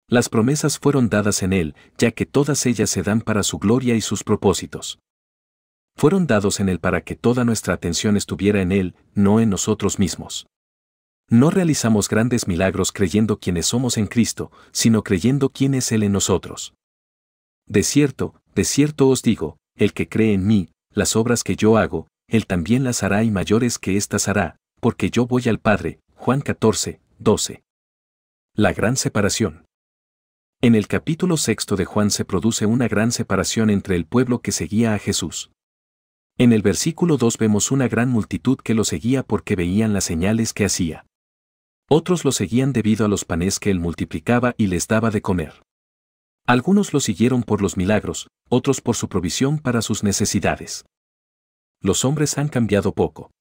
Las promesas fueron dadas en Él, ya que todas ellas se dan para su gloria y sus propósitos. Fueron dados en Él para que toda nuestra atención estuviera en Él, no en nosotros mismos. No realizamos grandes milagros creyendo quienes somos en Cristo, sino creyendo quién es Él en nosotros. De cierto, de cierto os digo, el que cree en mí, las obras que yo hago, Él también las hará y mayores que éstas hará, porque yo voy al Padre. Juan 14, 12. La gran separación. En el capítulo sexto de Juan se produce una gran separación entre el pueblo que seguía a Jesús. En el versículo 2 vemos una gran multitud que lo seguía porque veían las señales que hacía. Otros lo seguían debido a los panes que él multiplicaba y les daba de comer. Algunos lo siguieron por los milagros, otros por su provisión para sus necesidades. Los hombres han cambiado poco.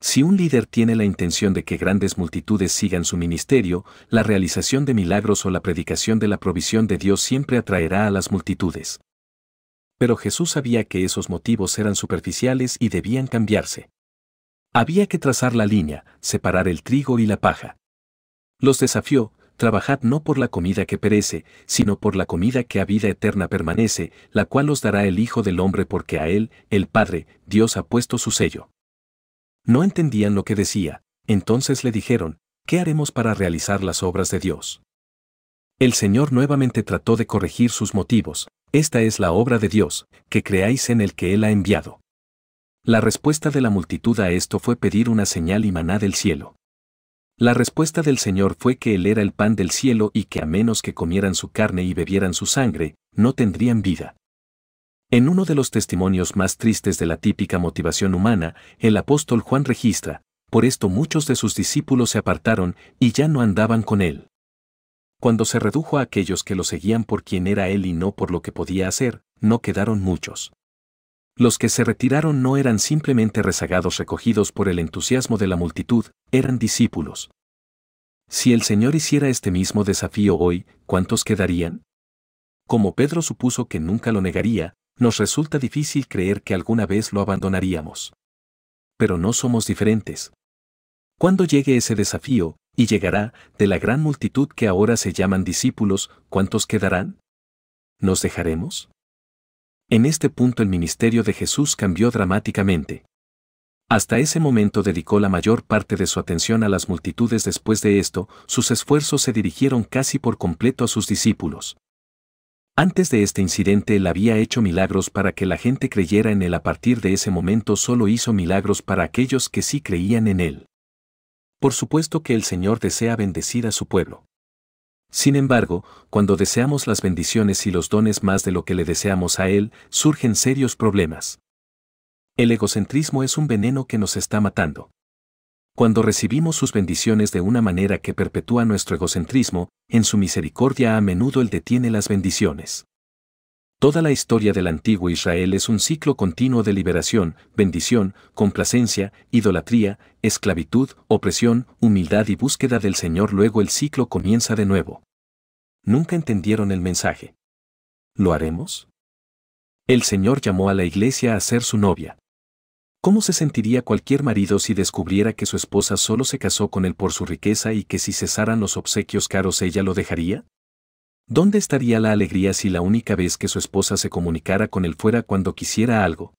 Si un líder tiene la intención de que grandes multitudes sigan su ministerio, la realización de milagros o la predicación de la provisión de Dios siempre atraerá a las multitudes. Pero Jesús sabía que esos motivos eran superficiales y debían cambiarse. Había que trazar la línea, separar el trigo y la paja. Los desafió, trabajad no por la comida que perece, sino por la comida que a vida eterna permanece, la cual os dará el Hijo del Hombre porque a él, el Padre, Dios ha puesto su sello. No entendían lo que decía, entonces le dijeron, ¿qué haremos para realizar las obras de Dios? El Señor nuevamente trató de corregir sus motivos, esta es la obra de Dios, que creáis en el que Él ha enviado. La respuesta de la multitud a esto fue pedir una señal y maná del cielo. La respuesta del Señor fue que Él era el pan del cielo y que a menos que comieran su carne y bebieran su sangre, no tendrían vida. En uno de los testimonios más tristes de la típica motivación humana, el apóstol Juan registra, por esto muchos de sus discípulos se apartaron y ya no andaban con Él. Cuando se redujo a aquellos que lo seguían por quien era Él y no por lo que podía hacer, no quedaron muchos. Los que se retiraron no eran simplemente rezagados recogidos por el entusiasmo de la multitud, eran discípulos. Si el Señor hiciera este mismo desafío hoy, ¿cuántos quedarían? Como Pedro supuso que nunca lo negaría, nos resulta difícil creer que alguna vez lo abandonaríamos. Pero no somos diferentes. ¿Cuándo llegue ese desafío, y llegará, de la gran multitud que ahora se llaman discípulos, ¿cuántos quedarán? ¿Nos dejaremos? En este punto el ministerio de Jesús cambió dramáticamente. Hasta ese momento dedicó la mayor parte de su atención a las multitudes. Después de esto, sus esfuerzos se dirigieron casi por completo a sus discípulos. Antes de este incidente él había hecho milagros para que la gente creyera en él. A partir de ese momento solo hizo milagros para aquellos que sí creían en él. Por supuesto que el Señor desea bendecir a su pueblo. Sin embargo, cuando deseamos las bendiciones y los dones más de lo que le deseamos a Él, surgen serios problemas. El egocentrismo es un veneno que nos está matando. Cuando recibimos sus bendiciones de una manera que perpetúa nuestro egocentrismo, en su misericordia a menudo Él detiene las bendiciones. Toda la historia del antiguo Israel es un ciclo continuo de liberación, bendición, complacencia, idolatría, esclavitud, opresión, humildad y búsqueda del Señor. Luego el ciclo comienza de nuevo. Nunca entendieron el mensaje. ¿Lo haremos? El Señor llamó a la iglesia a ser su novia. ¿Cómo se sentiría cualquier marido si descubriera que su esposa solo se casó con él por su riqueza y que si cesaran los obsequios caros ella lo dejaría? ¿Dónde estaría la alegría si la única vez que su esposa se comunicara con él fuera cuando quisiera algo?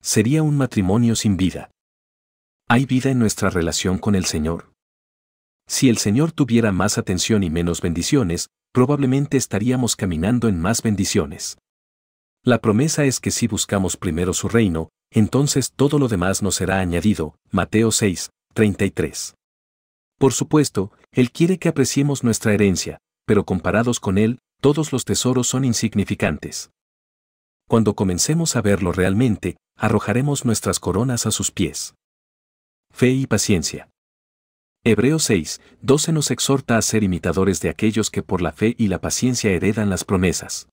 Sería un matrimonio sin vida. Hay vida en nuestra relación con el Señor. Si el Señor tuviera más atención y menos bendiciones, probablemente estaríamos caminando en más bendiciones. La promesa es que si buscamos primero su reino, entonces todo lo demás nos será añadido. Mateo 6, 33. Por supuesto, Él quiere que apreciemos nuestra herencia, pero comparados con Él, todos los tesoros son insignificantes. Cuando comencemos a verlo realmente, arrojaremos nuestras coronas a sus pies. Fe y paciencia. Hebreos 6, 12 nos exhorta a ser imitadores de aquellos que por la fe y la paciencia heredan las promesas.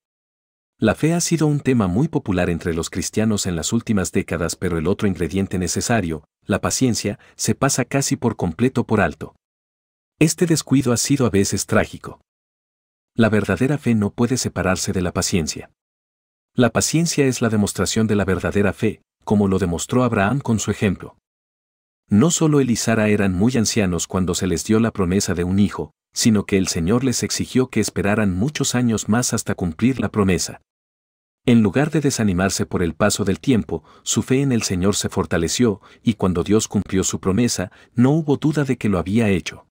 La fe ha sido un tema muy popular entre los cristianos en las últimas décadas, pero el otro ingrediente necesario, la paciencia, se pasa casi por completo por alto. Este descuido ha sido a veces trágico la verdadera fe no puede separarse de la paciencia. La paciencia es la demostración de la verdadera fe, como lo demostró Abraham con su ejemplo. No solo él y Sara eran muy ancianos cuando se les dio la promesa de un hijo, sino que el Señor les exigió que esperaran muchos años más hasta cumplir la promesa. En lugar de desanimarse por el paso del tiempo, su fe en el Señor se fortaleció, y cuando Dios cumplió su promesa, no hubo duda de que lo había hecho.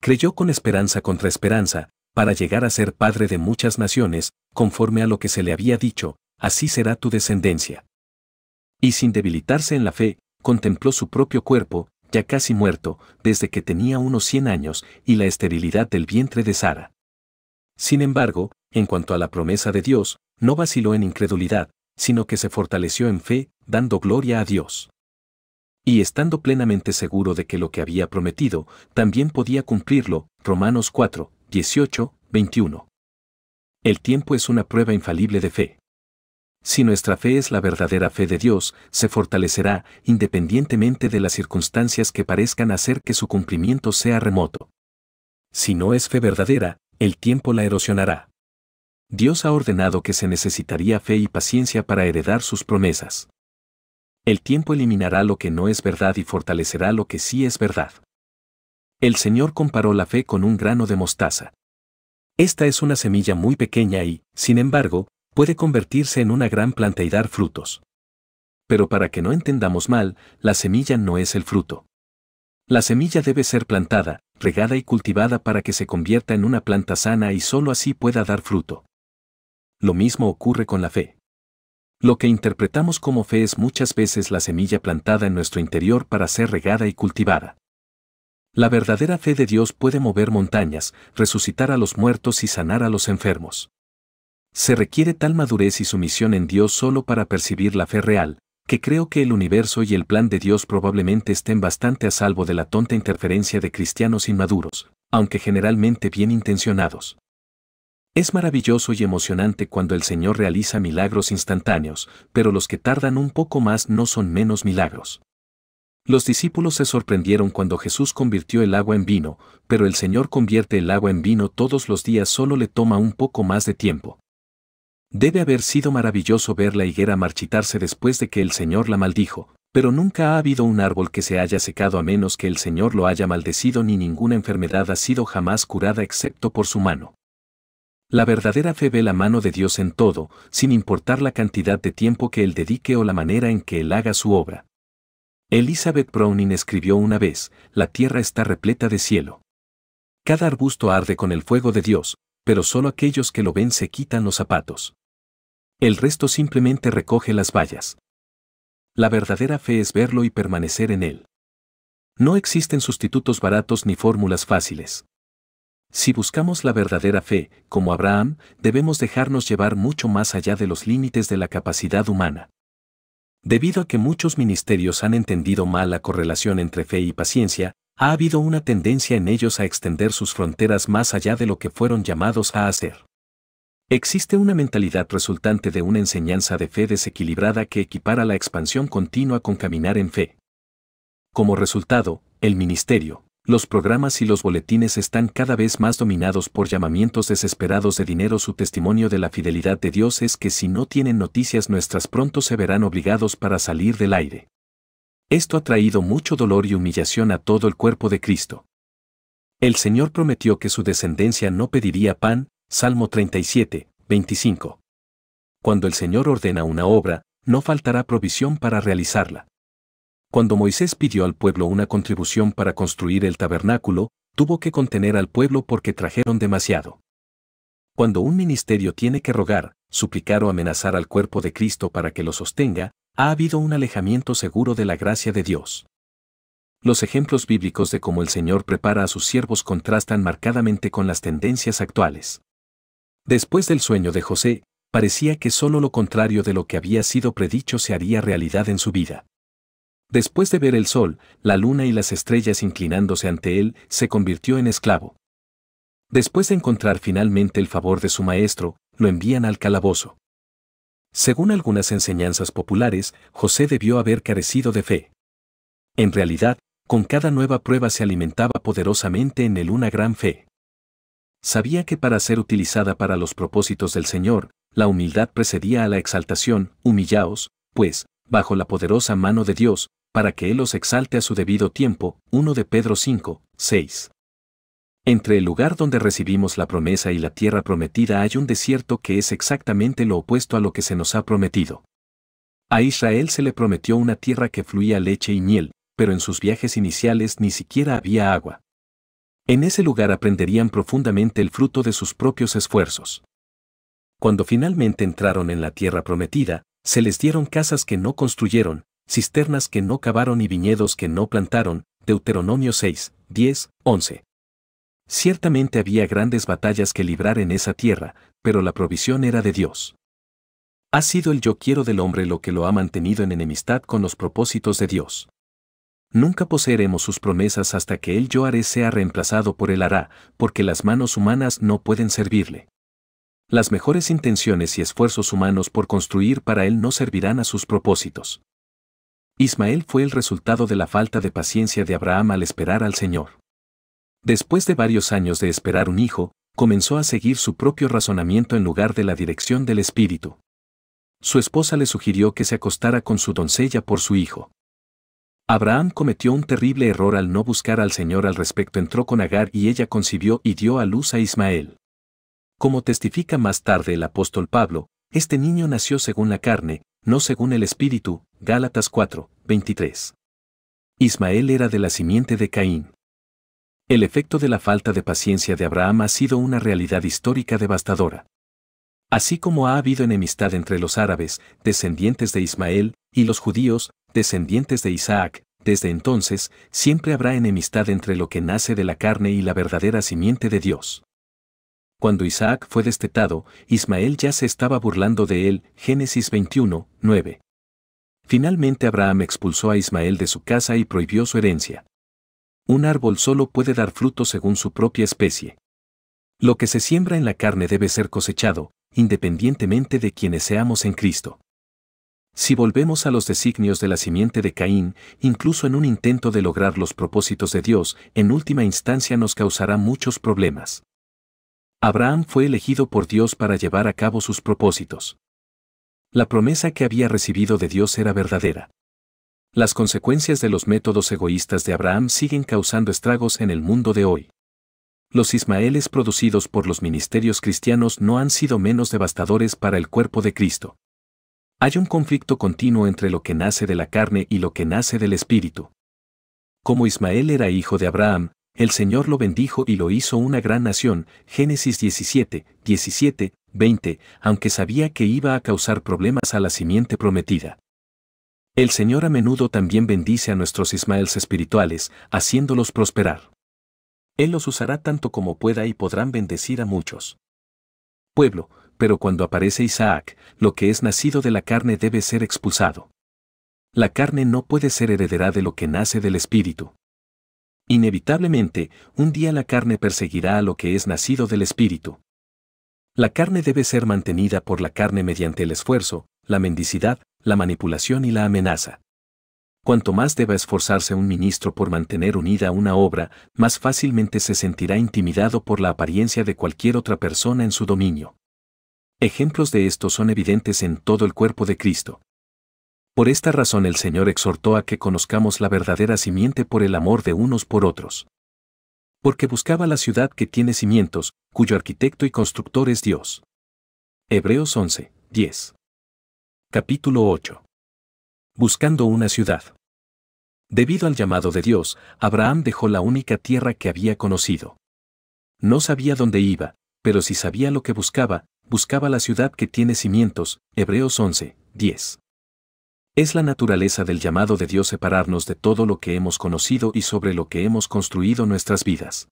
Creyó con esperanza contra esperanza, para llegar a ser padre de muchas naciones, conforme a lo que se le había dicho, así será tu descendencia. Y sin debilitarse en la fe, contempló su propio cuerpo, ya casi muerto, desde que tenía unos 100 años, y la esterilidad del vientre de Sara. Sin embargo, en cuanto a la promesa de Dios, no vaciló en incredulidad, sino que se fortaleció en fe, dando gloria a Dios. Y estando plenamente seguro de que lo que había prometido, también podía cumplirlo, Romanos 4, 18, 21. El tiempo es una prueba infalible de fe. Si nuestra fe es la verdadera fe de Dios, se fortalecerá independientemente de las circunstancias que parezcan hacer que su cumplimiento sea remoto. Si no es fe verdadera, el tiempo la erosionará. Dios ha ordenado que se necesitaría fe y paciencia para heredar sus promesas. El tiempo eliminará lo que no es verdad y fortalecerá lo que sí es verdad el Señor comparó la fe con un grano de mostaza. Esta es una semilla muy pequeña y, sin embargo, puede convertirse en una gran planta y dar frutos. Pero para que no entendamos mal, la semilla no es el fruto. La semilla debe ser plantada, regada y cultivada para que se convierta en una planta sana y sólo así pueda dar fruto. Lo mismo ocurre con la fe. Lo que interpretamos como fe es muchas veces la semilla plantada en nuestro interior para ser regada y cultivada. La verdadera fe de Dios puede mover montañas, resucitar a los muertos y sanar a los enfermos. Se requiere tal madurez y sumisión en Dios solo para percibir la fe real, que creo que el universo y el plan de Dios probablemente estén bastante a salvo de la tonta interferencia de cristianos inmaduros, aunque generalmente bien intencionados. Es maravilloso y emocionante cuando el Señor realiza milagros instantáneos, pero los que tardan un poco más no son menos milagros. Los discípulos se sorprendieron cuando Jesús convirtió el agua en vino, pero el Señor convierte el agua en vino todos los días solo le toma un poco más de tiempo. Debe haber sido maravilloso ver la higuera marchitarse después de que el Señor la maldijo, pero nunca ha habido un árbol que se haya secado a menos que el Señor lo haya maldecido ni ninguna enfermedad ha sido jamás curada excepto por su mano. La verdadera fe ve la mano de Dios en todo, sin importar la cantidad de tiempo que Él dedique o la manera en que Él haga su obra. Elizabeth Browning escribió una vez, La tierra está repleta de cielo. Cada arbusto arde con el fuego de Dios, pero solo aquellos que lo ven se quitan los zapatos. El resto simplemente recoge las vallas. La verdadera fe es verlo y permanecer en él. No existen sustitutos baratos ni fórmulas fáciles. Si buscamos la verdadera fe, como Abraham, debemos dejarnos llevar mucho más allá de los límites de la capacidad humana. Debido a que muchos ministerios han entendido mal la correlación entre fe y paciencia, ha habido una tendencia en ellos a extender sus fronteras más allá de lo que fueron llamados a hacer. Existe una mentalidad resultante de una enseñanza de fe desequilibrada que equipara la expansión continua con caminar en fe. Como resultado, el ministerio, los programas y los boletines están cada vez más dominados por llamamientos desesperados de dinero. Su testimonio de la fidelidad de Dios es que si no tienen noticias nuestras pronto se verán obligados para salir del aire. Esto ha traído mucho dolor y humillación a todo el cuerpo de Cristo. El Señor prometió que su descendencia no pediría pan, Salmo 37, 25. Cuando el Señor ordena una obra, no faltará provisión para realizarla. Cuando Moisés pidió al pueblo una contribución para construir el tabernáculo, tuvo que contener al pueblo porque trajeron demasiado. Cuando un ministerio tiene que rogar, suplicar o amenazar al cuerpo de Cristo para que lo sostenga, ha habido un alejamiento seguro de la gracia de Dios. Los ejemplos bíblicos de cómo el Señor prepara a sus siervos contrastan marcadamente con las tendencias actuales. Después del sueño de José, parecía que solo lo contrario de lo que había sido predicho se haría realidad en su vida. Después de ver el sol, la luna y las estrellas inclinándose ante él, se convirtió en esclavo. Después de encontrar finalmente el favor de su maestro, lo envían al calabozo. Según algunas enseñanzas populares, José debió haber carecido de fe. En realidad, con cada nueva prueba se alimentaba poderosamente en él una gran fe. Sabía que para ser utilizada para los propósitos del Señor, la humildad precedía a la exaltación, humillaos, pues, bajo la poderosa mano de Dios, para que Él los exalte a su debido tiempo, 1 de Pedro 5, 6. Entre el lugar donde recibimos la promesa y la tierra prometida hay un desierto que es exactamente lo opuesto a lo que se nos ha prometido. A Israel se le prometió una tierra que fluía leche y miel, pero en sus viajes iniciales ni siquiera había agua. En ese lugar aprenderían profundamente el fruto de sus propios esfuerzos. Cuando finalmente entraron en la tierra prometida, se les dieron casas que no construyeron, cisternas que no cavaron y viñedos que no plantaron, Deuteronomio 6, 10, 11. Ciertamente había grandes batallas que librar en esa tierra, pero la provisión era de Dios. Ha sido el yo quiero del hombre lo que lo ha mantenido en enemistad con los propósitos de Dios. Nunca poseeremos sus promesas hasta que el yo haré sea reemplazado por el hará, porque las manos humanas no pueden servirle. Las mejores intenciones y esfuerzos humanos por construir para él no servirán a sus propósitos. Ismael fue el resultado de la falta de paciencia de Abraham al esperar al Señor. Después de varios años de esperar un hijo, comenzó a seguir su propio razonamiento en lugar de la dirección del Espíritu. Su esposa le sugirió que se acostara con su doncella por su hijo. Abraham cometió un terrible error al no buscar al Señor al respecto. Entró con Agar y ella concibió y dio a luz a Ismael. Como testifica más tarde el apóstol Pablo, este niño nació según la carne, no según el Espíritu, Gálatas 4, 23. Ismael era de la simiente de Caín. El efecto de la falta de paciencia de Abraham ha sido una realidad histórica devastadora. Así como ha habido enemistad entre los árabes, descendientes de Ismael, y los judíos, descendientes de Isaac, desde entonces siempre habrá enemistad entre lo que nace de la carne y la verdadera simiente de Dios. Cuando Isaac fue destetado, Ismael ya se estaba burlando de él, Génesis 21, 9. Finalmente Abraham expulsó a Ismael de su casa y prohibió su herencia. Un árbol solo puede dar fruto según su propia especie. Lo que se siembra en la carne debe ser cosechado, independientemente de quienes seamos en Cristo. Si volvemos a los designios de la simiente de Caín, incluso en un intento de lograr los propósitos de Dios, en última instancia nos causará muchos problemas. Abraham fue elegido por Dios para llevar a cabo sus propósitos. La promesa que había recibido de Dios era verdadera. Las consecuencias de los métodos egoístas de Abraham siguen causando estragos en el mundo de hoy. Los Ismaeles producidos por los ministerios cristianos no han sido menos devastadores para el cuerpo de Cristo. Hay un conflicto continuo entre lo que nace de la carne y lo que nace del espíritu. Como Ismael era hijo de Abraham, el Señor lo bendijo y lo hizo una gran nación, Génesis 17, 17, 20, aunque sabía que iba a causar problemas a la simiente prometida. El Señor a menudo también bendice a nuestros Ismaels espirituales, haciéndolos prosperar. Él los usará tanto como pueda y podrán bendecir a muchos. Pueblo, pero cuando aparece Isaac, lo que es nacido de la carne debe ser expulsado. La carne no puede ser heredera de lo que nace del espíritu. Inevitablemente, un día la carne perseguirá a lo que es nacido del espíritu. La carne debe ser mantenida por la carne mediante el esfuerzo, la mendicidad, la manipulación y la amenaza. Cuanto más deba esforzarse un ministro por mantener unida una obra, más fácilmente se sentirá intimidado por la apariencia de cualquier otra persona en su dominio. Ejemplos de esto son evidentes en todo el cuerpo de Cristo. Por esta razón el Señor exhortó a que conozcamos la verdadera simiente por el amor de unos por otros. Porque buscaba la ciudad que tiene cimientos, cuyo arquitecto y constructor es Dios. Hebreos 11, 10. Capítulo 8. Buscando una ciudad. Debido al llamado de Dios, Abraham dejó la única tierra que había conocido. No sabía dónde iba, pero si sabía lo que buscaba, buscaba la ciudad que tiene cimientos, Hebreos 11, 10. Es la naturaleza del llamado de Dios separarnos de todo lo que hemos conocido y sobre lo que hemos construido nuestras vidas.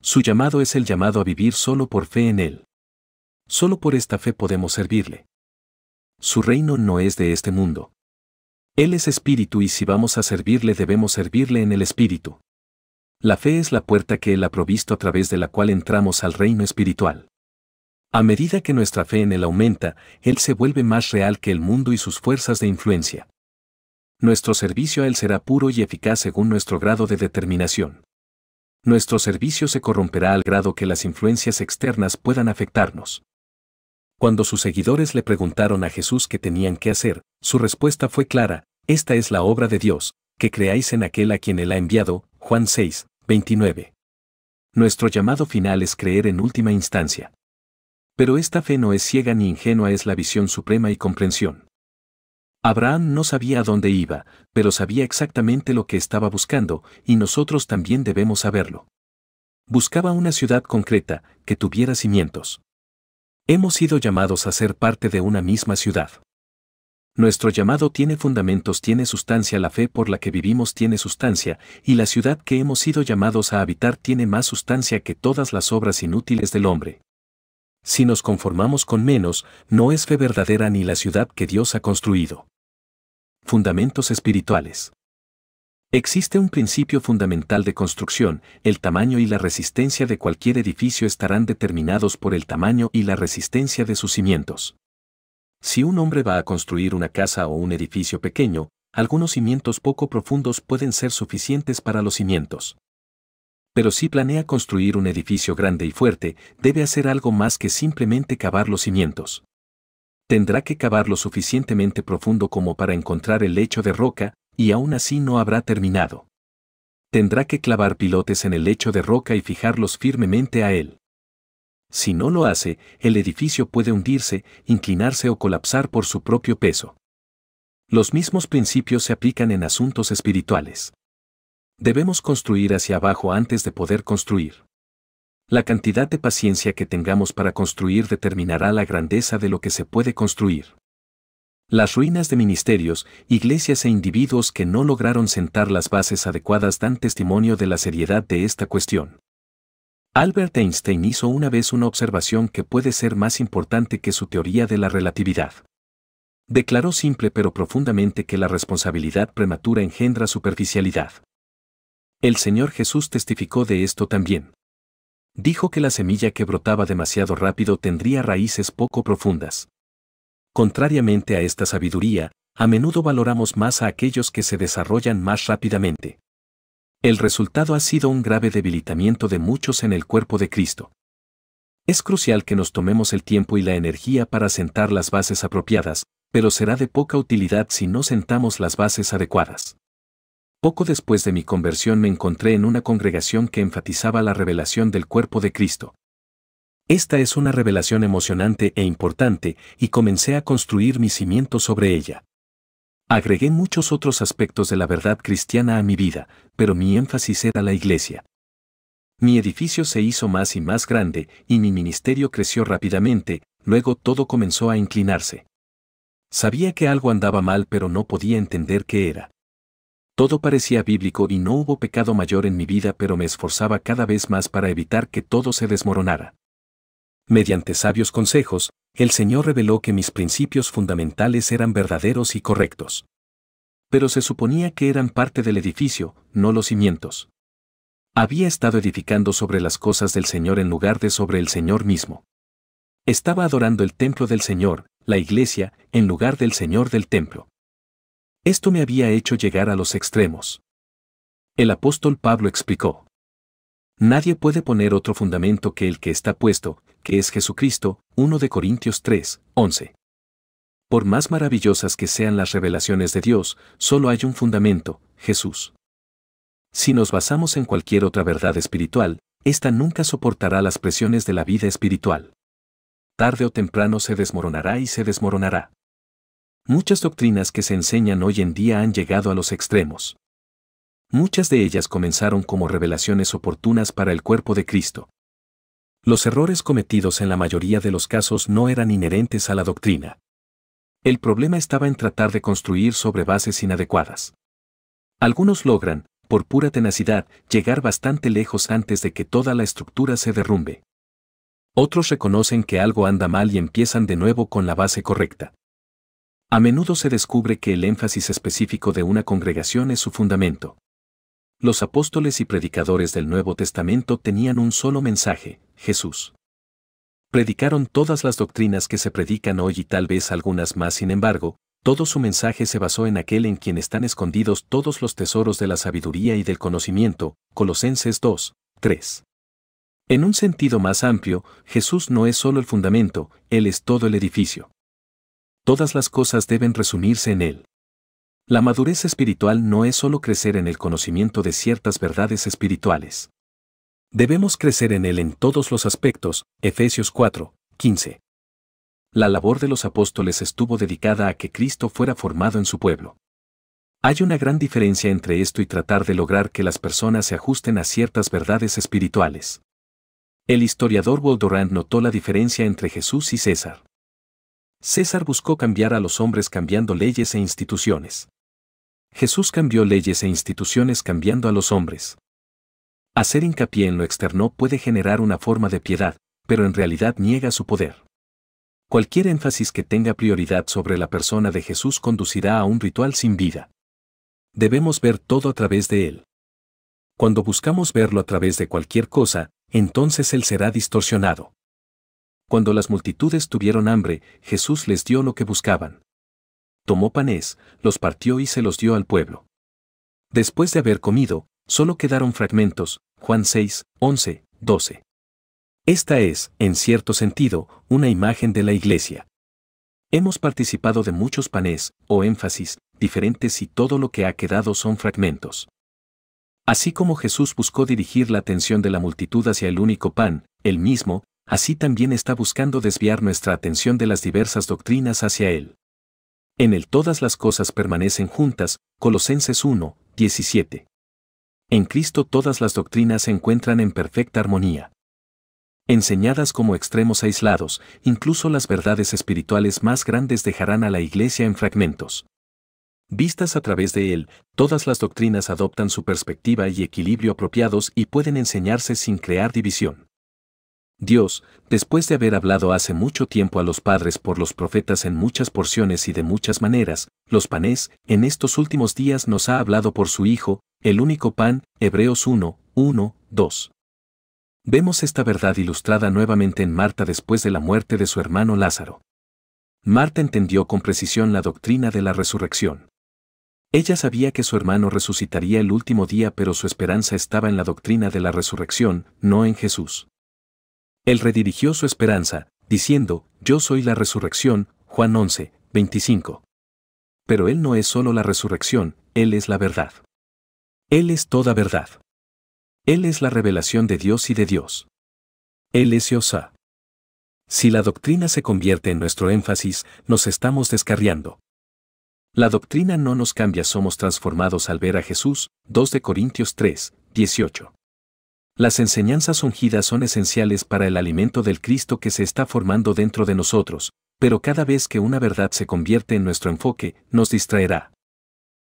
Su llamado es el llamado a vivir solo por fe en Él. Solo por esta fe podemos servirle. Su reino no es de este mundo. Él es espíritu y si vamos a servirle debemos servirle en el espíritu. La fe es la puerta que Él ha provisto a través de la cual entramos al reino espiritual. A medida que nuestra fe en Él aumenta, Él se vuelve más real que el mundo y sus fuerzas de influencia. Nuestro servicio a Él será puro y eficaz según nuestro grado de determinación. Nuestro servicio se corromperá al grado que las influencias externas puedan afectarnos. Cuando sus seguidores le preguntaron a Jesús qué tenían que hacer, su respuesta fue clara, esta es la obra de Dios, que creáis en aquel a quien Él ha enviado, Juan 6, 29. Nuestro llamado final es creer en última instancia. Pero esta fe no es ciega ni ingenua, es la visión suprema y comprensión. Abraham no sabía a dónde iba, pero sabía exactamente lo que estaba buscando, y nosotros también debemos saberlo. Buscaba una ciudad concreta, que tuviera cimientos. Hemos sido llamados a ser parte de una misma ciudad. Nuestro llamado tiene fundamentos, tiene sustancia, la fe por la que vivimos tiene sustancia, y la ciudad que hemos sido llamados a habitar tiene más sustancia que todas las obras inútiles del hombre. Si nos conformamos con menos, no es fe verdadera ni la ciudad que Dios ha construido. Fundamentos espirituales. Existe un principio fundamental de construcción, el tamaño y la resistencia de cualquier edificio estarán determinados por el tamaño y la resistencia de sus cimientos. Si un hombre va a construir una casa o un edificio pequeño, algunos cimientos poco profundos pueden ser suficientes para los cimientos pero si planea construir un edificio grande y fuerte, debe hacer algo más que simplemente cavar los cimientos. Tendrá que cavar lo suficientemente profundo como para encontrar el lecho de roca, y aún así no habrá terminado. Tendrá que clavar pilotes en el lecho de roca y fijarlos firmemente a él. Si no lo hace, el edificio puede hundirse, inclinarse o colapsar por su propio peso. Los mismos principios se aplican en asuntos espirituales. Debemos construir hacia abajo antes de poder construir. La cantidad de paciencia que tengamos para construir determinará la grandeza de lo que se puede construir. Las ruinas de ministerios, iglesias e individuos que no lograron sentar las bases adecuadas dan testimonio de la seriedad de esta cuestión. Albert Einstein hizo una vez una observación que puede ser más importante que su teoría de la relatividad. Declaró simple pero profundamente que la responsabilidad prematura engendra superficialidad. El Señor Jesús testificó de esto también. Dijo que la semilla que brotaba demasiado rápido tendría raíces poco profundas. Contrariamente a esta sabiduría, a menudo valoramos más a aquellos que se desarrollan más rápidamente. El resultado ha sido un grave debilitamiento de muchos en el cuerpo de Cristo. Es crucial que nos tomemos el tiempo y la energía para sentar las bases apropiadas, pero será de poca utilidad si no sentamos las bases adecuadas. Poco después de mi conversión me encontré en una congregación que enfatizaba la revelación del cuerpo de Cristo. Esta es una revelación emocionante e importante y comencé a construir mi cimiento sobre ella. Agregué muchos otros aspectos de la verdad cristiana a mi vida, pero mi énfasis era la iglesia. Mi edificio se hizo más y más grande y mi ministerio creció rápidamente, luego todo comenzó a inclinarse. Sabía que algo andaba mal pero no podía entender qué era. Todo parecía bíblico y no hubo pecado mayor en mi vida, pero me esforzaba cada vez más para evitar que todo se desmoronara. Mediante sabios consejos, el Señor reveló que mis principios fundamentales eran verdaderos y correctos. Pero se suponía que eran parte del edificio, no los cimientos. Había estado edificando sobre las cosas del Señor en lugar de sobre el Señor mismo. Estaba adorando el templo del Señor, la iglesia, en lugar del Señor del templo. Esto me había hecho llegar a los extremos. El apóstol Pablo explicó. Nadie puede poner otro fundamento que el que está puesto, que es Jesucristo, 1 de Corintios 3, 11. Por más maravillosas que sean las revelaciones de Dios, solo hay un fundamento, Jesús. Si nos basamos en cualquier otra verdad espiritual, ésta nunca soportará las presiones de la vida espiritual. Tarde o temprano se desmoronará y se desmoronará. Muchas doctrinas que se enseñan hoy en día han llegado a los extremos. Muchas de ellas comenzaron como revelaciones oportunas para el cuerpo de Cristo. Los errores cometidos en la mayoría de los casos no eran inherentes a la doctrina. El problema estaba en tratar de construir sobre bases inadecuadas. Algunos logran, por pura tenacidad, llegar bastante lejos antes de que toda la estructura se derrumbe. Otros reconocen que algo anda mal y empiezan de nuevo con la base correcta. A menudo se descubre que el énfasis específico de una congregación es su fundamento. Los apóstoles y predicadores del Nuevo Testamento tenían un solo mensaje, Jesús. Predicaron todas las doctrinas que se predican hoy y tal vez algunas más, sin embargo, todo su mensaje se basó en aquel en quien están escondidos todos los tesoros de la sabiduría y del conocimiento, Colosenses 2, 3. En un sentido más amplio, Jesús no es solo el fundamento, Él es todo el edificio. Todas las cosas deben resumirse en él. La madurez espiritual no es solo crecer en el conocimiento de ciertas verdades espirituales. Debemos crecer en él en todos los aspectos, Efesios 4, 15. La labor de los apóstoles estuvo dedicada a que Cristo fuera formado en su pueblo. Hay una gran diferencia entre esto y tratar de lograr que las personas se ajusten a ciertas verdades espirituales. El historiador Waldorand notó la diferencia entre Jesús y César. César buscó cambiar a los hombres cambiando leyes e instituciones. Jesús cambió leyes e instituciones cambiando a los hombres. Hacer hincapié en lo externo puede generar una forma de piedad, pero en realidad niega su poder. Cualquier énfasis que tenga prioridad sobre la persona de Jesús conducirá a un ritual sin vida. Debemos ver todo a través de Él. Cuando buscamos verlo a través de cualquier cosa, entonces Él será distorsionado. Cuando las multitudes tuvieron hambre, Jesús les dio lo que buscaban. Tomó panes, los partió y se los dio al pueblo. Después de haber comido, solo quedaron fragmentos, Juan 6, 11, 12. Esta es, en cierto sentido, una imagen de la iglesia. Hemos participado de muchos panes, o énfasis, diferentes y todo lo que ha quedado son fragmentos. Así como Jesús buscó dirigir la atención de la multitud hacia el único pan, el mismo, así también está buscando desviar nuestra atención de las diversas doctrinas hacia Él. En Él todas las cosas permanecen juntas, Colosenses 1, 17. En Cristo todas las doctrinas se encuentran en perfecta armonía. Enseñadas como extremos aislados, incluso las verdades espirituales más grandes dejarán a la Iglesia en fragmentos. Vistas a través de él, todas las doctrinas adoptan su perspectiva y equilibrio apropiados y pueden enseñarse sin crear división. Dios, después de haber hablado hace mucho tiempo a los padres por los profetas en muchas porciones y de muchas maneras, los panes, en estos últimos días nos ha hablado por su Hijo, el único pan, Hebreos 1, 1, 2. Vemos esta verdad ilustrada nuevamente en Marta después de la muerte de su hermano Lázaro. Marta entendió con precisión la doctrina de la resurrección. Ella sabía que su hermano resucitaría el último día, pero su esperanza estaba en la doctrina de la resurrección, no en Jesús. Él redirigió su esperanza, diciendo, Yo soy la resurrección, Juan 11, 25. Pero Él no es solo la resurrección, Él es la verdad. Él es toda verdad. Él es la revelación de Dios y de Dios. Él es Yosa. Si la doctrina se convierte en nuestro énfasis, nos estamos descarriando. La doctrina no nos cambia, somos transformados al ver a Jesús, 2 de Corintios 3, 18. Las enseñanzas ungidas son esenciales para el alimento del Cristo que se está formando dentro de nosotros, pero cada vez que una verdad se convierte en nuestro enfoque, nos distraerá.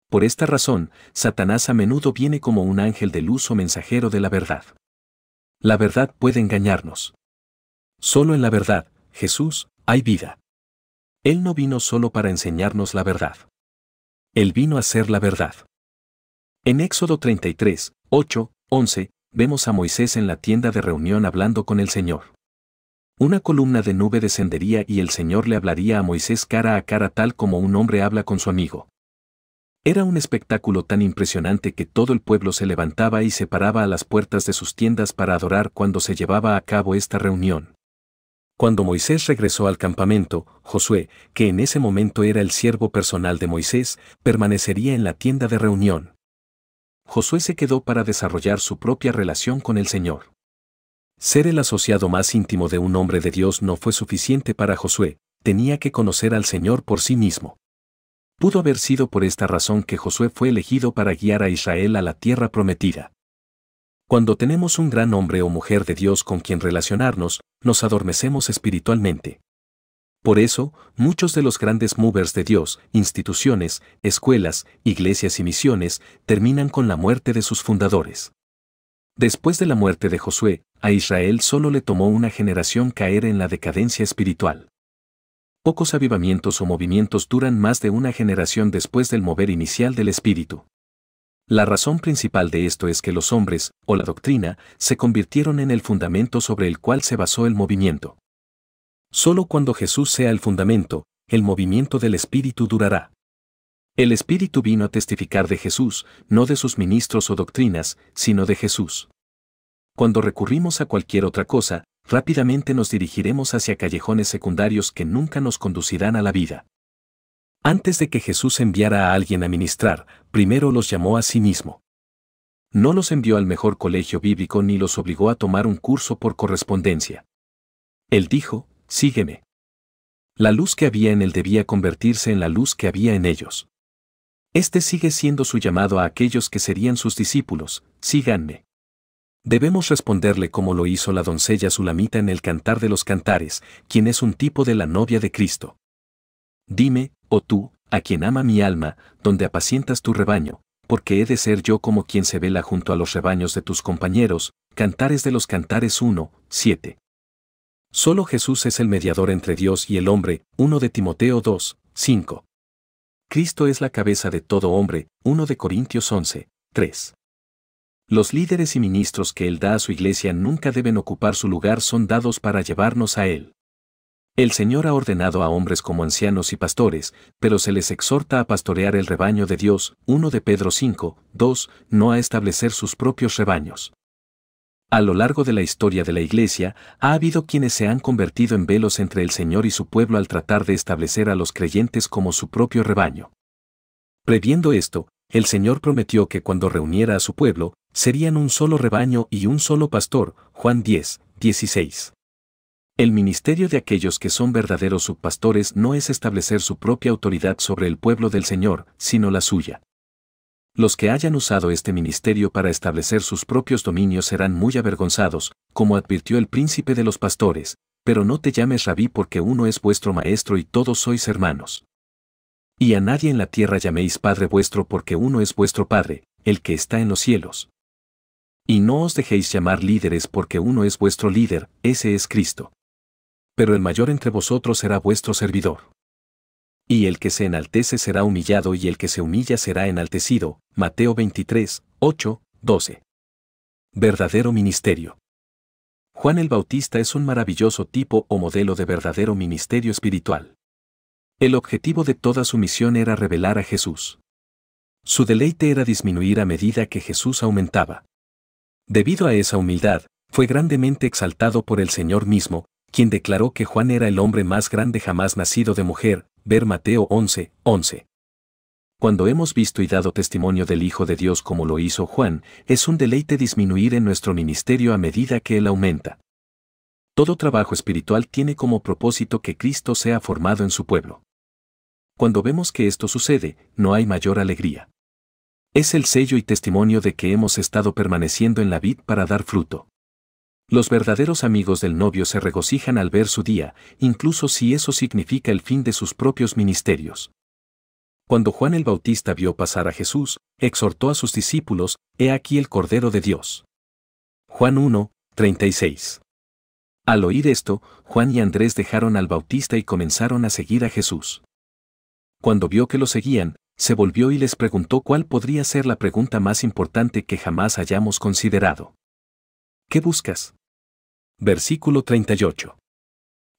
Por esta razón, Satanás a menudo viene como un ángel de luz o mensajero de la verdad. La verdad puede engañarnos. Solo en la verdad, Jesús, hay vida. Él no vino solo para enseñarnos la verdad. Él vino a ser la verdad. En Éxodo 33, 8, 11, vemos a Moisés en la tienda de reunión hablando con el Señor. Una columna de nube descendería y el Señor le hablaría a Moisés cara a cara tal como un hombre habla con su amigo. Era un espectáculo tan impresionante que todo el pueblo se levantaba y se paraba a las puertas de sus tiendas para adorar cuando se llevaba a cabo esta reunión. Cuando Moisés regresó al campamento, Josué, que en ese momento era el siervo personal de Moisés, permanecería en la tienda de reunión. Josué se quedó para desarrollar su propia relación con el Señor. Ser el asociado más íntimo de un hombre de Dios no fue suficiente para Josué, tenía que conocer al Señor por sí mismo. Pudo haber sido por esta razón que Josué fue elegido para guiar a Israel a la tierra prometida. Cuando tenemos un gran hombre o mujer de Dios con quien relacionarnos, nos adormecemos espiritualmente. Por eso, muchos de los grandes movers de Dios, instituciones, escuelas, iglesias y misiones, terminan con la muerte de sus fundadores. Después de la muerte de Josué, a Israel solo le tomó una generación caer en la decadencia espiritual. Pocos avivamientos o movimientos duran más de una generación después del mover inicial del espíritu. La razón principal de esto es que los hombres, o la doctrina, se convirtieron en el fundamento sobre el cual se basó el movimiento. Solo cuando Jesús sea el fundamento, el movimiento del Espíritu durará. El Espíritu vino a testificar de Jesús, no de sus ministros o doctrinas, sino de Jesús. Cuando recurrimos a cualquier otra cosa, rápidamente nos dirigiremos hacia callejones secundarios que nunca nos conducirán a la vida. Antes de que Jesús enviara a alguien a ministrar, primero los llamó a sí mismo. No los envió al mejor colegio bíblico ni los obligó a tomar un curso por correspondencia. Él dijo, Sígueme. La luz que había en él debía convertirse en la luz que había en ellos. Este sigue siendo su llamado a aquellos que serían sus discípulos, síganme. Debemos responderle como lo hizo la doncella Sulamita en el Cantar de los Cantares, quien es un tipo de la novia de Cristo. Dime, oh tú, a quien ama mi alma, donde apacientas tu rebaño, porque he de ser yo como quien se vela junto a los rebaños de tus compañeros, Cantares de los Cantares 1, 7. Solo Jesús es el mediador entre Dios y el hombre, 1 de Timoteo 2, 5. Cristo es la cabeza de todo hombre, 1 de Corintios 11, 3. Los líderes y ministros que Él da a su iglesia nunca deben ocupar su lugar, son dados para llevarnos a Él. El Señor ha ordenado a hombres como ancianos y pastores, pero se les exhorta a pastorear el rebaño de Dios, 1 de Pedro 5, 2, no a establecer sus propios rebaños. A lo largo de la historia de la Iglesia, ha habido quienes se han convertido en velos entre el Señor y su pueblo al tratar de establecer a los creyentes como su propio rebaño. Previendo esto, el Señor prometió que cuando reuniera a su pueblo, serían un solo rebaño y un solo pastor, Juan 10, 16. El ministerio de aquellos que son verdaderos subpastores no es establecer su propia autoridad sobre el pueblo del Señor, sino la suya. Los que hayan usado este ministerio para establecer sus propios dominios serán muy avergonzados, como advirtió el príncipe de los pastores, pero no te llames rabí porque uno es vuestro maestro y todos sois hermanos. Y a nadie en la tierra llaméis Padre vuestro porque uno es vuestro Padre, el que está en los cielos. Y no os dejéis llamar líderes porque uno es vuestro líder, ese es Cristo. Pero el mayor entre vosotros será vuestro servidor. Y el que se enaltece será humillado y el que se humilla será enaltecido. Mateo 23, 8, 12. Verdadero ministerio. Juan el Bautista es un maravilloso tipo o modelo de verdadero ministerio espiritual. El objetivo de toda su misión era revelar a Jesús. Su deleite era disminuir a medida que Jesús aumentaba. Debido a esa humildad, fue grandemente exaltado por el Señor mismo, quien declaró que Juan era el hombre más grande jamás nacido de mujer, ver Mateo 11, 11. Cuando hemos visto y dado testimonio del Hijo de Dios como lo hizo Juan, es un deleite disminuir en nuestro ministerio a medida que Él aumenta. Todo trabajo espiritual tiene como propósito que Cristo sea formado en su pueblo. Cuando vemos que esto sucede, no hay mayor alegría. Es el sello y testimonio de que hemos estado permaneciendo en la vid para dar fruto. Los verdaderos amigos del novio se regocijan al ver su día, incluso si eso significa el fin de sus propios ministerios. Cuando Juan el Bautista vio pasar a Jesús, exhortó a sus discípulos, He aquí el Cordero de Dios. Juan 1, 36. Al oír esto, Juan y Andrés dejaron al Bautista y comenzaron a seguir a Jesús. Cuando vio que lo seguían, se volvió y les preguntó cuál podría ser la pregunta más importante que jamás hayamos considerado. ¿Qué buscas? Versículo 38.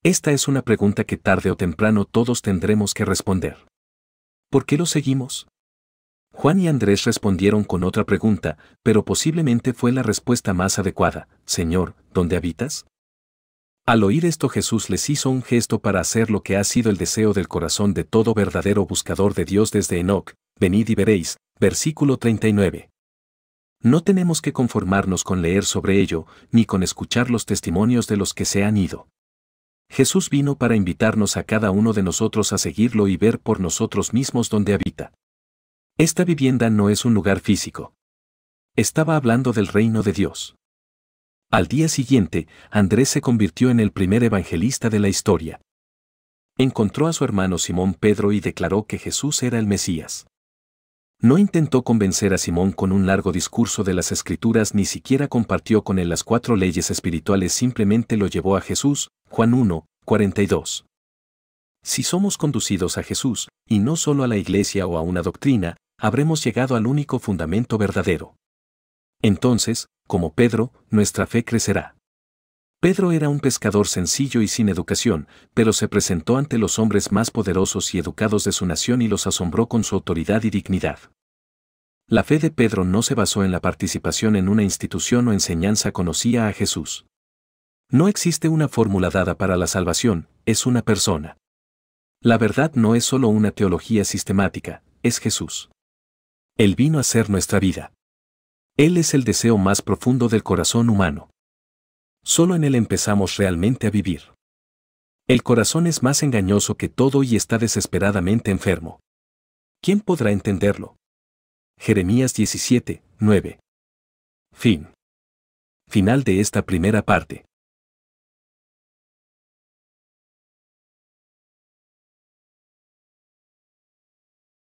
Esta es una pregunta que tarde o temprano todos tendremos que responder. ¿Por qué lo seguimos? Juan y Andrés respondieron con otra pregunta, pero posiblemente fue la respuesta más adecuada. Señor, ¿dónde habitas? Al oír esto Jesús les hizo un gesto para hacer lo que ha sido el deseo del corazón de todo verdadero buscador de Dios desde Enoch, venid y veréis, versículo 39. No tenemos que conformarnos con leer sobre ello, ni con escuchar los testimonios de los que se han ido. Jesús vino para invitarnos a cada uno de nosotros a seguirlo y ver por nosotros mismos dónde habita. Esta vivienda no es un lugar físico. Estaba hablando del reino de Dios. Al día siguiente, Andrés se convirtió en el primer evangelista de la historia. Encontró a su hermano Simón Pedro y declaró que Jesús era el Mesías. No intentó convencer a Simón con un largo discurso de las escrituras ni siquiera compartió con él las cuatro leyes espirituales, simplemente lo llevó a Jesús, Juan 1, 42. Si somos conducidos a Jesús, y no solo a la iglesia o a una doctrina, habremos llegado al único fundamento verdadero. Entonces, como Pedro, nuestra fe crecerá. Pedro era un pescador sencillo y sin educación, pero se presentó ante los hombres más poderosos y educados de su nación y los asombró con su autoridad y dignidad. La fe de Pedro no se basó en la participación en una institución o enseñanza conocía a Jesús. No existe una fórmula dada para la salvación, es una persona. La verdad no es solo una teología sistemática, es Jesús. Él vino a ser nuestra vida. Él es el deseo más profundo del corazón humano. Solo en él empezamos realmente a vivir. El corazón es más engañoso que todo y está desesperadamente enfermo. ¿Quién podrá entenderlo? Jeremías 17, 9. Fin. Final de esta primera parte.